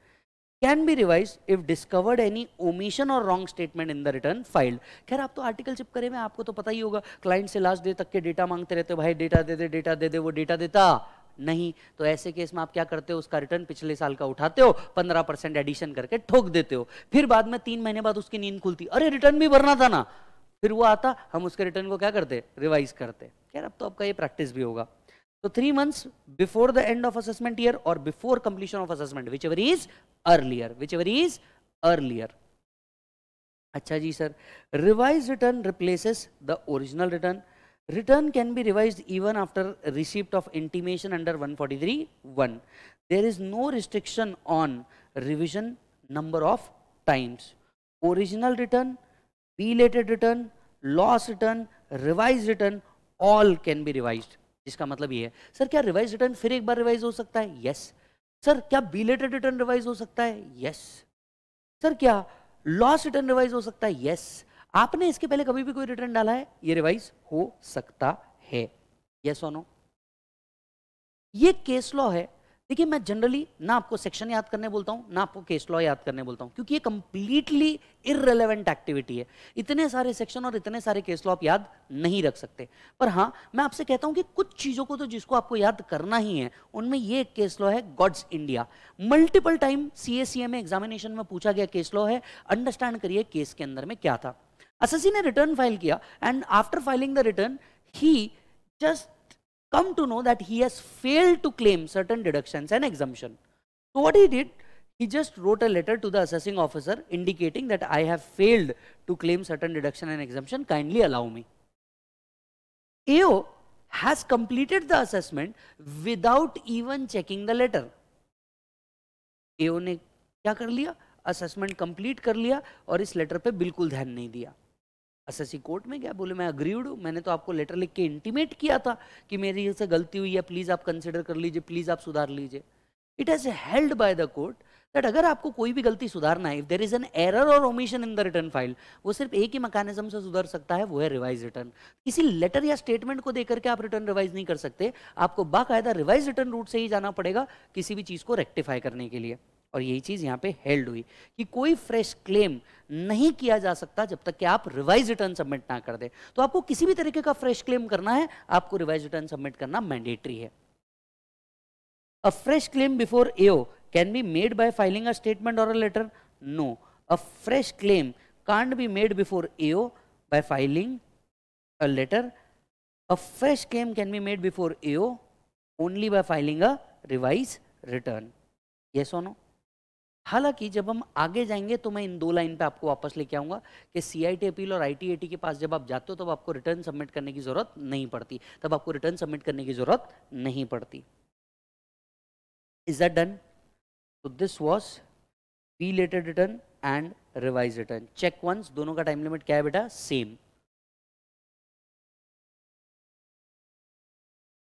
Speaker 1: can be revise if discovered any omission और wrong statement in the return filed खैर आप तो article chip करे में आपको तो पता ही होगा क्लाइंट से लास्ट डे तक के डेटा मांगते रहते हो भाई डेटा दे दे डेटा दे दे वो डेटा देता नहीं तो ऐसे केस में आप क्या करते हो उसका रिटर्न पिछले साल का उठाते हो पंद्रह परसेंट एडिशन करके ठोक देते हो फिर बाद में तीन महीने बाद उसकी नींद खुलती अरे रिटर्न भी भरना था ना फिर वो आता हम उसके रिटर्न को क्या करते रिवाइज करते खैर अब तो आपका ये प्रैक्टिस भी होगा So three months before the end of assessment year or before completion of assessment, whichever is earlier, whichever is earlier. Acha ji sir, revised return replaces the original return. Return can be revised even after receipt of intimation under 143.1. There is no restriction on revision number of times. Original return, belated return, loss return, revised return, all can be revised. जिसका मतलब ये है sir क्या revise return फिर एक बार revise हो सकता है यस सर क्या बिलेटेड रिटर्न रिवाइज हो सकता है यस सर क्या लॉस रिटर्न रिवाइज हो सकता है यस आपने इसके पहले कभी भी कोई रिटर्न डाला है ये रिवाइज हो सकता है यस और नो ये केस लॉ है देखिए मैं जनरली ना आपको सेक्शन याद करने बोलता हूँ ना आपको केस लॉ याद करने बोलता हूँ क्योंकि ये कंप्लीटली इरेलीवेंट एक्टिविटी है इतने सारे सेक्शन और इतने सारे केस लॉ आप याद नहीं रख सकते पर हाँ मैं आपसे कहता हूँ कि कुछ चीज़ों को तो जिसको आपको याद करना ही है उनमें ये एक केस लॉ है Goetze India multiple time C S में एग्जामिनेशन में पूछा गया केस लॉ है अंडरस्टैंड करिए केस के अंदर में क्या था अससी ने रिटर्न फाइल किया and after filing the return ही just come to know that he has failed to claim certain deductions and exemption. So what he did, he just wrote a letter to the assessing officer indicating that I have failed to claim certain deduction and exemption, kindly allow me. AO has completed the assessment without even checking the letter. AO ne kya kar liya? Assessment complete kar liya aur is letter pe bilkul dhyan nahi diya. SSC court में गया बोले मैं agreed हूँ मैंने तो आपको letter लिख के इंटीमेट किया था कि मेरी से गलती हुई है प्लीज़ आप कंसिडर कर लीजिए प्लीज़ आप सुधार लीजिए it has held by the court that अगर आपको कोई भी गलती सुधारना है if there is an error और omission in the return file वो सिर्फ एक ही मैकेनिज्म से सुधर सकता है वो है रिवाइज रिटर्न किसी लेटर या स्टेटमेंट को देकर के आप रिटर्न रिवाइज नहीं कर सकते आपको बाकायदा रिवाइज रिटर्न रूट से ही जाना पड़ेगा किसी भी चीज़ को रेक्टिफाई करने के लिए और यही चीज़ यहाँ पे हेल्ड हुई कि कोई फ्रेश क्लेम नहीं किया जा सकता जब तक कि आप रिवाइज रिटर्न सबमिट ना कर दे तो आपको किसी भी तरीके का फ्रेश क्लेम करना है आपको रिवाइज रिटर्न सबमिट करना मैंडेटरी है a fresh claim before AO can be made by filing a statement और a letter no a fresh claim can't be made before AO by filing a letter a fresh claim can be made before AO only by filing a revised return. Yes or no? हालांकि जब हम आगे जाएंगे तो मैं इन दो line पे आपको वापस लेके आऊंगा कि सी आई टी अपील और आई टी ए टी के पास जब आप जाते हो तब तो आपको रिटर्न सबमिट करने की ज़रूरत नहीं पड़ती तब आपको रिटर्न सबमिट करने की ज़रूरत नहीं पड़ती इज दैट डन तो this was belated return and revise return check once दोनों का टाइम लिमिट क्या है बेटा सेम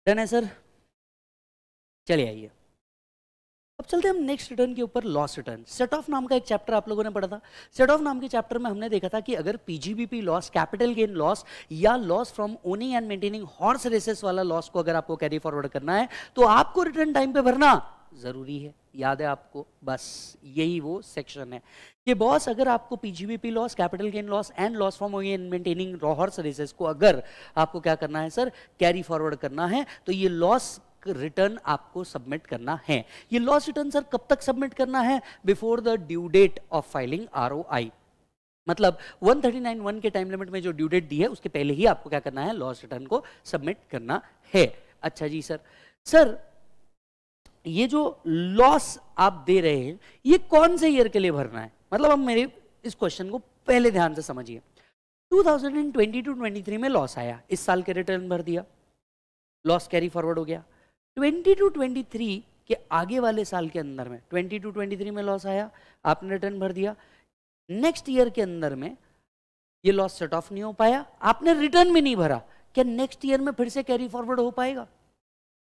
Speaker 2: डन है सर चले
Speaker 1: आइए अब चलते हम नेक्स्ट रिटर्न के ऊपर लॉस रिटर्न सेट ऑफ नाम का एक चैप्टर आप लोगों ने पढ़ा था सेट ऑफ नाम के चैप्टर में हमने देखा था कि अगर PGBP loss capital gain loss या loss from owning and maintaining horse races वाला लॉस को अगर आपको कैरी फॉरवर्ड करना है तो आपको रिटर्न टाइम पे भरना जरूरी है याद है आपको बस यही वो सेक्शन है कि बॉस अगर आपको PGBP loss capital gain loss and loss from owning and maintaining horse races को अगर आपको क्या करना है सर कैरी फॉरवर्ड करना है तो ये लॉस रिटर्न आपको सबमिट करना है ये लॉस रिटर्न सर कब तक सबमिट करना है before the due date of filing or मतलब 1391 के टाइम लिमिट में जो ड्यू डेट दी है उसके पहले ही आपको क्या करना है लॉस रिटर्न को सबमिट करना है अच्छा जी सर सर ये जो लॉस आप दे रहे हैं ये कौन से ईयर के लिए भरना है मतलब हम मेरे इस क्वेश्चन को पहले ध्यान से समझिए 2020 टू 23 में लॉस आया इस साल के रिटर्न भर दिया लॉस कैरी फॉरवर्ड हो गया ट्वेंटी टू ट्वेंटी थ्री के आगे वाले साल के अंदर में ट्वेंटी टू ट्वेंटी थ्री में लॉस आया आपने रिटर्न भर दिया नेक्स्ट ईयर के अंदर में ये लॉस सेट ऑफ नहीं हो पाया आपने रिटर्न भी नहीं भरा क्या नेक्स्ट ईयर में फिर से कैरी फॉरवर्ड हो पाएगा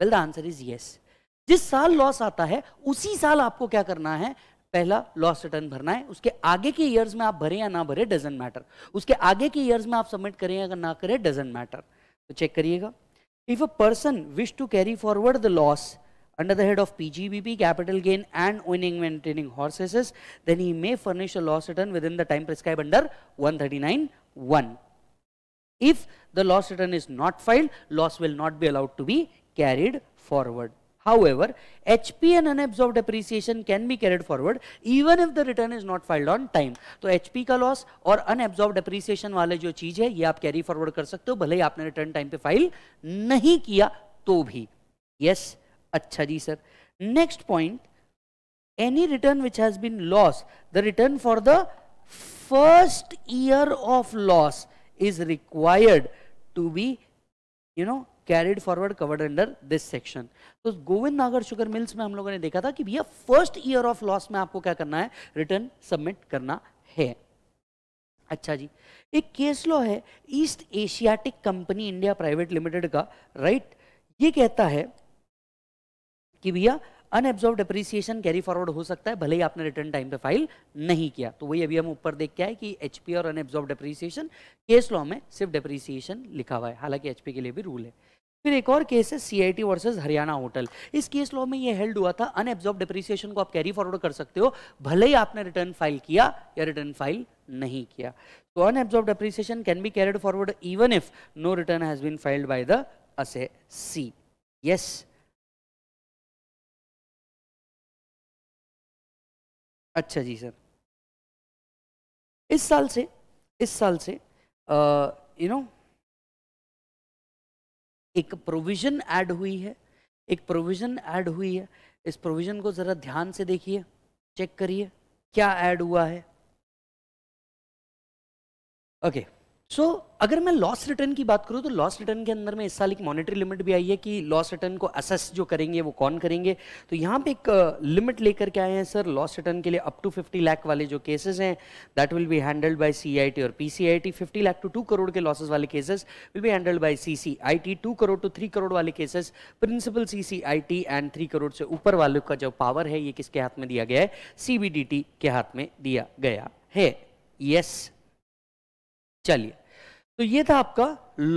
Speaker 1: well the answer is yes जिस साल लॉस आता है उसी साल आपको क्या करना है पहला लॉस रिटर्न भरना है उसके आगे के ईयर्स में आप भरे या ना भरे डजेंट मैटर उसके आगे के ईयर्स में आप सबमिट करें या ना करें डजेंट मैटर तो चेक करिएगा If a person wish to carry forward the loss under the head of PGBP, capital gain and owning maintaining horses, then he may furnish a loss return within the time prescribed under 139.1. If the loss return is not filed, loss will not be allowed to be carried forward. However, HP and unabsorbed appreciation can be carried forward even if the return is not filed on time. तो HP का loss और unabsorbed appreciation वाले जो चीज़ है ये आप carry forward कर सकते हो भले ही आपने रिटर्न टाइम पे फाइल नहीं किया तो भी yes, अच्छा जी sir Next point, any return which has been lost, the return for the first year of loss is required to be you know carried forward covered under this section तो गोविंद नागर sugar mills में हम लोगों ने देखा था कि भैया फर्स्ट ईयर ऑफ लॉस में आपको क्या करना है रिटर्न सबमिट करना है अच्छा जी एक केस लॉ है East Asiatic company India private limited का राइट ये कहता है कि भैया अनएब्जॉर्व डिप्रिसिएशन कैरी फॉरवर्ड हो सकता है भले ही आपने रिटर्न टाइम पे फाइल नहीं किया तो वही अभी हम ऊपर देख के आए कि एचपी और अनएब्जॉर्व डिप्रिसिएशन केस लॉ में सिर्फ डिप्रिसिएशन लिखा हुआ है हालांकि एचपी के लिए भी रूल है फिर एक और केस है सीआईटी वर्सेज हरियाणा होटल इस केस लॉ में यह हेल्ड हुआ था अनएब्जॉर्ब डिप्रिसिएशन को आप कैरी फॉरवर्ड कर सकते हो भले ही आपने रिटर्न फाइल किया या रिटर्न फाइल नहीं किया तो unabsorbed depreciation can be carried forward even if no return has been filed by the assessee yes
Speaker 2: अच्छा जी सर इस साल से इस साल से यू नो
Speaker 1: एक प्रोविज़न ऐड हुई है एक प्रोविज़न ऐड हुई है इस प्रोविज़न को ज़रा ध्यान से देखिए चेक करिए क्या ऐड हुआ है ओके okay. सो so, अगर मैं लॉस रिटर्न की बात करूं तो लॉस रिटर्न के अंदर में इस साल एक मॉनेटरी लिमिट भी आई है कि लॉस रिटर्न को असेस जो करेंगे वो कौन करेंगे तो यहाँ पे एक लिमिट uh, लेकर के आए हैं सर लॉस रिटर्न के लिए अप टू 50 लाख वाले जो केसेस हैं that will be handled by CIT और PCIT 50 lakh to two crore के लॉसेज वाले cases will be handled I T two crore to three crore वाले cases principal T and three crore से ऊपर वालों का जो पावर है ये किसके हाथ में दिया गया है सीबीडीटी के हाथ में दिया गया है यस yes. चलिए तो ये था आपका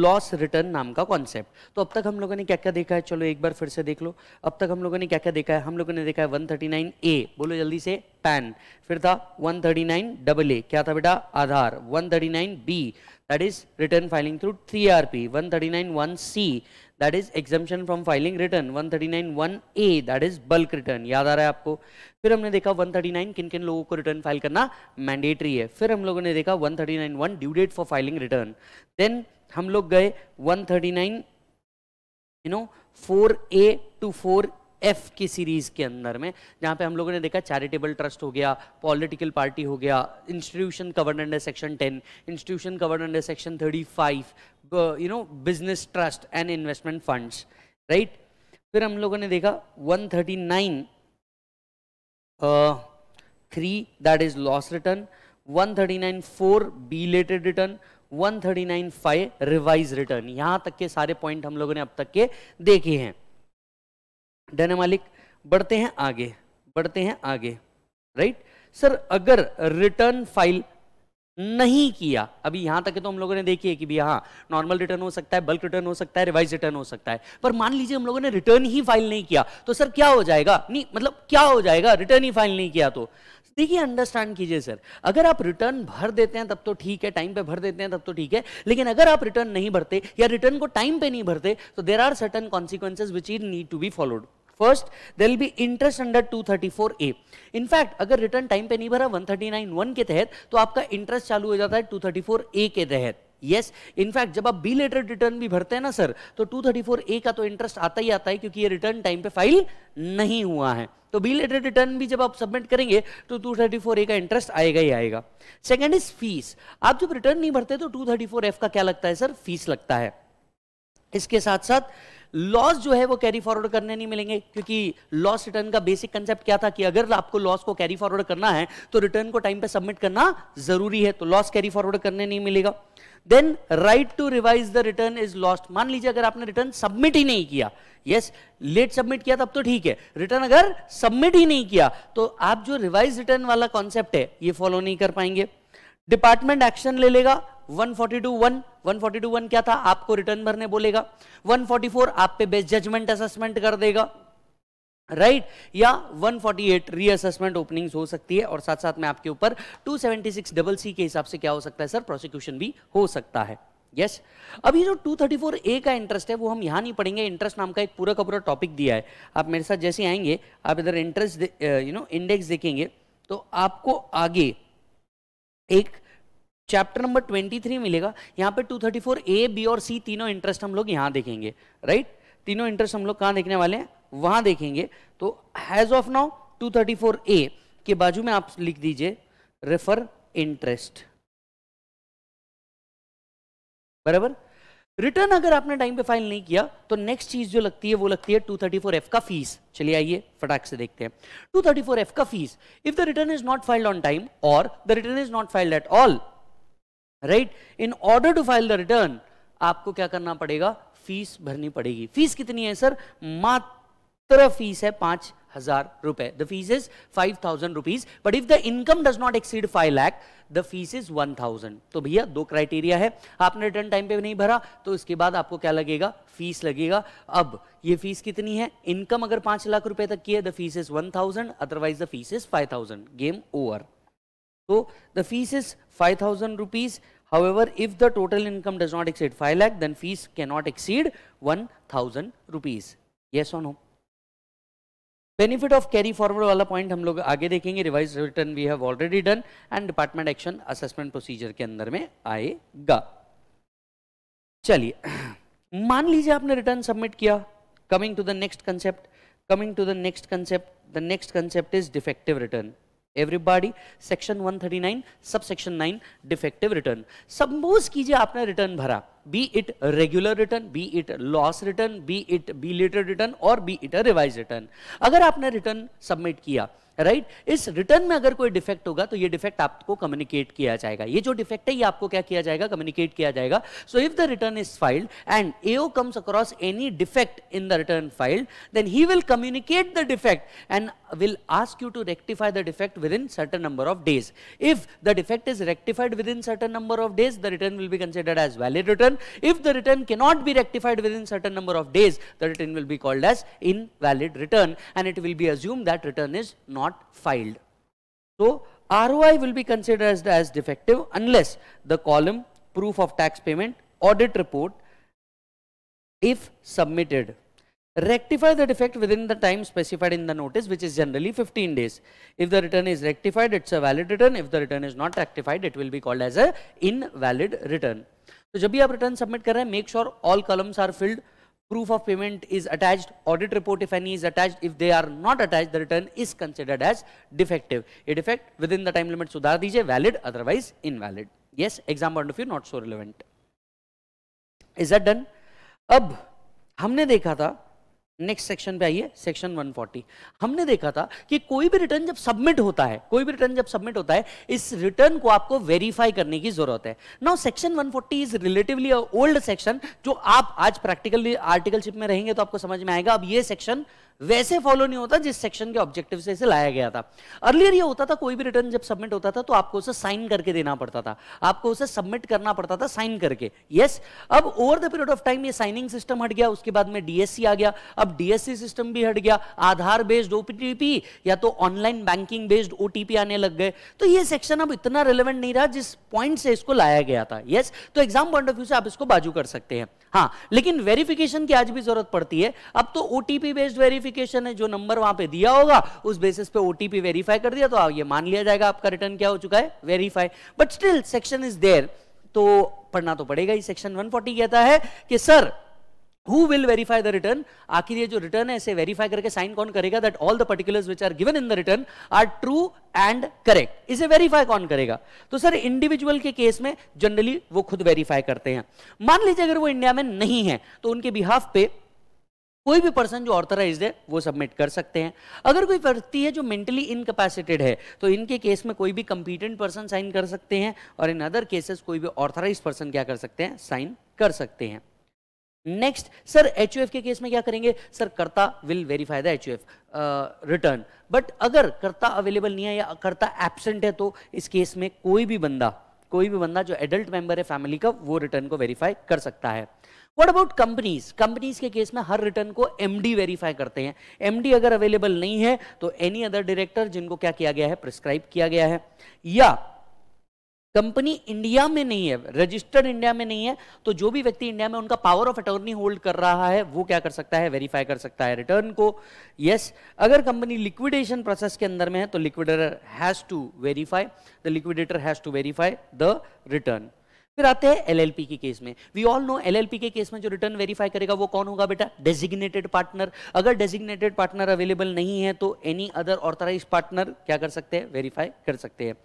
Speaker 1: लॉस रिटर्न नाम का कॉन्सेप्ट तो अब तक हम लोगों ने क्या क्या देखा है चलो एक बार फिर से देख लो अब तक हम लोगों ने क्या क्या देखा है हम लोगों ने देखा है 139 ए बोलो जल्दी से पैन फिर था 139 थर्टी डबल ए क्या था बेटा आधार 139 B that is return filing through three R P one thirty one C that is exemption from filing return 139 1 A that is bulk return याद आ रहा है आपको फिर हमने देखा 139 किन किन लोगों को रिटर्न फाइल करना मैंडेटरी है फिर हम लोगों ने देखा 139 one due date for filing return then हम लोग गए 139 you know four A to four F की सीरीज़ के अंदर में जहाँ पे हम लोगों ने देखा चैरिटेबल ट्रस्ट हो गया पॉलिटिकल पार्टी हो गया institution covered under section 10 institution covered under section 35 you know business trust and investment funds right फिर हम लोगों ने देखा 139 thirty nine three that is loss return one thirty nine four belated return 139 thirty nine five revise return यहाँ तक के सारे point हम लोगों ने अब तक के देखे हैं मालिक बढ़ते हैं आगे बढ़ते हैं आगे राइट सर अगर रिटर्न फाइल नहीं किया अभी यहां तक तो हम लोगों ने देखी है कि भी हाँ नॉर्मल रिटर्न हो सकता है बल्क रिटर्न हो सकता है रिवाइज रिटर्न हो सकता है पर मान लीजिए हम लोगों ने रिटर्न ही फाइल नहीं किया तो सर क्या हो जाएगा नहीं मतलब क्या हो जाएगा रिटर्न ही फाइल नहीं किया तो देखिए अंडरस्टैंड कीजिए सर अगर आप रिटर्न भर देते हैं तब तो ठीक है टाइम पे भर देते हैं तब तो ठीक है लेकिन अगर आप रिटर्न नहीं भरते या रिटर्न को टाइम पे नहीं भरते तो there are certain consequences which is need to be followed first there be interest under 234 A in fact अगर रिटर्न टाइम पे नहीं भरा 1391 के तहत तो आपका इंटरेस्ट चालू हो जाता है 234 ए के तहत यस yes, इनफैक्ट जब आप बी लेटर रिटर्न भी भरते हैं ना सर तो 234 ए का तो इंटरेस्ट आता ही आता है क्योंकि ये रिटर्न टाइम पे फाइल नहीं हुआ है तो बी लेटर रिटर्न भी जब आप सबमिट करेंगे तो 234 ए का इंटरेस्ट आएगा ही आएगा सेकेंड इज फीस आप जब रिटर्न नहीं भरते तो 234 एफ का क्या लगता है सर फीस लगता है इसके साथ साथ लॉस जो है वो कैरी फॉरवर्ड करने नहीं मिलेंगे क्योंकि लॉस रिटर्न का बेसिक कंसेप्ट क्या था कि अगर आपको लॉस को कैरी फॉरवर्ड करना है तो रिटर्न को टाइम पे सबमिट करना जरूरी है तो लॉस कैरी फॉरवर्ड करने नहीं मिलेगा then right to revise the return is lost मान लीजिए अगर आपने रिटर्न सबमिट ही नहीं किया यस लेट सबमिट किया तब तो ठीक है रिटर्न अगर सबमिट ही नहीं किया तो आप जो रिवाइज रिटर्न वाला कॉन्सेप्ट है ये फॉलो नहीं कर पाएंगे डिपार्टमेंट एक्शन ले लेगा 142 1 142 वन क्या था आपको रिटर्न भरने बोलेगा 144 आप पे बेस्ट जजमेंट असेसमेंट कर देगा राइट right? या 148 रीअसेसमेंट ओपनिंग्स हो सकती है और साथ साथ में आपके ऊपर 276 डबल सी के हिसाब से क्या हो सकता है सर प्रोसिक्यूशन भी हो सकता है यस yes. अभी जो 234 ए का इंटरेस्ट है वो हम यहां नहीं पढ़ेंगे इंटरेस्ट नाम का एक पूरा का पूरा टॉपिक दिया है आप मेरे साथ जैसे आएंगे आप इधर इंटरेस्ट यू नो इंडेक्स देखेंगे तो आपको आगे एक चैप्टर नंबर 23 मिलेगा यहाँ पे 234 ए बी और सी तीनों इंटरेस्ट हम लोग यहाँ देखेंगे राइट तीनों इंटरेस्ट हम लोग कहाँ देखने वाले हैं वहां देखेंगे तो हैज ऑफ नाउ 234 ए के बाजू में आप लिख दीजिए रेफर इंटरेस्ट बराबर रिटर्न अगर आपने टाइम पे फाइल नहीं किया तो नेक्स्ट चीज जो लगती है वो लगती है एफ का फीस चलिए आइए फटाक से देखते हैं एफ का fees if the return is not filed on time और the return is not filed at all right in order to file the return आपको क्या करना पड़ेगा फीस भरनी पड़ेगी फीस कितनी है सर मात्र फीस है पांच हजार रुपए the fees is five thousand rupees but if the income does not exceed five lakh the fees is one thousand तो भैया दो क्राइटेरिया है आपने रिटर्न टाइम पे नहीं भरा तो इसके बाद आपको क्या लगेगा फीस लगेगा अब ये फीस कितनी है इनकम अगर पांच लाख रुपए तक की है the fees is one thousand otherwise the fees is five thousand game over तो the fees is five thousand rupees However, if the total income does not exceed 5 lakh, then fees cannot exceed 1000 rupees. Yes or no? Benefit of carry forward वाला point हम लोग आगे देखेंगे revise return we have already done and department action assessment procedure के अंदर में आएगा चलिए मान लीजिए आपने रिटर्न सबमिट किया coming to the next concept coming to the next concept the next concept is defective return everybody section 139 sub section 9 defective return suppose कीजिए आपने रिटर्न भरा be it regular return be it loss return be it belated return और be it a revise return अगर आपने return submit किया right इस return में अगर कोई डिफेक्ट होगा तो ये डिफेक्ट आपको कम्युनिकेट किया जाएगा ये जो डिफेक्ट है ये आपको क्या किया जाएगा कम्युनिकेट किया जाएगा so if the return is filed and AO comes across any defect in the return filed then he will communicate the defect and will ask you to rectify the defect within certain number of days if the defect is rectified within certain number of days the return will be considered as valid return if the return can not be rectified within certain number of days the return will be called as invalid return and it will be assume that return is not not filed. So ROI will be considered as, as defective unless the column proof of tax payment audit report if submitted. Rectify the defect within the time specified in the notice which is generally 15 days. If the return is rectified it's a valid return. If the return is not rectified it will be called as a invalid return. So, जब भी आप return submit कर रहे हैं make sure all proof of payment is attached, audit report if any is attached, if they are not attached, the return is considered as defective. A defect within the time limit sudhar a valid, otherwise invalid. Yes, exam point of view not so relevant. Is that done? अब हमने देखा था next section पे आइए section 140 हमने देखा था कि कोई भी रिटर्न जब सबमिट होता है कोई भी रिटर्न जब सबमिट होता है इस रिटर्न को आपको वेरीफाई करने की जरूरत है now section 140 forty is relatively old section जो आप आज प्रैक्टिकली आर्टिकलशिप में रहेंगे तो आपको समझ में आएगा अब ये सेक्शन वैसे फॉलो नहीं होता जिस सेक्शन के ऑब्जेक्टिव से इसे लाया गया था अर्लियर ये होता था कोई भी रिटर्न जब सबमिट होता था तो आपको उसे साइन करके देना पड़ता था आपको उसे सबमिट करना पड़ता था साइन करके यस yes, अब over the period of time ये साइनिंग सिस्टम हट गया उसके बाद में डीएससी आ गया अब अब डीएससी सिस्टम भी हट गया आधार बेस्ड ओटीपी या तो ऑनलाइन बैंकिंग बेस्ड ओटीपी आने लग गए तो ये सेक्शन अब इतना रिलेवेंट नहीं रहा जिस पॉइंट से इसको लाया गया था यस तो एग्जाम पॉइंट ऑफ व्यू से आप इसको बाजू कर सकते हैं हाँ लेकिन वेरिफिकेशन की आज भी जरूरत पड़ती है अब तो ओटीपी बेस्ड वेरिफिकेशन है जो नंबर वहां पे दिया होगा उस बेसिस पे ओटीपी वेरीफाई कर दिया तो ये मान लिया जाएगा आपका रिटर्न क्या हो चुका है verify but still section is there तो पढ़ना तो पड़ेगा ही सेक्शन 140 कहता है कि sir who will verify the return आखिर ये जो रिटर्न है इसे वेरीफाई करके साइन कौन करेगा that all the particulars which are given in the return are true and correct इसे वेरीफाई कौन करेगा तो सर इंडिविजुअल के केस में जनरली वो खुद वेरीफाई करते हैं मान लीजिए अगर वो इंडिया में नहीं है तो उनके बिहाफ पे कोई भी पर्सन जो ऑथराइज है वो सबमिट कर सकते हैं अगर कोई व्यक्ति है जो मेंटली इनकैपेसिटेड है तो इनके केस में कोई भी कंपिटेंट पर्सन साइन कर सकते हैं और इन अदर केसेस कोई भी ऑथराइज पर्सन क्या कर सकते हैं साइन कर सकते हैं नेक्स्ट सर एच के केस में क्या करेंगे sir karta will verify the H return but अगर कर्ता अवेलेबल नहीं है या कर्ता एबसेंट है तो इस केस में कोई भी बंदा कोई भी बंदा जो एडल्ट मेंबर है फैमिली का वो रिटर्न को वेरीफाई कर सकता है वट अबाउट कंपनीज कंपनीज के केस में हर रिटर्न को एमडी वेरीफाई करते हैं एमडी अगर अवेलेबल नहीं है तो एनी अदर डायरेक्टर जिनको क्या किया गया है प्रिस्क्राइब किया गया है या कंपनी इंडिया में नहीं है रजिस्टर्ड इंडिया में नहीं है तो जो भी व्यक्ति इंडिया में उनका पावर ऑफ अटोर्नी होल्ड कर रहा है वो क्या कर सकता है वेरीफाई कर सकता है रिटर्न को यस yes, अगर कंपनी लिक्विडेशन प्रोसेस के अंदर में है तो liquidator has to verify the liquidator has to verify the return फिर आते हैं एलएलपी के केस में वी ऑल नो एलएलपी के केस में जो रिटर्न वेरीफाई करेगा वो कौन होगा बेटा डेजिग्नेटेड पार्टनर अगर डेजिग्नेटेड पार्टनर अवेलेबल नहीं है तो एनी अदर ऑथराइज पार्टनर क्या कर सकते हैं वेरीफाई कर सकते हैं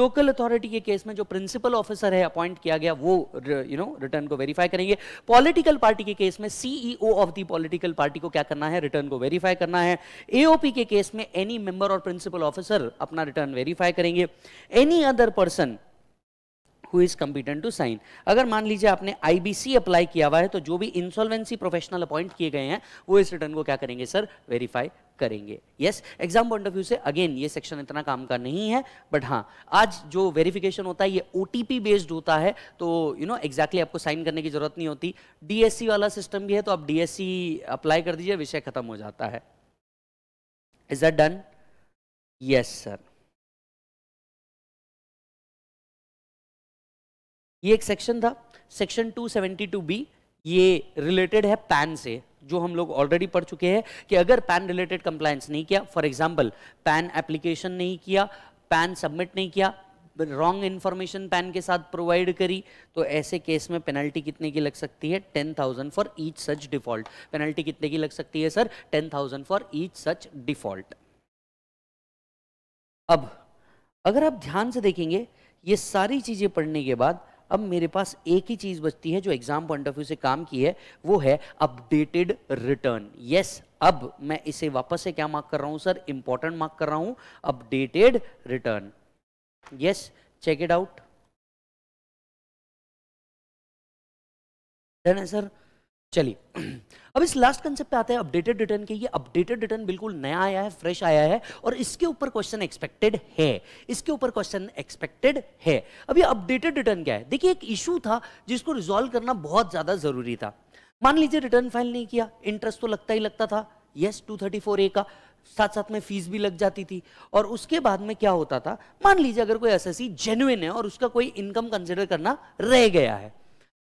Speaker 1: लोकल अथॉरिटी के केस में जो प्रिंसिपल ऑफिसर है अपॉइंट किया गया वो यू नो रिटर्न को वेरीफाई करेंगे पॉलिटिकल पार्टी के केस में CEO of the political party को क्या करना है रिटर्न को वेरीफाई करना है एओपी के केस में एनी मेंबर और प्रिंसिपल ऑफिसर अपना रिटर्न वेरीफाई करेंगे any other person who is competent to sign अगर मान लीजिए आपने आईबीसी अप्लाई किया हुआ है तो जो भी इंसॉल्वेंसी प्रोफेशनल अपॉइंट किए गए हैं वो इस रिटर्न को क्या करेंगे सर वेरीफाई करेंगे yes exam point of view से अगेन ये सेक्शन इतना काम का नहीं है बट हाँ आज जो वेरिफिकेशन होता है ये ओ बेस्ड होता है तो यू नो एग्जैक्टली आपको साइन करने की जरूरत नहीं होती डीएससी वाला सिस्टम भी है तो आप डीएससी अप्लाई कर दीजिए विषय खत्म हो जाता है is
Speaker 2: that done yes sir
Speaker 1: ये एक सेक्शन था सेक्शन 272 बी ये रिलेटेड है पैन से जो हम लोग ऑलरेडी पढ़ चुके हैं कि अगर पैन रिलेटेड कंप्लायंस नहीं किया फॉर एग्जाम्पल पैन एप्लीकेशन नहीं किया पैन सबमिट नहीं किया रॉन्ग इन्फॉर्मेशन पैन के साथ प्रोवाइड करी तो ऐसे केस में पेनल्टी कितने की लग सकती है ten thousand for each such default penalty कितने की लग सकती है sir ten thousand for each such default अब अगर आप ध्यान से देखेंगे ये सारी चीज़ें पढ़ने के बाद अब मेरे पास एक ही चीज़ बचती है जो एग्जाम पॉइंट ऑफ व्यू से काम की है वो है अपडेटेड रिटर्न यस अब मैं इसे वापस से क्या मार्क कर रहा हूं सर इंपॉर्टेंट मार्क कर रहा हूं updated return yes check it
Speaker 2: out है सर
Speaker 1: चलिए अब इस लास्ट कंसेप्ट पे आते हैं अपडेटेड रिटर्न के ये अपडेटेड रिटर्न बिल्कुल नया आया है फ्रेश आया है और इसके ऊपर क्वेश्चन एक्सपेक्टेड है इसके ऊपर क्वेश्चन एक्सपेक्टेड है अब ये अपडेटेड रिटर्न क्या है देखिए एक इशू था जिसको रिजोल्व करना बहुत ज़्यादा ज़रूरी था मान लीजिए रिटर्न फाइल नहीं किया इंटरेस्ट तो लगता ही लगता था yes two thirty four A का साथ साथ में फीस भी लग जाती थी और उसके बाद में क्या होता था मान लीजिए अगर कोई एस एस जेन्युन है और उसका कोई इनकम कंसिडर करना रह गया है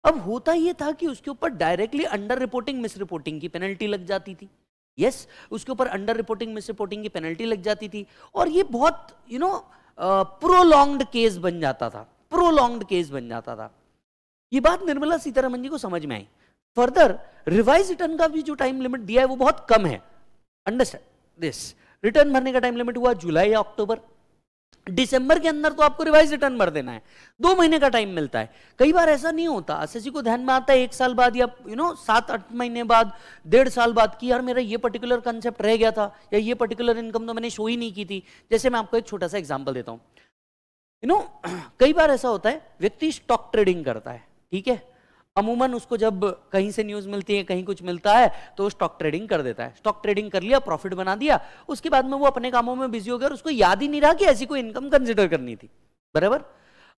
Speaker 1: अब होता यह था कि उसके ऊपर directly under reporting misreporting की पेनल्टी लग जाती थी यस yes, उसके ऊपर अंडर रिपोर्टिंग मिस रिपोर्टिंग की पेनल्टी लग जाती थी और ये बहुत यू नो प्रोलॉन्ग्ड केस बन जाता था प्रोलॉन्ग्ड केस बन जाता था ये बात निर्मला सीतारमन जी को समझ में आई फर्दर रिवाइज रिटर्न का भी जो टाइम लिमिट दिया है वो बहुत कम है अंडरस्टैंड दिस रिटर्न भरने का टाइम लिमिट हुआ जुलाई या अक्टूबर दिसंबर के अंदर तो आपको रिवाइज रिटर्न भर देना है दो महीने का टाइम मिलता है कई बार ऐसा नहीं होता एसएससी को ध्यान में आता है एक साल बाद या यू नो सात आठ महीने बाद डेढ़ साल बाद कि यार मेरा ये पर्टिकुलर कंसेप्ट रह गया था या ये पर्टिकुलर इनकम तो मैंने शो ही नहीं की थी जैसे मैं आपको एक छोटा सा एग्जाम्पल देता हूँ यू नो कई बार ऐसा होता है व्यक्ति स्टॉक ट्रेडिंग करता है ठीक है अमूमन उसको जब कहीं से न्यूज मिलती है कहीं कुछ मिलता है तो स्टॉक ट्रेडिंग कर देता है स्टॉक ट्रेडिंग कर लिया प्रॉफिट बना दिया उसके बाद में वो अपने कामों में बिजी हो गया और उसको याद ही नहीं रहा कि ऐसी कोई इनकम कंसिडर करनी थी बराबर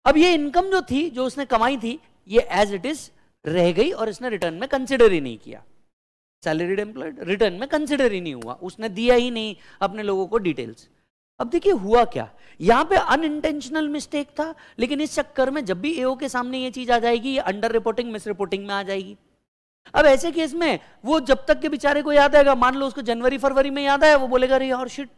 Speaker 1: अब ये इनकम जो थी जो उसने कमाई थी ये एज इट इज रह गई और इसने रिटर्न में कंसिडर ही नहीं किया सैलरीड एम्प्लॉयड रिटर्न में कंसिडर ही नहीं हुआ उसने दिया ही नहीं अपने लोगों को डिटेल्स अब देखिए हुआ क्या यहां पे अनइंटेंशनल मिस्टेक था लेकिन इस चक्कर में जब भी एओ के सामने ये चीज आ जाएगी ये अंडर रिपोर्टिंग मिस रिपोर्टिंग में आ जाएगी अब ऐसे केस में वो जब तक के बेचारे को याद आएगा मान लो उसको जनवरी फरवरी में याद आया वो बोलेगा रे और शिट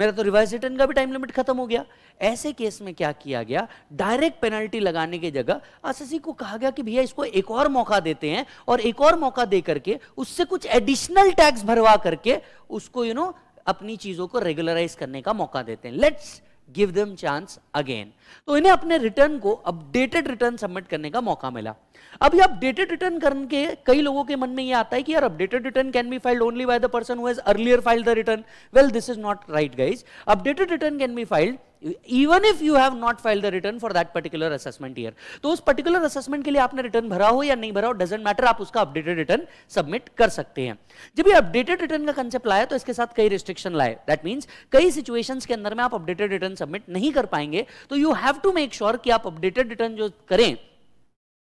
Speaker 1: मेरा तो रिवाइज रिटर्न का भी टाइम लिमिट खत्म हो गया ऐसे केस में क्या किया गया डायरेक्ट पेनल्टी लगाने की जगह एसएससी को कहा गया कि भैया इसको एक और मौका देते हैं और एक और मौका दे करके उससे कुछ एडिशनल टैक्स भरवा करके उसको यू you नो know, अपनी चीजों को रेगुलराइज करने का मौका देते हैं let's give them chance again तो इन्हें अपने रिटर्न को अपडेटेड रिटर्न सबमिट करने का मौका मिला अब ये अपडेटेड रिटर्न करके कई लोगों के मन में ये आता है कि यार updated return can be filed only by the person who has earlier filed the return well this is not right guys updated return can be filed even if you have not file the return for that particular assessment year तो उस particular assessment के लिए आपने return भरा हो या नहीं भरा हो डजेंट मैटर आप उसका अपडेटेड रिटर्न सबमिट कर सकते हैं जब ये अपडेटेड रिटर्न का कंसेप्ट लाया तो इसके साथ कई रिस्ट्रिक्शन लाए दैट मीन्स कई सिचुएशन के अंदर में आप अपडेटेड रिटर्न सबमिट नहीं कर पाएंगे तो you have to make sure कि आप अपडेटेड रिटर्न जो करें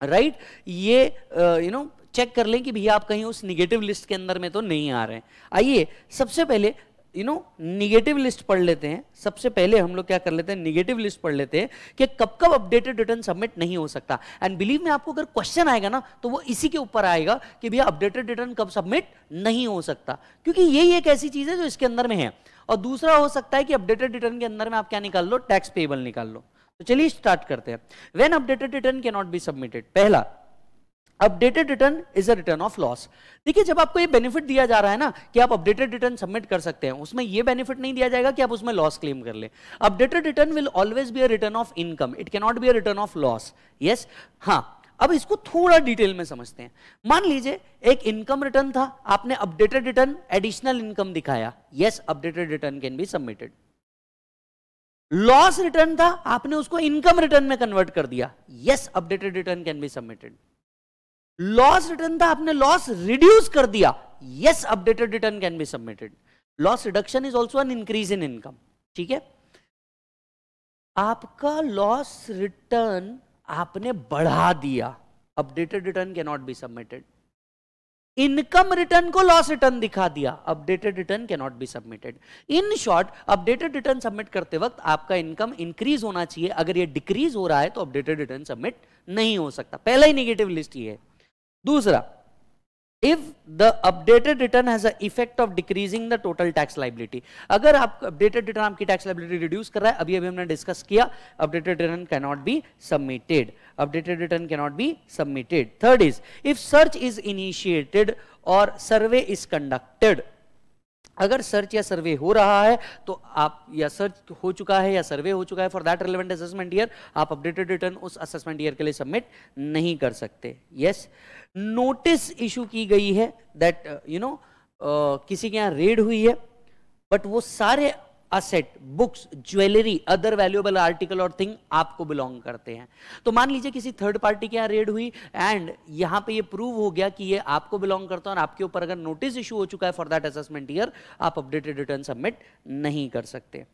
Speaker 1: राइट right? ये you uh, know you know, check कर लें कि भैया आप कहीं उस निगेटिव लिस्ट के अंदर में तो नहीं आ रहे हैं आइए सबसे पहले यू नो निगेटिव लिस्ट पढ़ लेते हैं सबसे पहले हम लोग क्या कर लेते हैं निगेटिव लिस्ट पढ़ लेते हैं कि कब कब अपडेटेड रिटर्न सबमिट नहीं हो सकता एंड बिलीव में आपको अगर क्वेश्चन आएगा ना तो वो इसी के ऊपर आएगा कि भैया अपडेटेड रिटर्न कब सबमिट नहीं हो सकता क्योंकि यही एक ऐसी चीज है जो इसके अंदर में है और दूसरा हो सकता है कि अपडेटेड रिटर्न के अंदर में आप क्या निकाल लो टैक्स पेबल निकाल लो तो चलिए स्टार्ट करते हैं when updated return can not be submitted पहला updated return is a return of loss देखिए जब आपको ये बेनिफिट दिया जा रहा है ना कि आप अपडेटेड रिटर्न सबमिट कर सकते हैं उसमें ये बेनिफिट नहीं दिया जाएगा कि आप उसमें लॉस क्लेम कर ले updated return will always be a return of income it cannot be a return of loss yes हाँ अब इसको थोड़ा डिटेल में समझते हैं मान लीजिए एक इनकम रिटर्न था आपने अपडेटेड रिटर्न एडिशनल इनकम दिखाया yes updated return can be submitted loss return था आपने उसको इनकम रिटर्न में कन्वर्ट कर दिया yes updated return can be submitted loss return था आपने लॉस रिड्यूस कर दिया yes updated return can be submitted loss reduction is also an increase in income ठीक है आपका लॉस रिटर्न आपने बढ़ा दिया updated return can not be submitted income return को लॉस रिटर्न दिखा दिया updated return can not be submitted in short updated return submit करते वक्त आपका इनकम इंक्रीज होना चाहिए अगर ये डिक्रीज हो रहा है तो अपडेटेड रिटर्न सबमिट नहीं हो सकता पहला ही नेगेटिव लिस्ट ये है दूसरा if the updated return has a effect of decreasing the total tax liability अगर आप अपडेटेड रिटर्न आपकी टैक्स लाइबिलिटी रिड्यूस कर रहा है अभी अभी हमने डिस्कस किया updated return can not be submitted updated return can not be submitted third is if search is initiated और सर्वे इज कंडक्टेड अगर सर्च या सर्वे हो रहा है तो आप या सर्च हो चुका है या सर्वे हो चुका है for that relevant assessment year आप अपडेटेड रिटर्न उस असेसमेंट ईयर के लिए सबमिट नहीं कर सकते यस नोटिस इशू की गई है दैट यू नो किसी के यहाँ रेड हुई है बट वो सारे asset books jewellery other valuable article और थिंग आपको बिलोंग करते हैं तो मान लीजिए किसी थर्ड पार्टी के यहाँ रेड हुई एंड यहाँ पे ये प्रूव हो गया कि ये आपको बिलोंग करता है और आपके ऊपर अगर नोटिस इशू हो चुका है फॉर दैट असेसमेंट ईयर आप अपडेटेड रिटर्न सबमिट नहीं कर सकते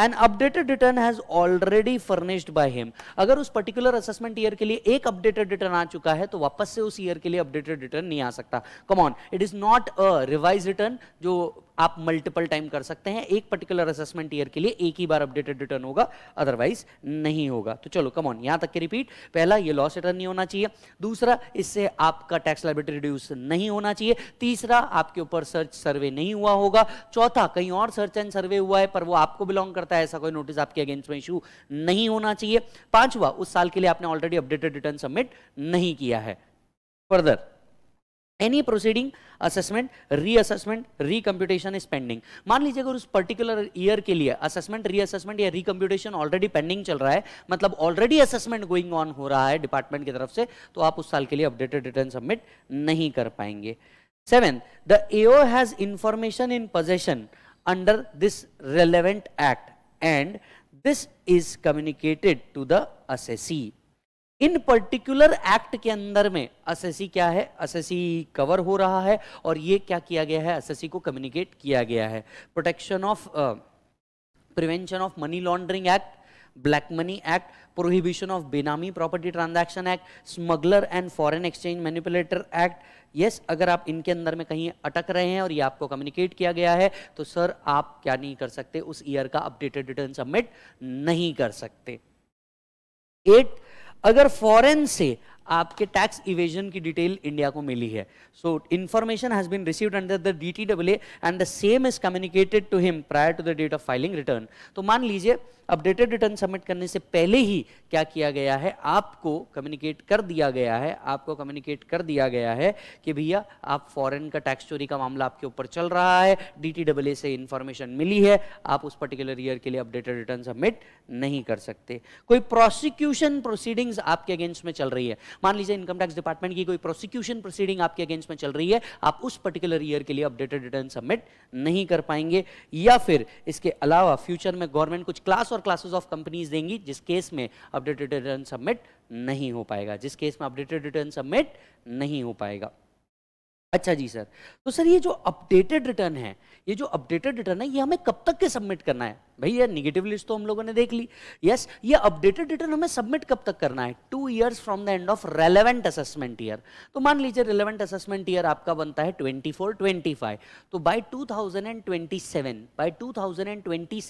Speaker 1: an updated return has already furnished by him अगर उस पर्टिकुलर असेसमेंट ईयर के लिए एक अपडेटेड रिटर्न आ चुका है तो वापस से उस ईयर के लिए अपडेटेड रिटर्न नहीं आ सकता come on it is not a revise return जो आप मल्टीपल टाइम कर सकते हैं एक पर्टिकुलर असेसमेंट ईयर के लिए एक ही बार अपडेटेड रिटर्न होगा अदरवाइज नहीं होगा तो चलो कमॉन यहां तक के रिपीट पहला ये लॉस रिटर्न नहीं होना चाहिए दूसरा इससे आपका टैक्स लाइबिलिटी रिड्यूस नहीं होना चाहिए तीसरा आपके ऊपर सर्च सर्वे नहीं हुआ होगा चौथा कहीं और सर्च एंड सर्वे हुआ है पर वो आपको बिलोंग करता है ऐसा कोई नोटिस आपके अगेंस्ट में इशू नहीं होना चाहिए पांचवा उस साल के लिए आपने ऑलरेडी अपडेटेड रिटर्न सबमिट नहीं किया है further any proceeding assessment reassessment recomputation is pending मान लीजिए अगर उस पर्टिकुलर ईयर के लिए असेसमेंट रीअसेसमेंट या रिकम्प्यूटेशन ऑलरेडी पेंडिंग चल रहा है मतलब ऑलरेडी असेसमेंट गोइंग ऑन हो रहा है डिपार्टमेंट की तरफ से तो आप उस साल के लिए अपडेटेड रिटर्न सबमिट नहीं कर पाएंगे seven the AO has information in possession under this relevant act and this is communicated to the assessee in particular act के अंदर में असेसी क्या है असेसी कवर हो रहा है और ये क्या किया गया है असेसी को कम्युनिकेट किया गया है protection of prevention of money laundering act black money act prohibition of benami property transaction act smuggler and foreign exchange manipulator act yes अगर आप इनके अंदर में कहीं अटक रहे हैं और ये आपको कम्युनिकेट किया गया है तो सर आप क्या नहीं कर सकते उस ईयर का अपडेटेड रिटर्न सबमिट नहीं कर सकते एट अगर फॉरेन से आपके टैक्स इवेजन की डिटेल इंडिया को मिली है so information has been received under the D T W and the same is communicated to him prior to the date of filing return तो मान लीजिए अपडेटेड रिटर्न सबमिट करने से पहले ही क्या किया गया है आपको कम्युनिकेट कर दिया गया है आपको कम्युनिकेट कर दिया गया है कि भैया आप फॉरेन का टैक्स चोरी का मामला आपके ऊपर चल रहा है डी से इन्फॉर्मेशन मिली है आप उस पर्टिकुलर ईयर के लिए अपडेटेड रिटर्न सबमिट नहीं कर सकते कोई प्रोसिक्यूशन प्रोसीडिंग्स आपके अगेंस्ट में चल रही है मान लीजिए इनकम टैक्स डिपार्टमेंट की कोई प्रोसिक्यूशन प्रोसीडिंग आपके अगेंस्ट में चल रही है आप उस पर्टिकुलर ईयर के लिए अपडेटेड रिटर्न सबमिट नहीं कर पाएंगे या फिर इसके अलावा फ्यूचर में गवर्नमेंट कुछ class or classes of companies देंगी जिस केस में अपडेटेड रिटर्न सबमिट नहीं हो पाएगा जिस केस में अपडेटेड रिटर्न सबमिट नहीं हो पाएगा अच्छा जी सर तो सर ये जो अपडेटेड रिटर्न है ये जो अपडेटेड रिटर्न है ये हमें कब तक के सबमिट करना है भाई ये निगेटिव लिस्ट तो हम लोगों ने देख ली यस ये अपडेटेड रिटर्न हमें सबमिट कब तक करना है two years from the end of relevant assessment year तो मान लीजिए रेलेवेंट असेसमेंट ईयर आपका बनता है ट्वेंटी फोर ट्वेंटी फाइव तो बाय सेवन बाय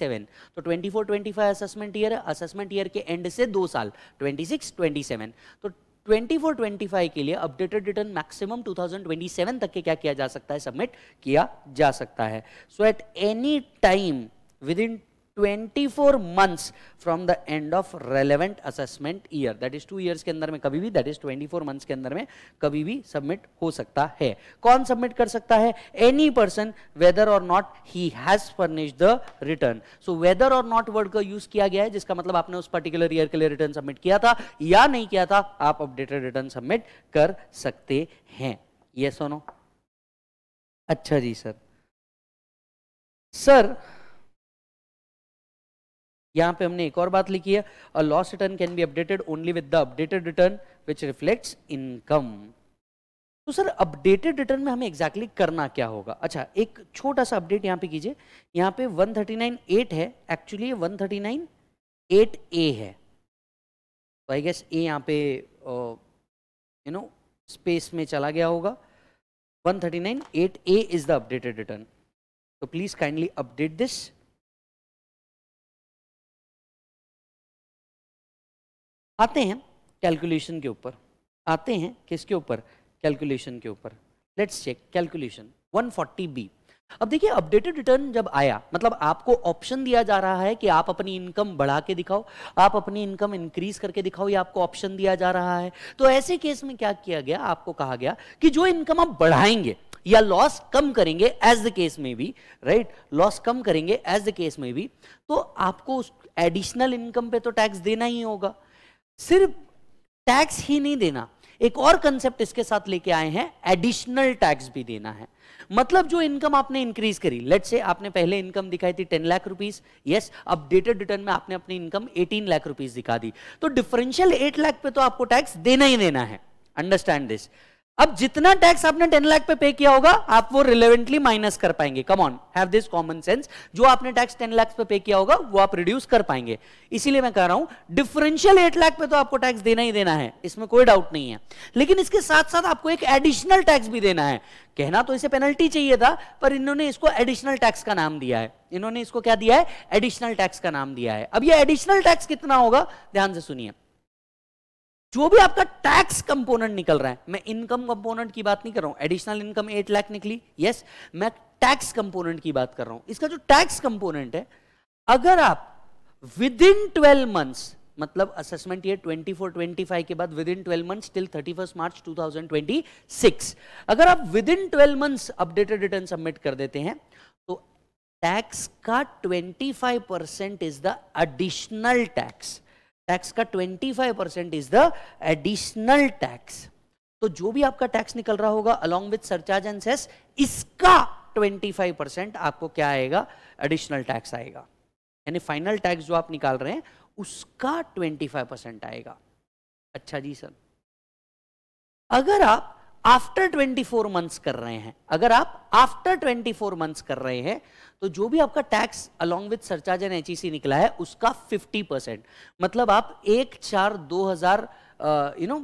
Speaker 1: सेवन तो twenty four twenty five assessment year है असेसमेंट ईयर के एंड से दो साल ट्वेंटी सिक्स ट्वेंटी सेवन तो 24 25 के लिए अपडेटेड रिटर्न मैक्सिमम 2027 तक के क्या किया जा सकता है सबमिट किया जा सकता है so at any time within 24 months from the end of relevant assessment year. That is two years के अंदर में कभी भी that is 24 months के अंदर में कभी भी सबमिट हो सकता है कौन सबमिट कर सकता है any person whether or not he has furnished the return so whether or not word का यूज किया गया है जिसका मतलब आपने उस पर्टिकुलर ईयर के लिए रिटर्न सबमिट किया था या नहीं किया था आप अपडेटेड रिटर्न सबमिट कर सकते हैं ये yes सोनो अच्छा जी सर सर यहाँ पे हमने एक और बात लिखी है a loss return can be updated only with the updated return which reflects income तो सर अपडेटेड रिटर्न में हमें एग्जैक्टली exactly करना क्या होगा अच्छा एक छोटा सा अपडेट यहाँ पे कीजिए यहाँ पे 1398 है एक्चुअली ये 1398 ए है तो आई गेस ए यहाँ पे यू नो स्पेस में चला गया होगा 1398 A is the updated return तो प्लीज़ काइंडली अपडेट दिस आते हैं कैलकुलेशन के ऊपर आते हैं किसके ऊपर कैलकुलेशन के ऊपर लेट्स चेक कैलकुलेशन 140 बी अब देखिए अपडेटेड रिटर्न जब आया मतलब आपको ऑप्शन दिया जा रहा है कि आप अपनी इनकम बढ़ा के दिखाओ आप अपनी इनकम इंक्रीज करके दिखाओ ये आपको ऑप्शन दिया जा रहा है तो ऐसे केस में क्या किया गया आपको कहा गया कि जो इनकम आप बढ़ाएंगे या लॉस कम करेंगे एज द केस में भी राइट लॉस कम करेंगे एज द केस में भी तो आपको उस एडिशनल इनकम पे तो टैक्स देना ही होगा सिर्फ टैक्स ही नहीं देना एक और कंसेप्ट इसके साथ लेके आए हैं एडिशनल टैक्स भी देना है मतलब जो इनकम आपने इंक्रीज करी लेट से आपने पहले इनकम दिखाई थी ten lakh rupees yes updated return में आपने अपनी इनकम एटीन लाख रुपीज दिखा दी तो डिफरेंशियल एट लाख पे तो आपको टैक्स देना ही देना है अंडरस्टैंड दिस अब जितना टैक्स आपने टेन लाख पे पे किया होगा आप वो रिलेवेंटली माइनस कर पाएंगे come on have this common sense जो आपने टैक्स टेन लाख पे पे किया होगा वो आप रिड्यूस कर पाएंगे इसीलिए मैं कह रहा हूं डिफरेंशियल एट लाख पे तो आपको टैक्स देना ही देना है इसमें कोई डाउट नहीं है लेकिन इसके साथ साथ आपको एक एडिशनल टैक्स भी देना है कहना तो इसे पेनल्टी चाहिए था पर इन्होंने इसको एडिशनल टैक्स का नाम दिया है इन्होंने इसको क्या दिया है एडिशनल टैक्स का नाम दिया है अब यह एडिशनल टैक्स कितना होगा ध्यान से सुनिए जो भी आपका टैक्स कंपोनेंट निकल रहा है मैं इनकम कंपोनेंट की बात नहीं कर रहा हूं एडिशनल इनकम एट लाख निकली यस yes, मैं टैक्स कंपोनेंट की बात कर रहा हूं इसका जो टैक्स कंपोनेंट है अगर आप विद इन ट्वेल्व मंथ्स मतलब असेसमेंट ये 24 25 के बाद within twelve months till 31 March 2026 अगर आप within twelve months updated return submit कर देते हैं तो टैक्स का 25 percent is the additional tax tax का 25 percent is the additional tax तो जो भी आपका टैक्स निकल रहा होगा along with surcharge and cess इसका 25 परसेंट आपको क्या आएगा एडिशनल टैक्स आएगा यानी फाइनल टैक्स जो आप निकाल रहे हैं उसका 25 परसेंट आएगा अच्छा जी सर अगर आप आफ्टर 24 मंथ्स कर रहे हैं अगर आप आफ्टर 24 मंथ्स कर रहे हैं तो जो भी आपका tax along with surcharge and HEC निकला है उसका 50 परसेंट मतलब आप एक चार दो हजार यू नो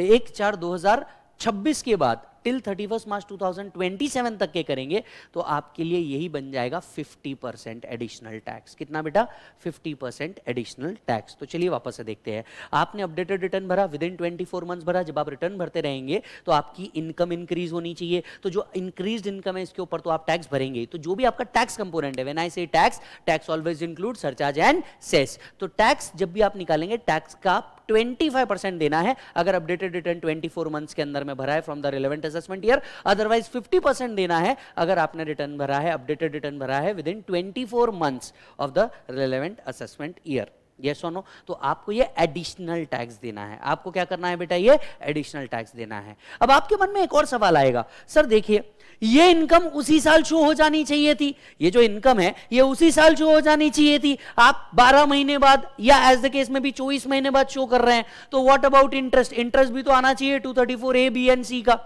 Speaker 1: एक चार दो हजार छब्बीस के बाद till thirty first March two thousand twenty seven तक के करेंगे तो आपके लिए यही बन जाएगा फिफ्टी परसेंट एडिशनल टैक्स कितना बेटा फिफ्टी परसेंट एडिशनल टैक्स तो चलिए वापस से देखते हैं आपने अपडेटेड रिटर्न भरा within twenty four months भरा जब आप रिटर्न भरते रहेंगे तो आपकी इनकम इंक्रीज होनी चाहिए तो जो इंक्रीज इनकम है इसके ऊपर तो आप टैक्स भरेंगे तो जो भी आपका टैक्स कंपोनेंट है when I say tax tax always include surcharge and cess तो टैक्स जब भी आप निकालेंगे टैक्स का 25 परसेंट देना है अगर अपडेटेड रिटर्न 24 मंथ्स के अंदर में भरा है from the relevant assessment year otherwise 50 percent देना है अगर आपने रिटर्न भरा है अपडेटेड रिटर्न भरा है within 24 months of the relevant assessment year yes और नो तो आपको ये एडिशनल टैक्स देना है आपको क्या करना है बेटा ये एडिशनल टैक्स देना है अब आपके मन में एक और सवाल आएगा सर देखिए ये इनकम उसी साल शो हो जानी चाहिए थी ये जो इनकम है ये उसी साल शो हो जानी चाहिए थी आप 12 महीने बाद या एज द केस में भी 24 महीने बाद शो कर रहे हैं तो व्हाट अबाउट इंटरेस्ट इंटरेस्ट भी तो आना चाहिए 234 ए बी एंड सी का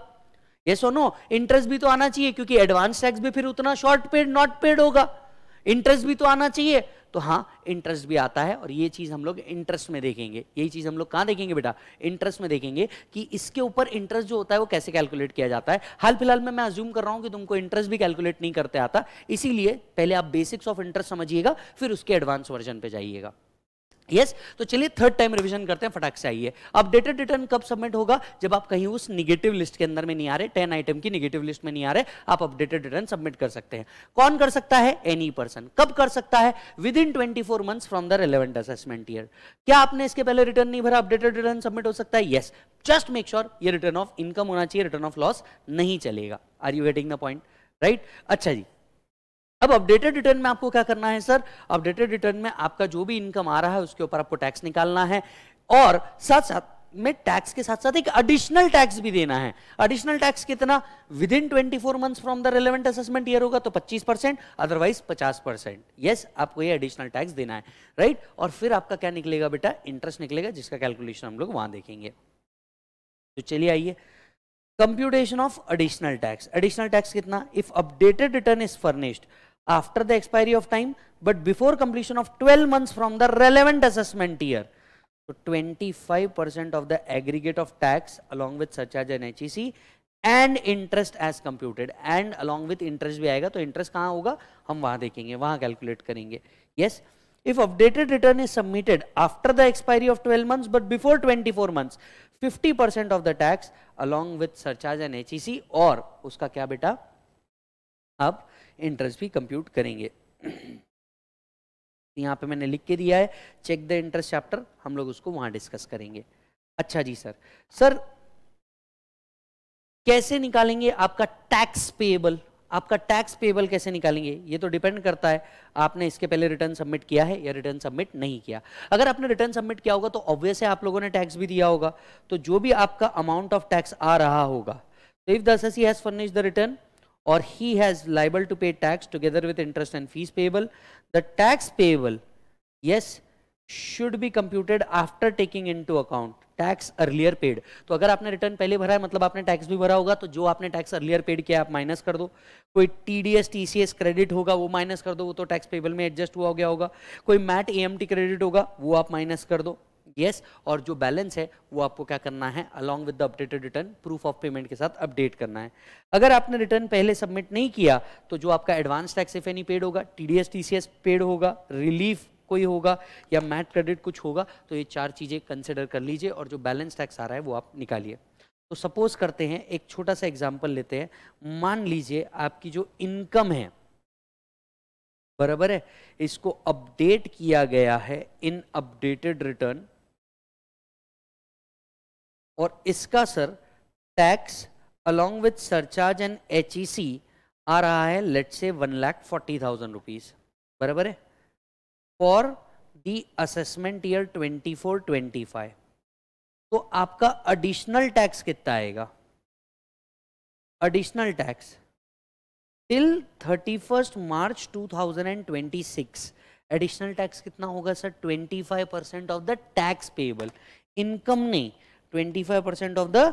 Speaker 1: ये सो नो इंटरेस्ट भी तो आना चाहिए क्योंकि एडवांस टैक्स भी फिर उतना शॉर्ट पेड नॉट पेड होगा इंटरेस्ट भी तो आना चाहिए तो हाँ इंटरेस्ट भी आता है और ये चीज़ हम लोग इंटरेस्ट में देखेंगे यही चीज़ हम लोग कहाँ देखेंगे बेटा इंटरेस्ट में देखेंगे कि इसके ऊपर इंटरेस्ट जो होता है वो कैसे कैलकुलेट किया जाता है हाल फिलहाल में मैं अज्यूम कर रहा हूं कि तुमको इंटरेस्ट भी कैलकुलेट नहीं करते आता इसीलिए पहले आप बेसिक्स ऑफ इंटरेस्ट समझिएगा फिर उसके एडवांस वर्जन पे जाइएगा यस yes? तो चलिए थर्ड टाइम रिवीजन करते हैं फटाक से आइए अपडेटेड रिटर्न कब सबमिट होगा जब आप कहीं उस निगेटिव लिस्ट के अंदर में नहीं आ रहे टेन आइटम की निगेटिव लिस्ट में नहीं आ रहे आप अपडेटेड रिटर्न सबमिट कर सकते हैं कौन कर सकता है एनी पर्सन कब कर सकता है within twenty four month from the relevant assessment year क्या आपने इसके पहले रिटर्न नहीं भरा अपडेटेड रिटर्न सबमिट हो सकता है येस जस्ट मेक श्योर ये रिटर्न ऑफ इनकम होना चाहिए रिटर्न ऑफ लॉस नहीं चलेगा are you getting the point right अच्छा जी अब अपडेटेड रिटर्न में आपको क्या करना है सर अपडेटेड रिटर्न में आपका जो भी इनकम आ रहा है उसके ऊपर आपको टैक्स निकालना है और साथ साथ में टैक्स के साथ साथ एक एडिशनल टैक्स भी देना है एडिशनल टैक्स कितना within four month from the relevant assessment year होगा तो पच्चीस परसेंट अदरवाइज पचास परसेंट यस आपको ये एडिशनल टैक्स देना है राइट right? और फिर आपका क्या निकलेगा बेटा इंटरेस्ट निकलेगा जिसका कैलकुलेशन हम लोग वहां देखेंगे तो चलिए आइए computation of additional tax additional tax कितना if updated return is furnished after the expiry of time but before completion of 12 months from the relevant assessment year. So 25% of the aggregate of tax along with surcharge and HEC and interest as computed and along with interest bhi So interest kahan hoga? Hum waha dekhenge, waha calculate karenge. Yes, if updated return is submitted after the expiry of 12 months but before 24 months, 50% of the tax along with surcharge and HEC or uska kya interest भी compute करेंगे तो यहाँ पे मैंने लिख के दिया है चेक द इंटरेस्ट चैप्टर हम लोग उसको वहां डिस्कस करेंगे अच्छा जी सर सर कैसे निकालेंगे आपका टैक्स पेएबल आपका टैक्स पेबल कैसे निकालेंगे ये तो डिपेंड करता है आपने इसके पहले रिटर्न सबमिट किया है या रिटर्न सबमिट नहीं किया अगर आपने रिटर्न सबमिट किया होगा तो ऑब्वियस है आप लोगों ने टैक्स भी दिया होगा तो जो भी आपका अमाउंट ऑफ टैक्स आ रहा होगा तो if the has furnish the return or he has liable to pay tax together with interest and fees payable, the tax payable, yes, should be computed after taking into account tax earlier paid तो अगर आपने return पहले भरा है मतलब आपने tax भी भरा होगा तो जो आपने टैक्स अर्लियर पेड किया आप माइनस कर दो कोई T D S T credit होगा वो माइनस कर दो वो तो टैक्स पेबल में एडजस्ट हुआ हो गया होगा कोई MAT A M T credit होगा वो आप माइनस कर दो यस yes, और जो बैलेंस है वो आपको क्या करना है along with the updated return proof of payment के साथ अपडेट करना है अगर आपने रिटर्न पहले सबमिट नहीं किया तो जो आपका advance tax if any paid होगा टीडीएस टीसीएस पेड होगा रिलीफ कोई होगा या मैट क्रेडिट कुछ होगा तो ये चार चीज़ें कंसिडर कर लीजिए और जो बैलेंस टैक्स आ रहा है वो आप निकालिए तो सपोज करते हैं एक छोटा सा एग्जाम्पल लेते हैं मान लीजिए आपकी जो इनकम है बराबर है इसको अपडेट किया गया है इन अपडेटेड रिटर्न और इसका sir tax along with surcharge and H आ रहा है let's say one lakh forty thousand rupees बराबर है for the assessment year twenty four twenty five तो आपका एडिशनल टैक्स कितना आएगा additional tax till thirty first March two thousand and twenty six additional tax कितना होगा sir twenty five percent of the tax payable income नहीं 25 percent of the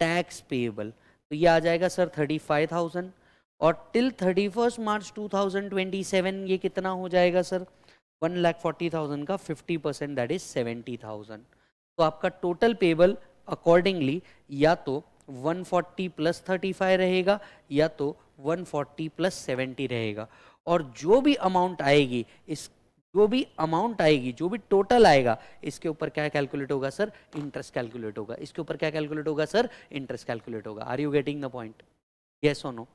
Speaker 1: tax payable तो ये आ जाएगा सर 35,000 और टिल 31 मार्च 2027 ये कितना हो जाएगा sir one lakh forty thousand का 50 परसेंट दैट इज 70,000 तो आपका टोटल पेबल अकॉर्डिंगली या तो 140 प्लस 35 रहेगा या तो 140 प्लस 70 रहेगा और जो भी अमाउंट आएगी इस जो भी अमाउंट आएगी जो भी टोटल आएगा इसके ऊपर क्या कैलकुलेट होगा सर इंटरेस्ट कैलकुलेट होगा इसके ऊपर क्या कैलकुलेट होगा सर इंटरेस्ट कैलकुलेट होगा are you getting the point yes और नो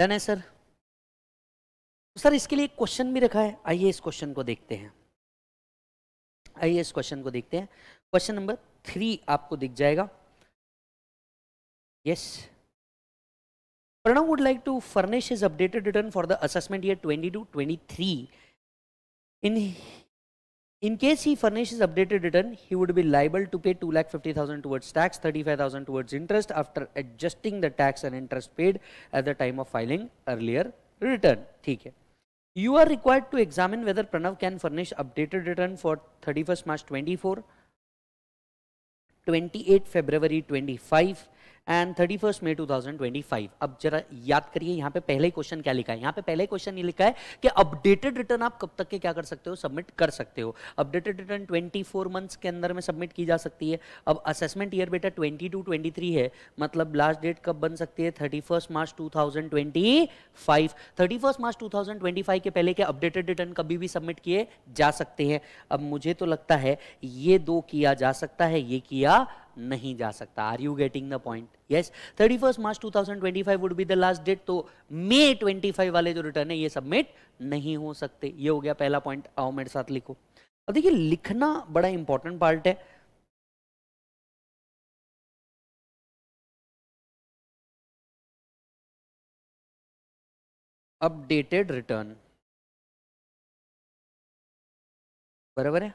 Speaker 1: डन है सर सर तो इसके लिए क्वेश्चन भी रखा है आइए इस क्वेश्चन को देखते हैं आइए इस क्वेश्चन को देखते हैं क्वेश्चन नंबर थ्री आपको दिख जाएगा yes yes. Pranav would like to furnish his updated return for the assessment year 22-23. In, in case he furnishes updated return, he would be liable to pay 2,50,000 towards tax, 35,000 towards interest after adjusting the tax and interest paid at the time of filing earlier return. Okay. You are required to examine whether Pranav can furnish updated return for 31st March 24, 28 February 25, and thirty first May two thousand twenty five अब जरा याद करिए यहाँ पे पहले question क्या लिखा है यहाँ पे पहले क्वेश्चन ये लिखा है कि अपडेटेड रिटर्न आप कब तक के क्या कर सकते हो सबमिट कर सकते हो updated return twenty four months के अंदर में सबमिट की जा सकती है अब असेसमेंट ईयर बेटा ट्वेंटी टू ट्वेंटी थ्री है मतलब लास्ट डेट कब बन सकती है thirty first March two thousand twenty five thirty first March two thousand twenty five के पहले के अपडेटेड रिटर्न कभी भी सबमिट किए जा सकते हैं अब मुझे तो लगता है ये दो किया जा सकता है ये किया नहीं जा सकता are you getting the point yes thirty first March two thousand twenty five would be the last date तो मे ट्वेंटी फाइव वाले जो रिटर्न है ये सबमिट नहीं हो सकते ये हो गया पहला पॉइंट आओ मेरे साथ लिखो अब देखिए लिखना बड़ा इंपॉर्टेंट पार्ट है
Speaker 2: अपडेटेड रिटर्न बराबर है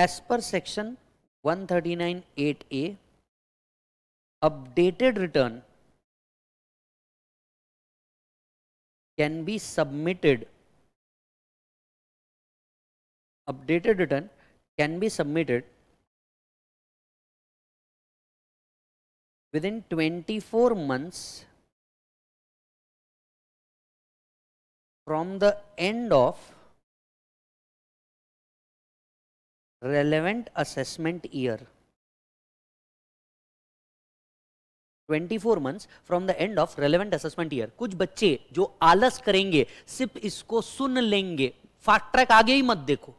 Speaker 2: as per section 139.8a updated return can be submitted updated return can be submitted within 24 months from the end of relevant assessment year
Speaker 1: 24 months from the end of relevant assessment year कुछ बच्चे जो आलस करेंगे सिर्फ इसको सुन लेंगे fast track आगे ही मत देखो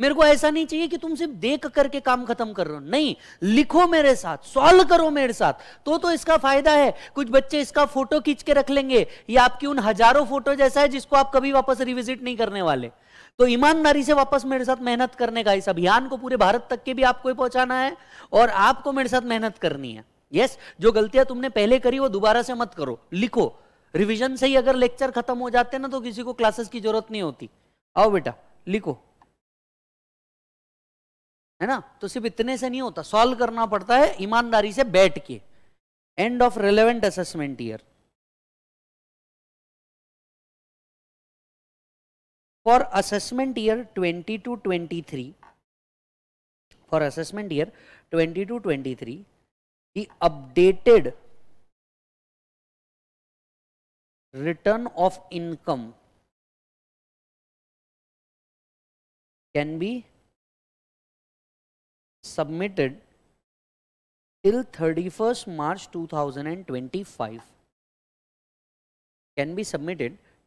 Speaker 1: मेरे को ऐसा नहीं चाहिए कि तुम सिर्फ देख करके काम खत्म कर रहे हो नहीं लिखो मेरे साथ सॉल्व करो मेरे साथ तो तो इसका फायदा है कुछ बच्चे इसका फोटो खींच के रख लेंगे या आपकी उन हजारों फोटो जैसा है जिसको आप कभी वापस रिविजिट नहीं करने वाले तो ईमानदारी से वापस मेरे साथ मेहनत करने का इस अभियान को पूरे भारत तक के भी आपको पहुंचाना है और आपको मेरे साथ मेहनत करनी है यस जो गलतियां तुमने पहले करी वो दोबारा से मत करो लिखो रिविजन से ही अगर लेक्चर खत्म हो जाते हैं ना तो किसी को क्लासेस की जरूरत नहीं होती आओ बेटा लिखो है ना तो सिर्फ इतने से नहीं होता सॉल्व करना पड़ता है ईमानदारी से बैठ के end of relevant assessment year for assessment year 20 to 23, for assessment year 20 to 23, the updated
Speaker 2: return of income can be submitted
Speaker 1: till 31st March 2025 can be submitted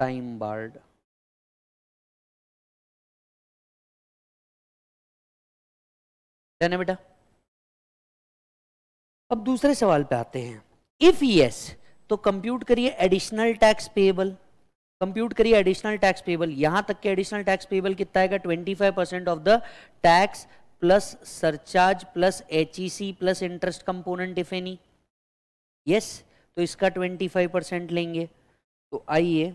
Speaker 2: time barred done है
Speaker 1: बेटा अब दूसरे सवाल पे आते हैं इफ यस तो compute करिए एडिशनल टैक्स पेबल कंप्यूट करिए एडिशनल टैक्स पेबल यहां तक के एडिशनल टैक्स पेबल कितना आएगा 25 percent of the tax plus surcharge plus H plus interest component if any yes तो इसका 25 परसेंट लेंगे तो आइए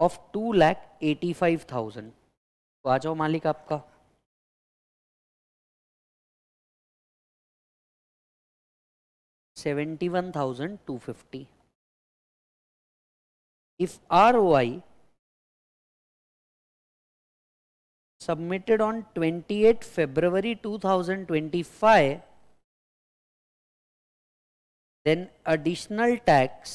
Speaker 1: of two lakh eighty five
Speaker 2: thousand तो आ जाओ मालिक आपका seventy one thousand two fifty if R O I submitted on twenty eight February two thousand twenty five then additional tax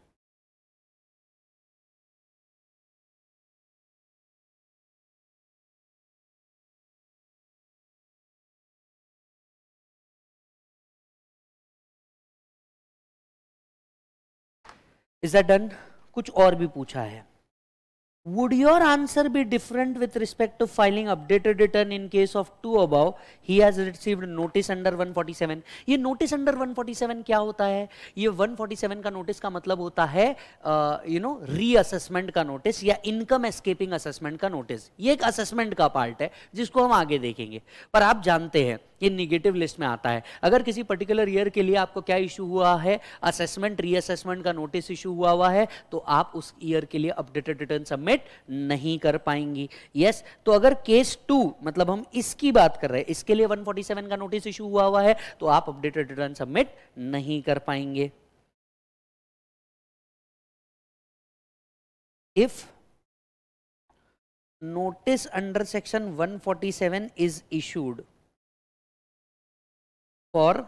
Speaker 2: is that done
Speaker 1: कुछ और भी पूछा है would your answer be different with respect to filing updated return in case of to about he has received notice under 147 ये notice under 147 क्या होता है ये वन फोर्टी सेवन का नोटिस का मतलब होता है यू नो री असेसमेंट का नोटिस या इनकम एस्केपिंग असेसमेंट का नोटिस ये एक असेसमेंट का पार्ट है जिसको हम आगे देखेंगे पर आप जानते हैं ये निगेटिव लिस्ट में आता है अगर किसी पर्टिकुलर ईयर के लिए आपको क्या इशू हुआ है असेसमेंट रीअसेसमेंट का नोटिस इशू हुआ हुआ है तो आप उस ईयर के लिए अपडेटेड रिटर्न सबमिट नहीं कर पाएंगी यस yes, तो अगर केस टू मतलब हम इसकी बात कर रहे हैं इसके लिए 147 का नोटिस इशू हुआ हुआ है तो आप अपडेटेड रिटर्न सबमिट नहीं कर पाएंगे
Speaker 2: if notice under section 147 is issued for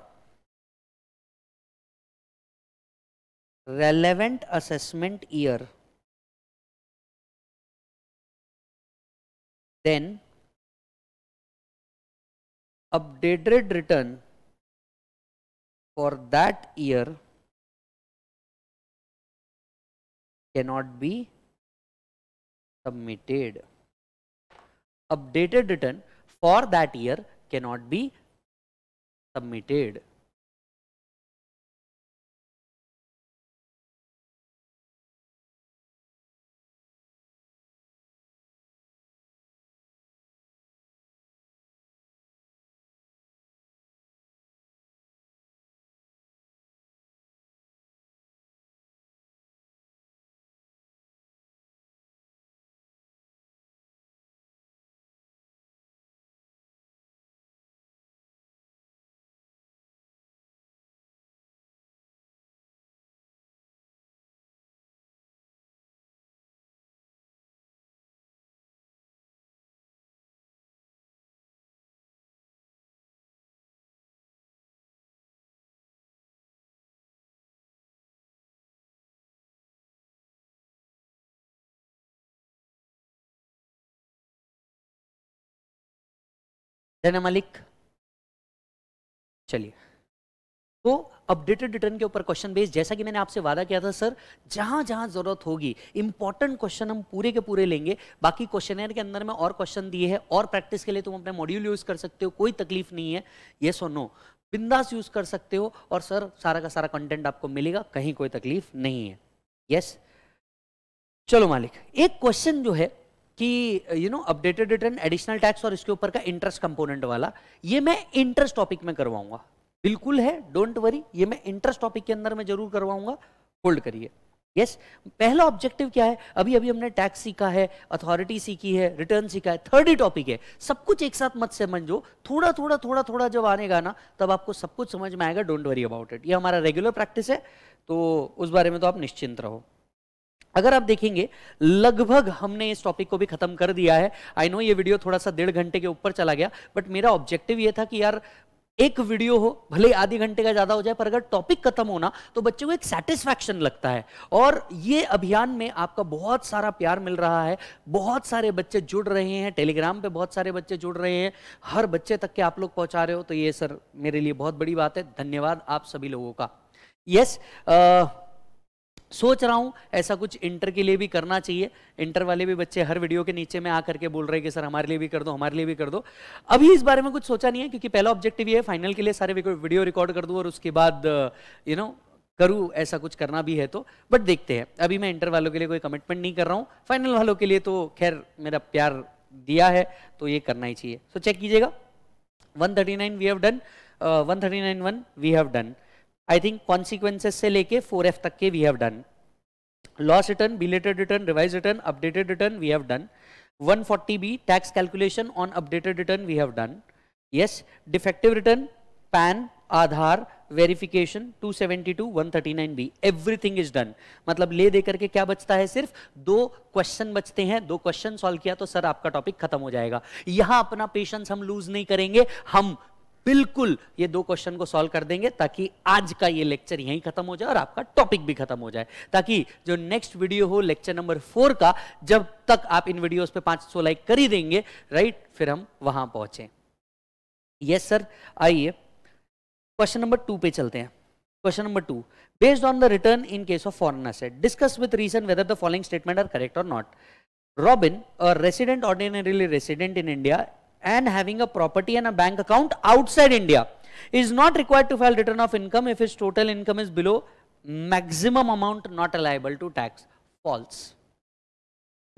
Speaker 2: relevant assessment year then updated return for that year
Speaker 1: cannot be submitted updated return for that year cannot be submitted
Speaker 2: रहना मालिक चलिए
Speaker 1: तो अपडेटेड रिटर्न के ऊपर question base जैसा कि मैंने आपसे वादा किया था सर जहां जहां जरूरत होगी इंपॉर्टेंट क्वेश्चन हम पूरे के पूरे लेंगे बाकी क्वेश्चन के अंदर में और क्वेश्चन दिए हैं और प्रैक्टिस के लिए तुम अपने मॉड्यूल यूज कर सकते हो कोई तकलीफ नहीं है येस और नो बिंदास यूज कर सकते हो और सर सारा का सारा कंटेंट आपको मिलेगा कहीं कोई तकलीफ नहीं है यस yes? चलो मालिक एक क्वेश्चन जो है कि you know updated return additional tax और इसके ऊपर का इंटरेस्ट कंपोनेंट वाला ये मैं इंटरेस्ट टॉपिक में करवाऊंगा बिल्कुल है डोंट वरी ये मैं इंटरेस्ट टॉपिक के अंदर मैं जरूर करवाऊंगा होल्ड करिए यस पहला ऑब्जेक्टिव क्या है अभी अभी हमने टैक्स सीखा है अथॉरिटी सीखी है रिटर्न सीखा है थर्ड ही टॉपिक है सब कुछ एक साथ मत समझो थोड़ा थोड़ा थोड़ा थोड़ा जब आनेगा ना तब आपको सब कुछ समझ में आएगा डोंट वरी अबाउट इट ये हमारा रेगुलर प्रैक्टिस है तो उस बारे में तो आप निश्चिंत रहो अगर आप देखेंगे लगभग हमने इस टॉपिक को भी खत्म कर दिया है आई नो ये वीडियो थोड़ा सा डेढ़ घंटे के ऊपर चला गया बट मेरा ऑब्जेक्टिव ये था कि यार एक वीडियो हो भले आधे घंटे का ज्यादा हो जाए पर अगर टॉपिक खत्म होना तो बच्चे को एक सेटिस्फैक्शन लगता है और ये अभियान में आपका बहुत सारा प्यार मिल रहा है बहुत सारे बच्चे जुड़ रहे हैं टेलीग्राम पे बहुत सारे बच्चे जुड़ रहे हैं हर बच्चे तक के आप लोग पहुंचा रहे हो तो ये सर मेरे लिए बहुत बड़ी बात है धन्यवाद आप सभी लोगों का यस yes, uh, सोच रहा हूँ ऐसा कुछ इंटर के लिए भी करना चाहिए इंटर वाले भी बच्चे हर वीडियो के नीचे में आ करके बोल रहे हैं कि सर हमारे लिए भी कर दो हमारे लिए भी कर दो अभी इस बारे में कुछ सोचा नहीं है क्योंकि पहला ऑब्जेक्टिव ये है फाइनल के लिए सारे वीडियो रिकॉर्ड कर दूँ और उसके बाद यू नो करूँ ऐसा कुछ करना भी है तो बट देखते हैं अभी मैं इंटर वालों के लिए कोई कमिटमेंट नहीं कर रहा हूँ फाइनल वालों के लिए तो खैर मेरा प्यार दिया है तो ये करना ही चाहिए सो चेक कीजिएगा nine we have done one one we have done I think consequences से लेके फोर एफ तक के we have done loss return belated return revise return updated return we have done 140 B tax calculation on updated return we have done yes defective return PAN Aadhaar verification 272 139 B everything is done मतलब ले दे करके क्या बचता है सिर्फ दो question बचते हैं दो क्वेश्चन सॉल्व किया तो सर आपका टॉपिक खत्म हो जाएगा यहां अपना पेशेंस हम लूज नहीं करेंगे हम बिल्कुल ये दो क्वेश्चन को सॉल्व कर देंगे ताकि आज का ये लेक्चर यहीं खत्म हो जाए और आपका टॉपिक भी खत्म हो जाए ताकि जो नेक्स्ट वीडियो हो लेक्चर नंबर फोर का जब तक आप इन वीडियोस पे पांच सौ लाइक कर ही देंगे राइट फिर हम वहां पहुंचे यस सर आइए क्वेश्चन नंबर टू पे चलते हैं question number two based on the return in case of foreign asset discuss with reason whether the following statement are correct or not Robin resident ordinarily resident in India and having a property and a bank account outside India is not required to file return of income if his total income is below maximum amount not liable to tax. False.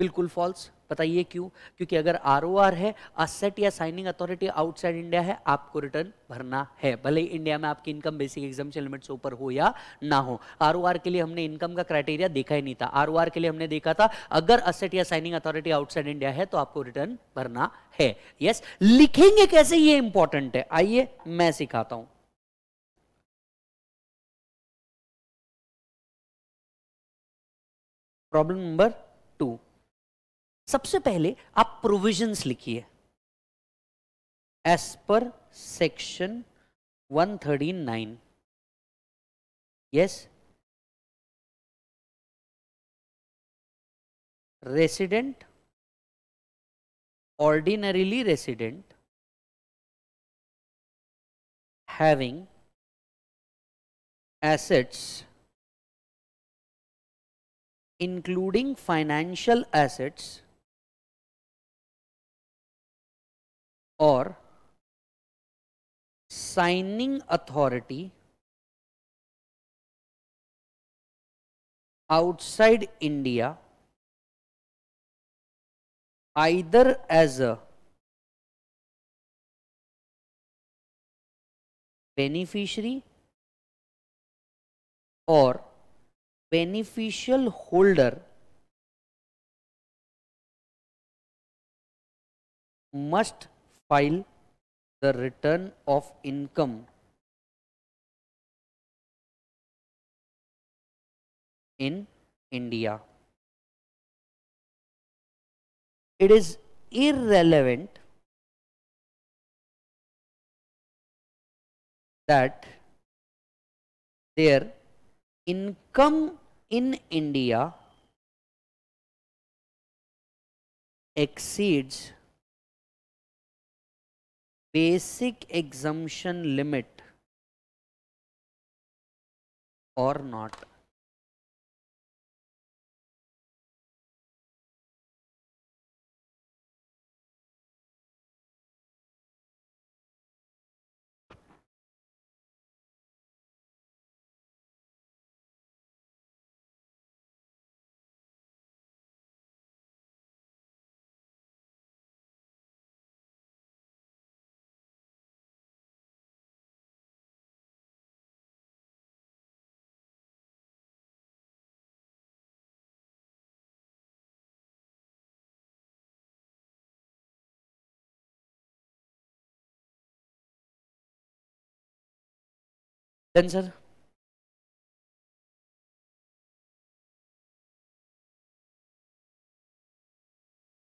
Speaker 1: Bilkul false. बताइए क्यों क्योंकि अगर R O R है asset या signing authority outside India है आपको return भरना है भले ही इंडिया में आपकी इनकम बेसिक एग्जाम लिमिट से ऊपर हो या ना हो आर के लिए हमने इनकम का क्राइटेरिया देखा ही नहीं था आर के लिए हमने देखा था अगर असेट या साइनिंग अथॉरिटी आउटसाइड इंडिया है तो आपको रिटर्न भरना है यस लिखेंगे कैसे ये इंपॉर्टेंट है आइए मैं सिखाता हूं प्रॉब्लम नंबर टू सबसे पहले आप प्रोविजंस लिखिए as per section 139 thirty nine
Speaker 2: yes resident ordinarily resident having assets including financial assets or signing authority outside India either as a beneficiary or beneficial holder must file the return of income in India. It is irrelevant that their income in India exceeds basic exemption limit or not done sir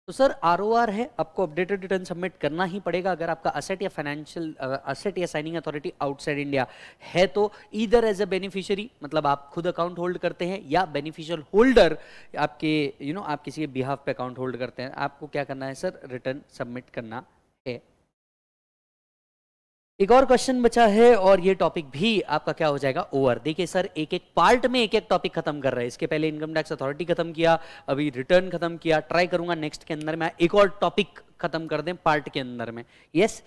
Speaker 1: तो sir R है आपको updated return submit करना ही पड़ेगा अगर आपका asset या financial asset या signing authority outside India है तो इधर एज अ बेनिफिशियरी मतलब आप खुद अकाउंट होल्ड करते हैं या बेनिफिशियल होल्डर आपके यू you नो know, आप किसी के बिहाफ पे अकाउंट होल्ड करते हैं आपको क्या करना है सर रिटर्न सबमिट करना है एक और क्वेश्चन बचा है और ये टॉपिक भी आपका क्या हो जाएगा ओवर देखिए सर एक एक पार्ट में एक एक टॉपिक खत्म कर रहे हैं इसके पहले इनकम टैक्स अथॉरिटी खत्म किया अभी रिटर्न खत्म किया ट्राई करूंगा नेक्स्ट के अंदर मैं एक और टॉपिक खत्म कर दें पार्ट के अंदर में यस yes,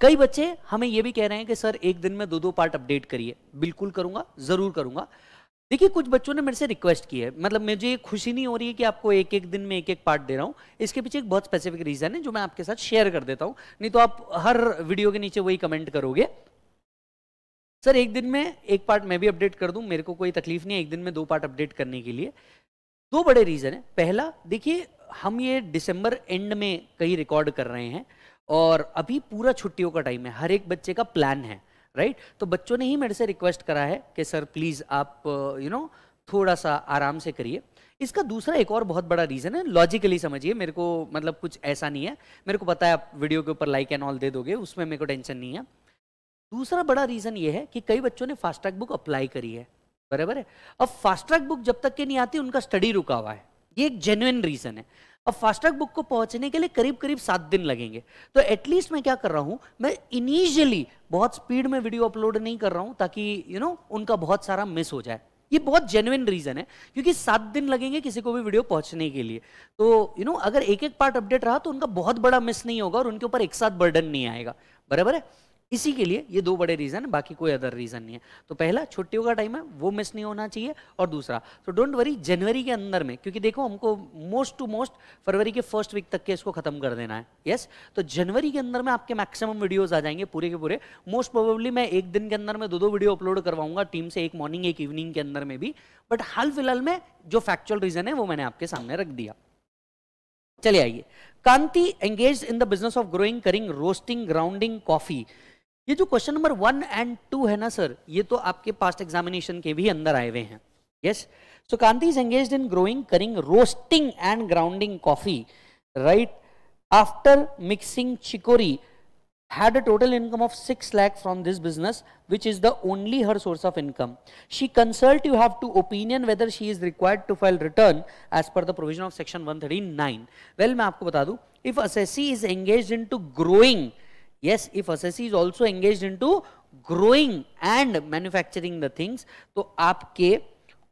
Speaker 1: कई बच्चे हमें ये भी कह रहे हैं कि सर एक दिन में दो दो पार्ट अपडेट करिए बिल्कुल करूंगा जरूर करूंगा देखिए कुछ बच्चों ने मेरे से रिक्वेस्ट की है मतलब मुझे खुशी नहीं हो रही है कि आपको एक एक दिन में एक एक पार्ट दे रहा हूँ इसके पीछे एक बहुत स्पेसिफिक रीज़न है जो मैं आपके साथ शेयर कर देता हूँ नहीं तो आप हर वीडियो के नीचे वही कमेंट करोगे सर एक दिन में एक पार्ट मैं भी अपडेट कर दूँ मेरे को कोई तकलीफ नहीं है एक दिन में दो पार्ट अपडेट करने के लिए दो बड़े रीज़न है पहला देखिए हम ये दिसंबर एंड में कहीं रिकॉर्ड कर रहे हैं और अभी पूरा छुट्टियों का टाइम है हर एक बच्चे का प्लान है राइट तो बच्चों ने ही मेरे से रिक्वेस्ट करा है कि सर प्लीज़ आप यू uh, नो थोड़ा सा आराम से करिए इसका दूसरा एक और बहुत बड़ा रीज़न है लॉजिकली समझिए मेरे को मतलब कुछ ऐसा नहीं है मेरे को पता है आप वीडियो के ऊपर लाइक एंड ऑल दे दोगे उसमें मेरे को टेंशन नहीं है दूसरा बड़ा रीज़न ये है कि कई बच्चों ने फास्ट ट्रैक बुक अप्लाई करी है बराबर है अब फास्ट ट्रैक बुक जब तक के नहीं आती उनका स्टडी रुका हुआ है ये एक जेन्युन रीज़न है अब फास्ट बुक को पहुंचने के लिए करीब करीब सात दिन लगेंगे तो एटलीस्ट मैं क्या कर रहा हूं मैं इनिशियली बहुत स्पीड में वीडियो अपलोड नहीं कर रहा हूं ताकि यू you नो know, उनका बहुत सारा मिस हो जाए ये बहुत जेन्युन रीजन है क्योंकि सात दिन लगेंगे किसी को भी वीडियो पहुंचने के लिए तो यू you नो know, अगर एक एक पार्ट अपडेट रहा तो उनका बहुत बड़ा मिस नहीं होगा और उनके ऊपर एक साथ बर्डन नहीं आएगा बराबर है इसी के लिए ये दो बड़े रीज़न है बाकी कोई अदर रीज़न नहीं है तो पहला छुट्टियों का टाइम है वो मिस नहीं होना चाहिए और दूसरा तो डोंट वरी जनवरी के अंदर में क्योंकि देखो हमको मोस्ट टू मोस्ट फरवरी के फर्स्ट वीक तक के इसको खत्म कर देना है यस तो जनवरी के अंदर में आपके मैक्सिमम वीडियोज आ जाएंगे पूरे के पूरे मोस्ट प्रोबेबली मैं एक दिन के अंदर में दो दो वीडियो अपलोड करवाऊंगा टीम से एक मॉर्निंग एक इवनिंग के अंदर में भी बट हाल फिलहाल में जो फैक्चुअल रीज़न है वो मैंने आपके सामने रख दिया चले आइए Kanti engage in the business of growing curing roasting grounding coffee ये जो question number one and two है ना सर ये तो आपके पास्ट एग्जामिनेशन के भी अंदर आए हुए हैं yes so Kanti is engage in growing curing roasting and grounding coffee right after mixing chicory had a total income of 6 lakh from this business which is the only her source of income she consult you have to opinion whether she is required to file return as per the provision of section 139 well main aapko bata do if assessee is engaged into growing yes if assessee is also engaged into growing and manufacturing the things तो आपके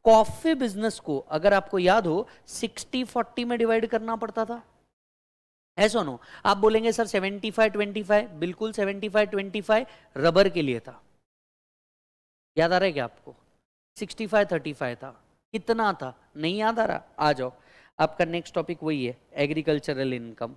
Speaker 1: coffee business को अगर आपको याद हो 60 40 में divide करना पड़ता था ऐसा नो आप बोलेंगे सर 75 25 बिल्कुल 75 25 रबर के लिए था याद आ रहा है क्या आपको 65 35 था कितना था नहीं याद आ रहा आ जाओ आपका नेक्स्ट टॉपिक वही है एग्रीकल्चरल इनकम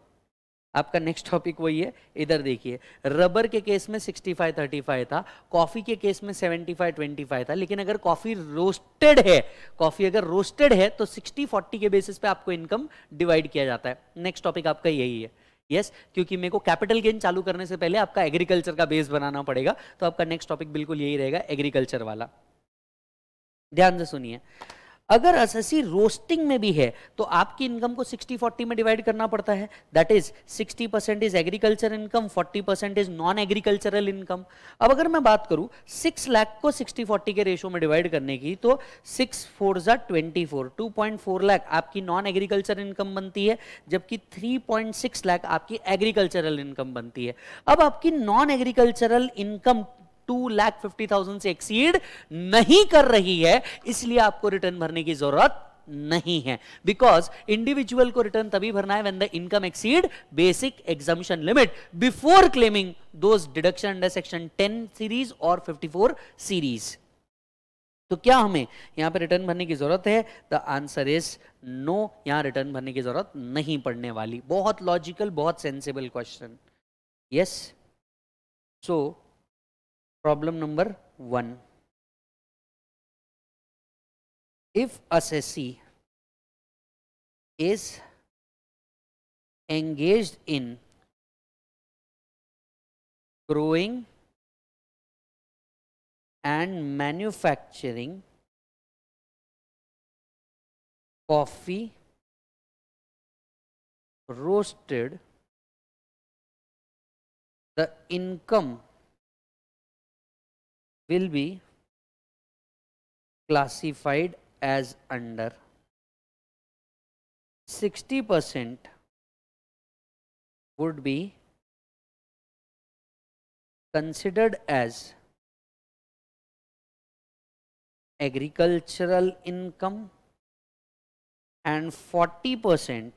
Speaker 1: आपका नेक्स्ट टॉपिक वही है इधर देखिए रबर के केस में 65 35 था कॉफ़ी के केस में 75 25 था लेकिन अगर कॉफ़ी रोस्टेड है कॉफ़ी अगर रोस्टेड है तो 60 40 के बेसिस पे आपको इनकम डिवाइड किया जाता है नेक्स्ट टॉपिक आपका यही है यस yes, क्योंकि मेरे को कैपिटल गेन चालू करने से पहले आपका एग्रीकल्चर का बेस बनाना पड़ेगा तो आपका नेक्स्ट टॉपिक बिल्कुल यही रहेगा एग्रीकल्चर वाला ध्यान से सुनिए अगर अससी रोस्टिंग में भी है तो आपकी इनकम को 60 40 में डिवाइड करना पड़ता है that is 60 percent is agriculture income 40 percent is non agricultural income अब अगर मैं बात करूं 6 लाख को 60 40 के रेशो में डिवाइड करने की तो सिक्स फोर जार ट्वेंटी फोर लाख आपकी नॉन एग्रीकल्चर इनकम बनती है जबकि सिक्स लाख आपकी एग्रीकल्चरल इनकम बनती है अब आपकी non agricultural income two lakh fifty thousand से एक्सीड नहीं कर रही है इसलिए आपको रिटर्न भरने की जरूरत नहीं है बिकॉज इंडिविजुअल को रिटर्न तभी भरना है when the income exceed basic exemption limit before claiming those deduction under section 10 series और 54 सीरीज तो क्या हमें यहां पर रिटर्न भरने की जरूरत है द आंसर इज नो यहां रिटर्न भरने की जरूरत नहीं पड़ने वाली बहुत लॉजिकल बहुत sensible question yes so problem number 1
Speaker 2: if assessee is engaged in growing and manufacturing coffee roasted the income will be classified as under 60% would be considered as agricultural income and 40%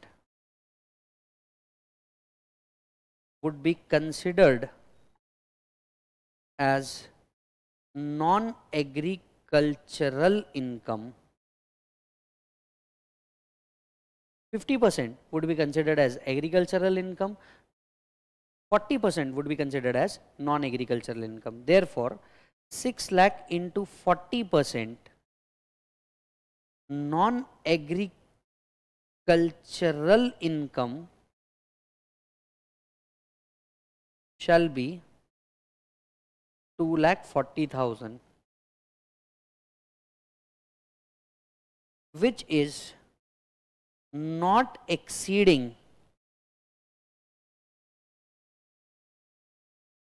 Speaker 2: would be considered as
Speaker 1: non-agricultural income, 50% would be considered as agricultural income, 40% would be considered as non-agricultural income. Therefore, 6 lakh into 40% non-agricultural
Speaker 2: income shall be two lakh forty thousand, which is not exceeding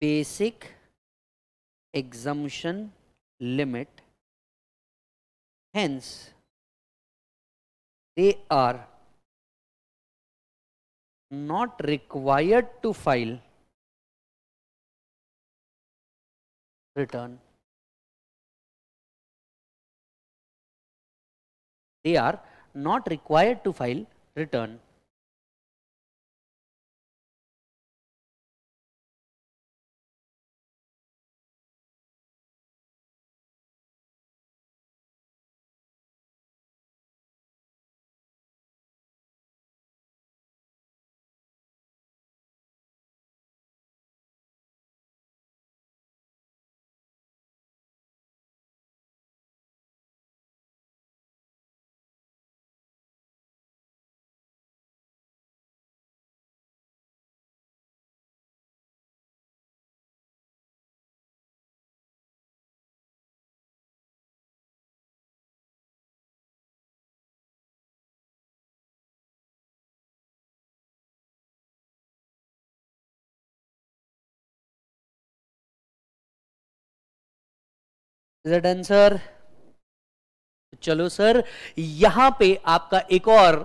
Speaker 2: basic exemption limit. Hence, they are not required to file return. They are not required to file return
Speaker 1: is that answer चलो sir यहां पे आपका एक और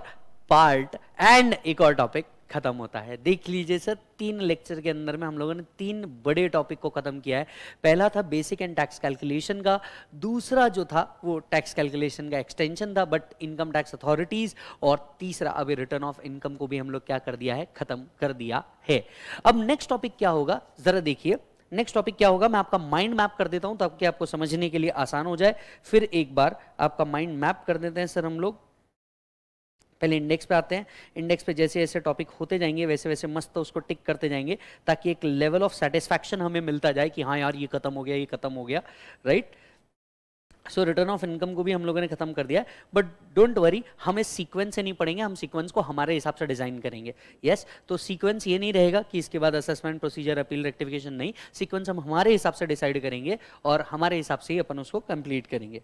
Speaker 1: part and एक और topic खत्म होता है देख लीजिए सर तीन लेक्चर के अंदर में हम लोगों ने तीन बड़े टॉपिक को खत्म किया है पहला था बेसिक एंड टैक्स कैलकुलेशन का दूसरा जो था वो टैक्स कैलकुलेशन का एक्सटेंशन था बट इनकम टैक्स अथॉरिटीज और तीसरा अभी रिटर्न ऑफ इनकम को भी हम लोग क्या कर दिया है खत्म कर दिया है अब नेक्स्ट टॉपिक क्या होगा जरा देखिए नेक्स्ट टॉपिक क्या होगा मैं आपका माइंड मैप कर देता हूं ताकि आपको समझने के लिए आसान हो जाए फिर एक बार आपका माइंड मैप कर देते हैं सर हम लोग पहले इंडेक्स पे आते हैं इंडेक्स पे जैसे जैसे टॉपिक होते जाएंगे वैसे वैसे मस्त उसको टिक करते जाएंगे ताकि एक लेवल ऑफ सेटिस्फैक्शन हमें मिलता जाए कि हाँ यार ये खत्म हो गया ये खत्म हो गया right so return of income को भी हम लोगों ने खत्म कर दिया बट डोंट वरी हमें सीक्वेंस से नहीं पढ़ेंगे हम सीक्वेंस को हमारे हिसाब से डिजाइन करेंगे यस yes, तो सीक्वेंस ये नहीं रहेगा कि इसके बाद असेसमेंट प्रोसीजर अपील रेक्टिफिकेशन नहीं सीक्वेंस हम हमारे हिसाब से डिसाइड करेंगे और हमारे हिसाब से ही अपन उसको कंप्लीट करेंगे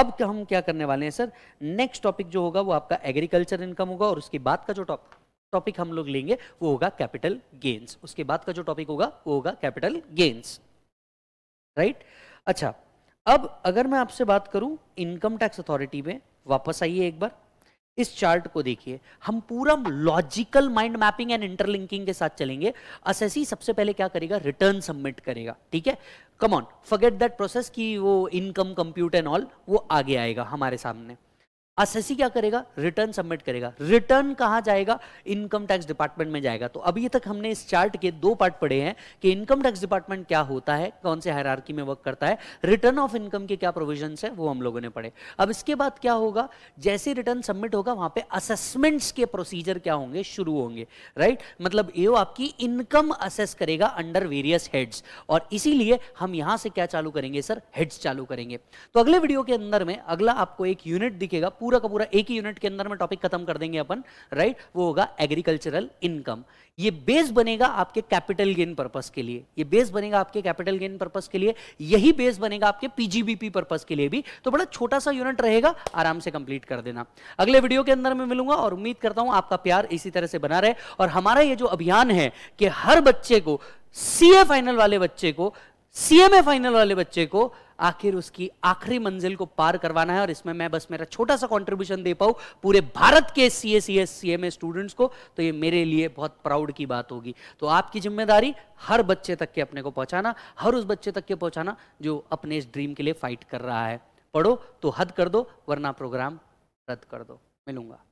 Speaker 1: अब हम क्या करने वाले हैं सर नेक्स्ट टॉपिक जो होगा वो आपका एग्रीकल्चर इनकम होगा और उसके बाद का जो टॉपिक टॉपिक हम लोग लेंगे वो होगा कैपिटल गेंस उसके बाद का जो टॉपिक होगा वो होगा कैपिटल गेंस राइट अच्छा अब अगर मैं आपसे बात करूं इनकम टैक्स अथॉरिटी में वापस आइए एक बार इस चार्ट को देखिए हम पूरा logical mind mapping and interlinking के साथ चलेंगे असेसी सबसे पहले क्या करेगा रिटर्न सबमिट करेगा ठीक है come on forget that process कि वो इनकम कंप्यूट एंड ऑल वो आगे आएगा हमारे सामने असेसी क्या करेगा रिटर्न सबमिट करेगा रिटर्न कहाँ जाएगा इनकम टैक्स डिपार्टमेंट में जाएगा तो अभी तक हमने इस चार्ट के दो पार्ट पढ़े हैं कि इनकम टैक्स डिपार्टमेंट क्या होता है कौन से हायरार्की में वर्क करता है रिटर्न ऑफ इनकम के क्या प्रोविजन है वो हम लोगों ने पढ़े अब इसके बाद क्या होगा जैसे रिटर्न सबमिट होगा वहां पर असेसमेंट के प्रोसीजर क्या होंगे शुरू होंगे राइट मतलब ये आपकी इनकम असेस करेगा अंडर वेरियस हेड्स और इसीलिए हम यहां से क्या चालू करेंगे सर हेड्स चालू करेंगे तो अगले वीडियो के अंदर में अगला आपको एक यूनिट दिखेगा पूरा पूरा का पूरा एक ही यूनिट के अंदर में टॉपिक खत्म कर देंगे अपन राइट वो होगा एग्रीकल्चरल इनकम ये बेस बनेगा आपके कैपिटल गेन पर्पस के लिए ये बेस बनेगा आपके कैपिटल गेन पर्पस के लिए यही बेस बनेगा आपके पीजीबीपी पर्पस के लिए भी तो बड़ा छोटा सा यूनिट रहेगा आराम से कंप्लीट कर देना अगले वीडियो के अंदर मैं मिलूंगा और उम्मीद करता हूं आपका प्यार इसी तरह से बना रहे और हमारा ये जो अभियान है कि हर बच्चे को सीए फाइनल वाले बच्चे को सीएमए फाइनल वाले बच्चे को आखिर उसकी आखिरी मंजिल को पार करवाना है और इसमें मैं बस मेरा छोटा सा कॉन्ट्रीब्यूशन दे पाऊँ पूरे भारत के C S C S C M A students को तो ये मेरे लिए बहुत प्राउड की बात होगी तो आपकी जिम्मेदारी हर बच्चे तक के अपने को पहुँचाना हर उस बच्चे तक के पहुँचाना जो अपने इस ड्रीम के लिए फाइट कर रहा है पढ़ो तो हद कर दो वरना प्रोग्राम रद्द कर दो मिलूंगा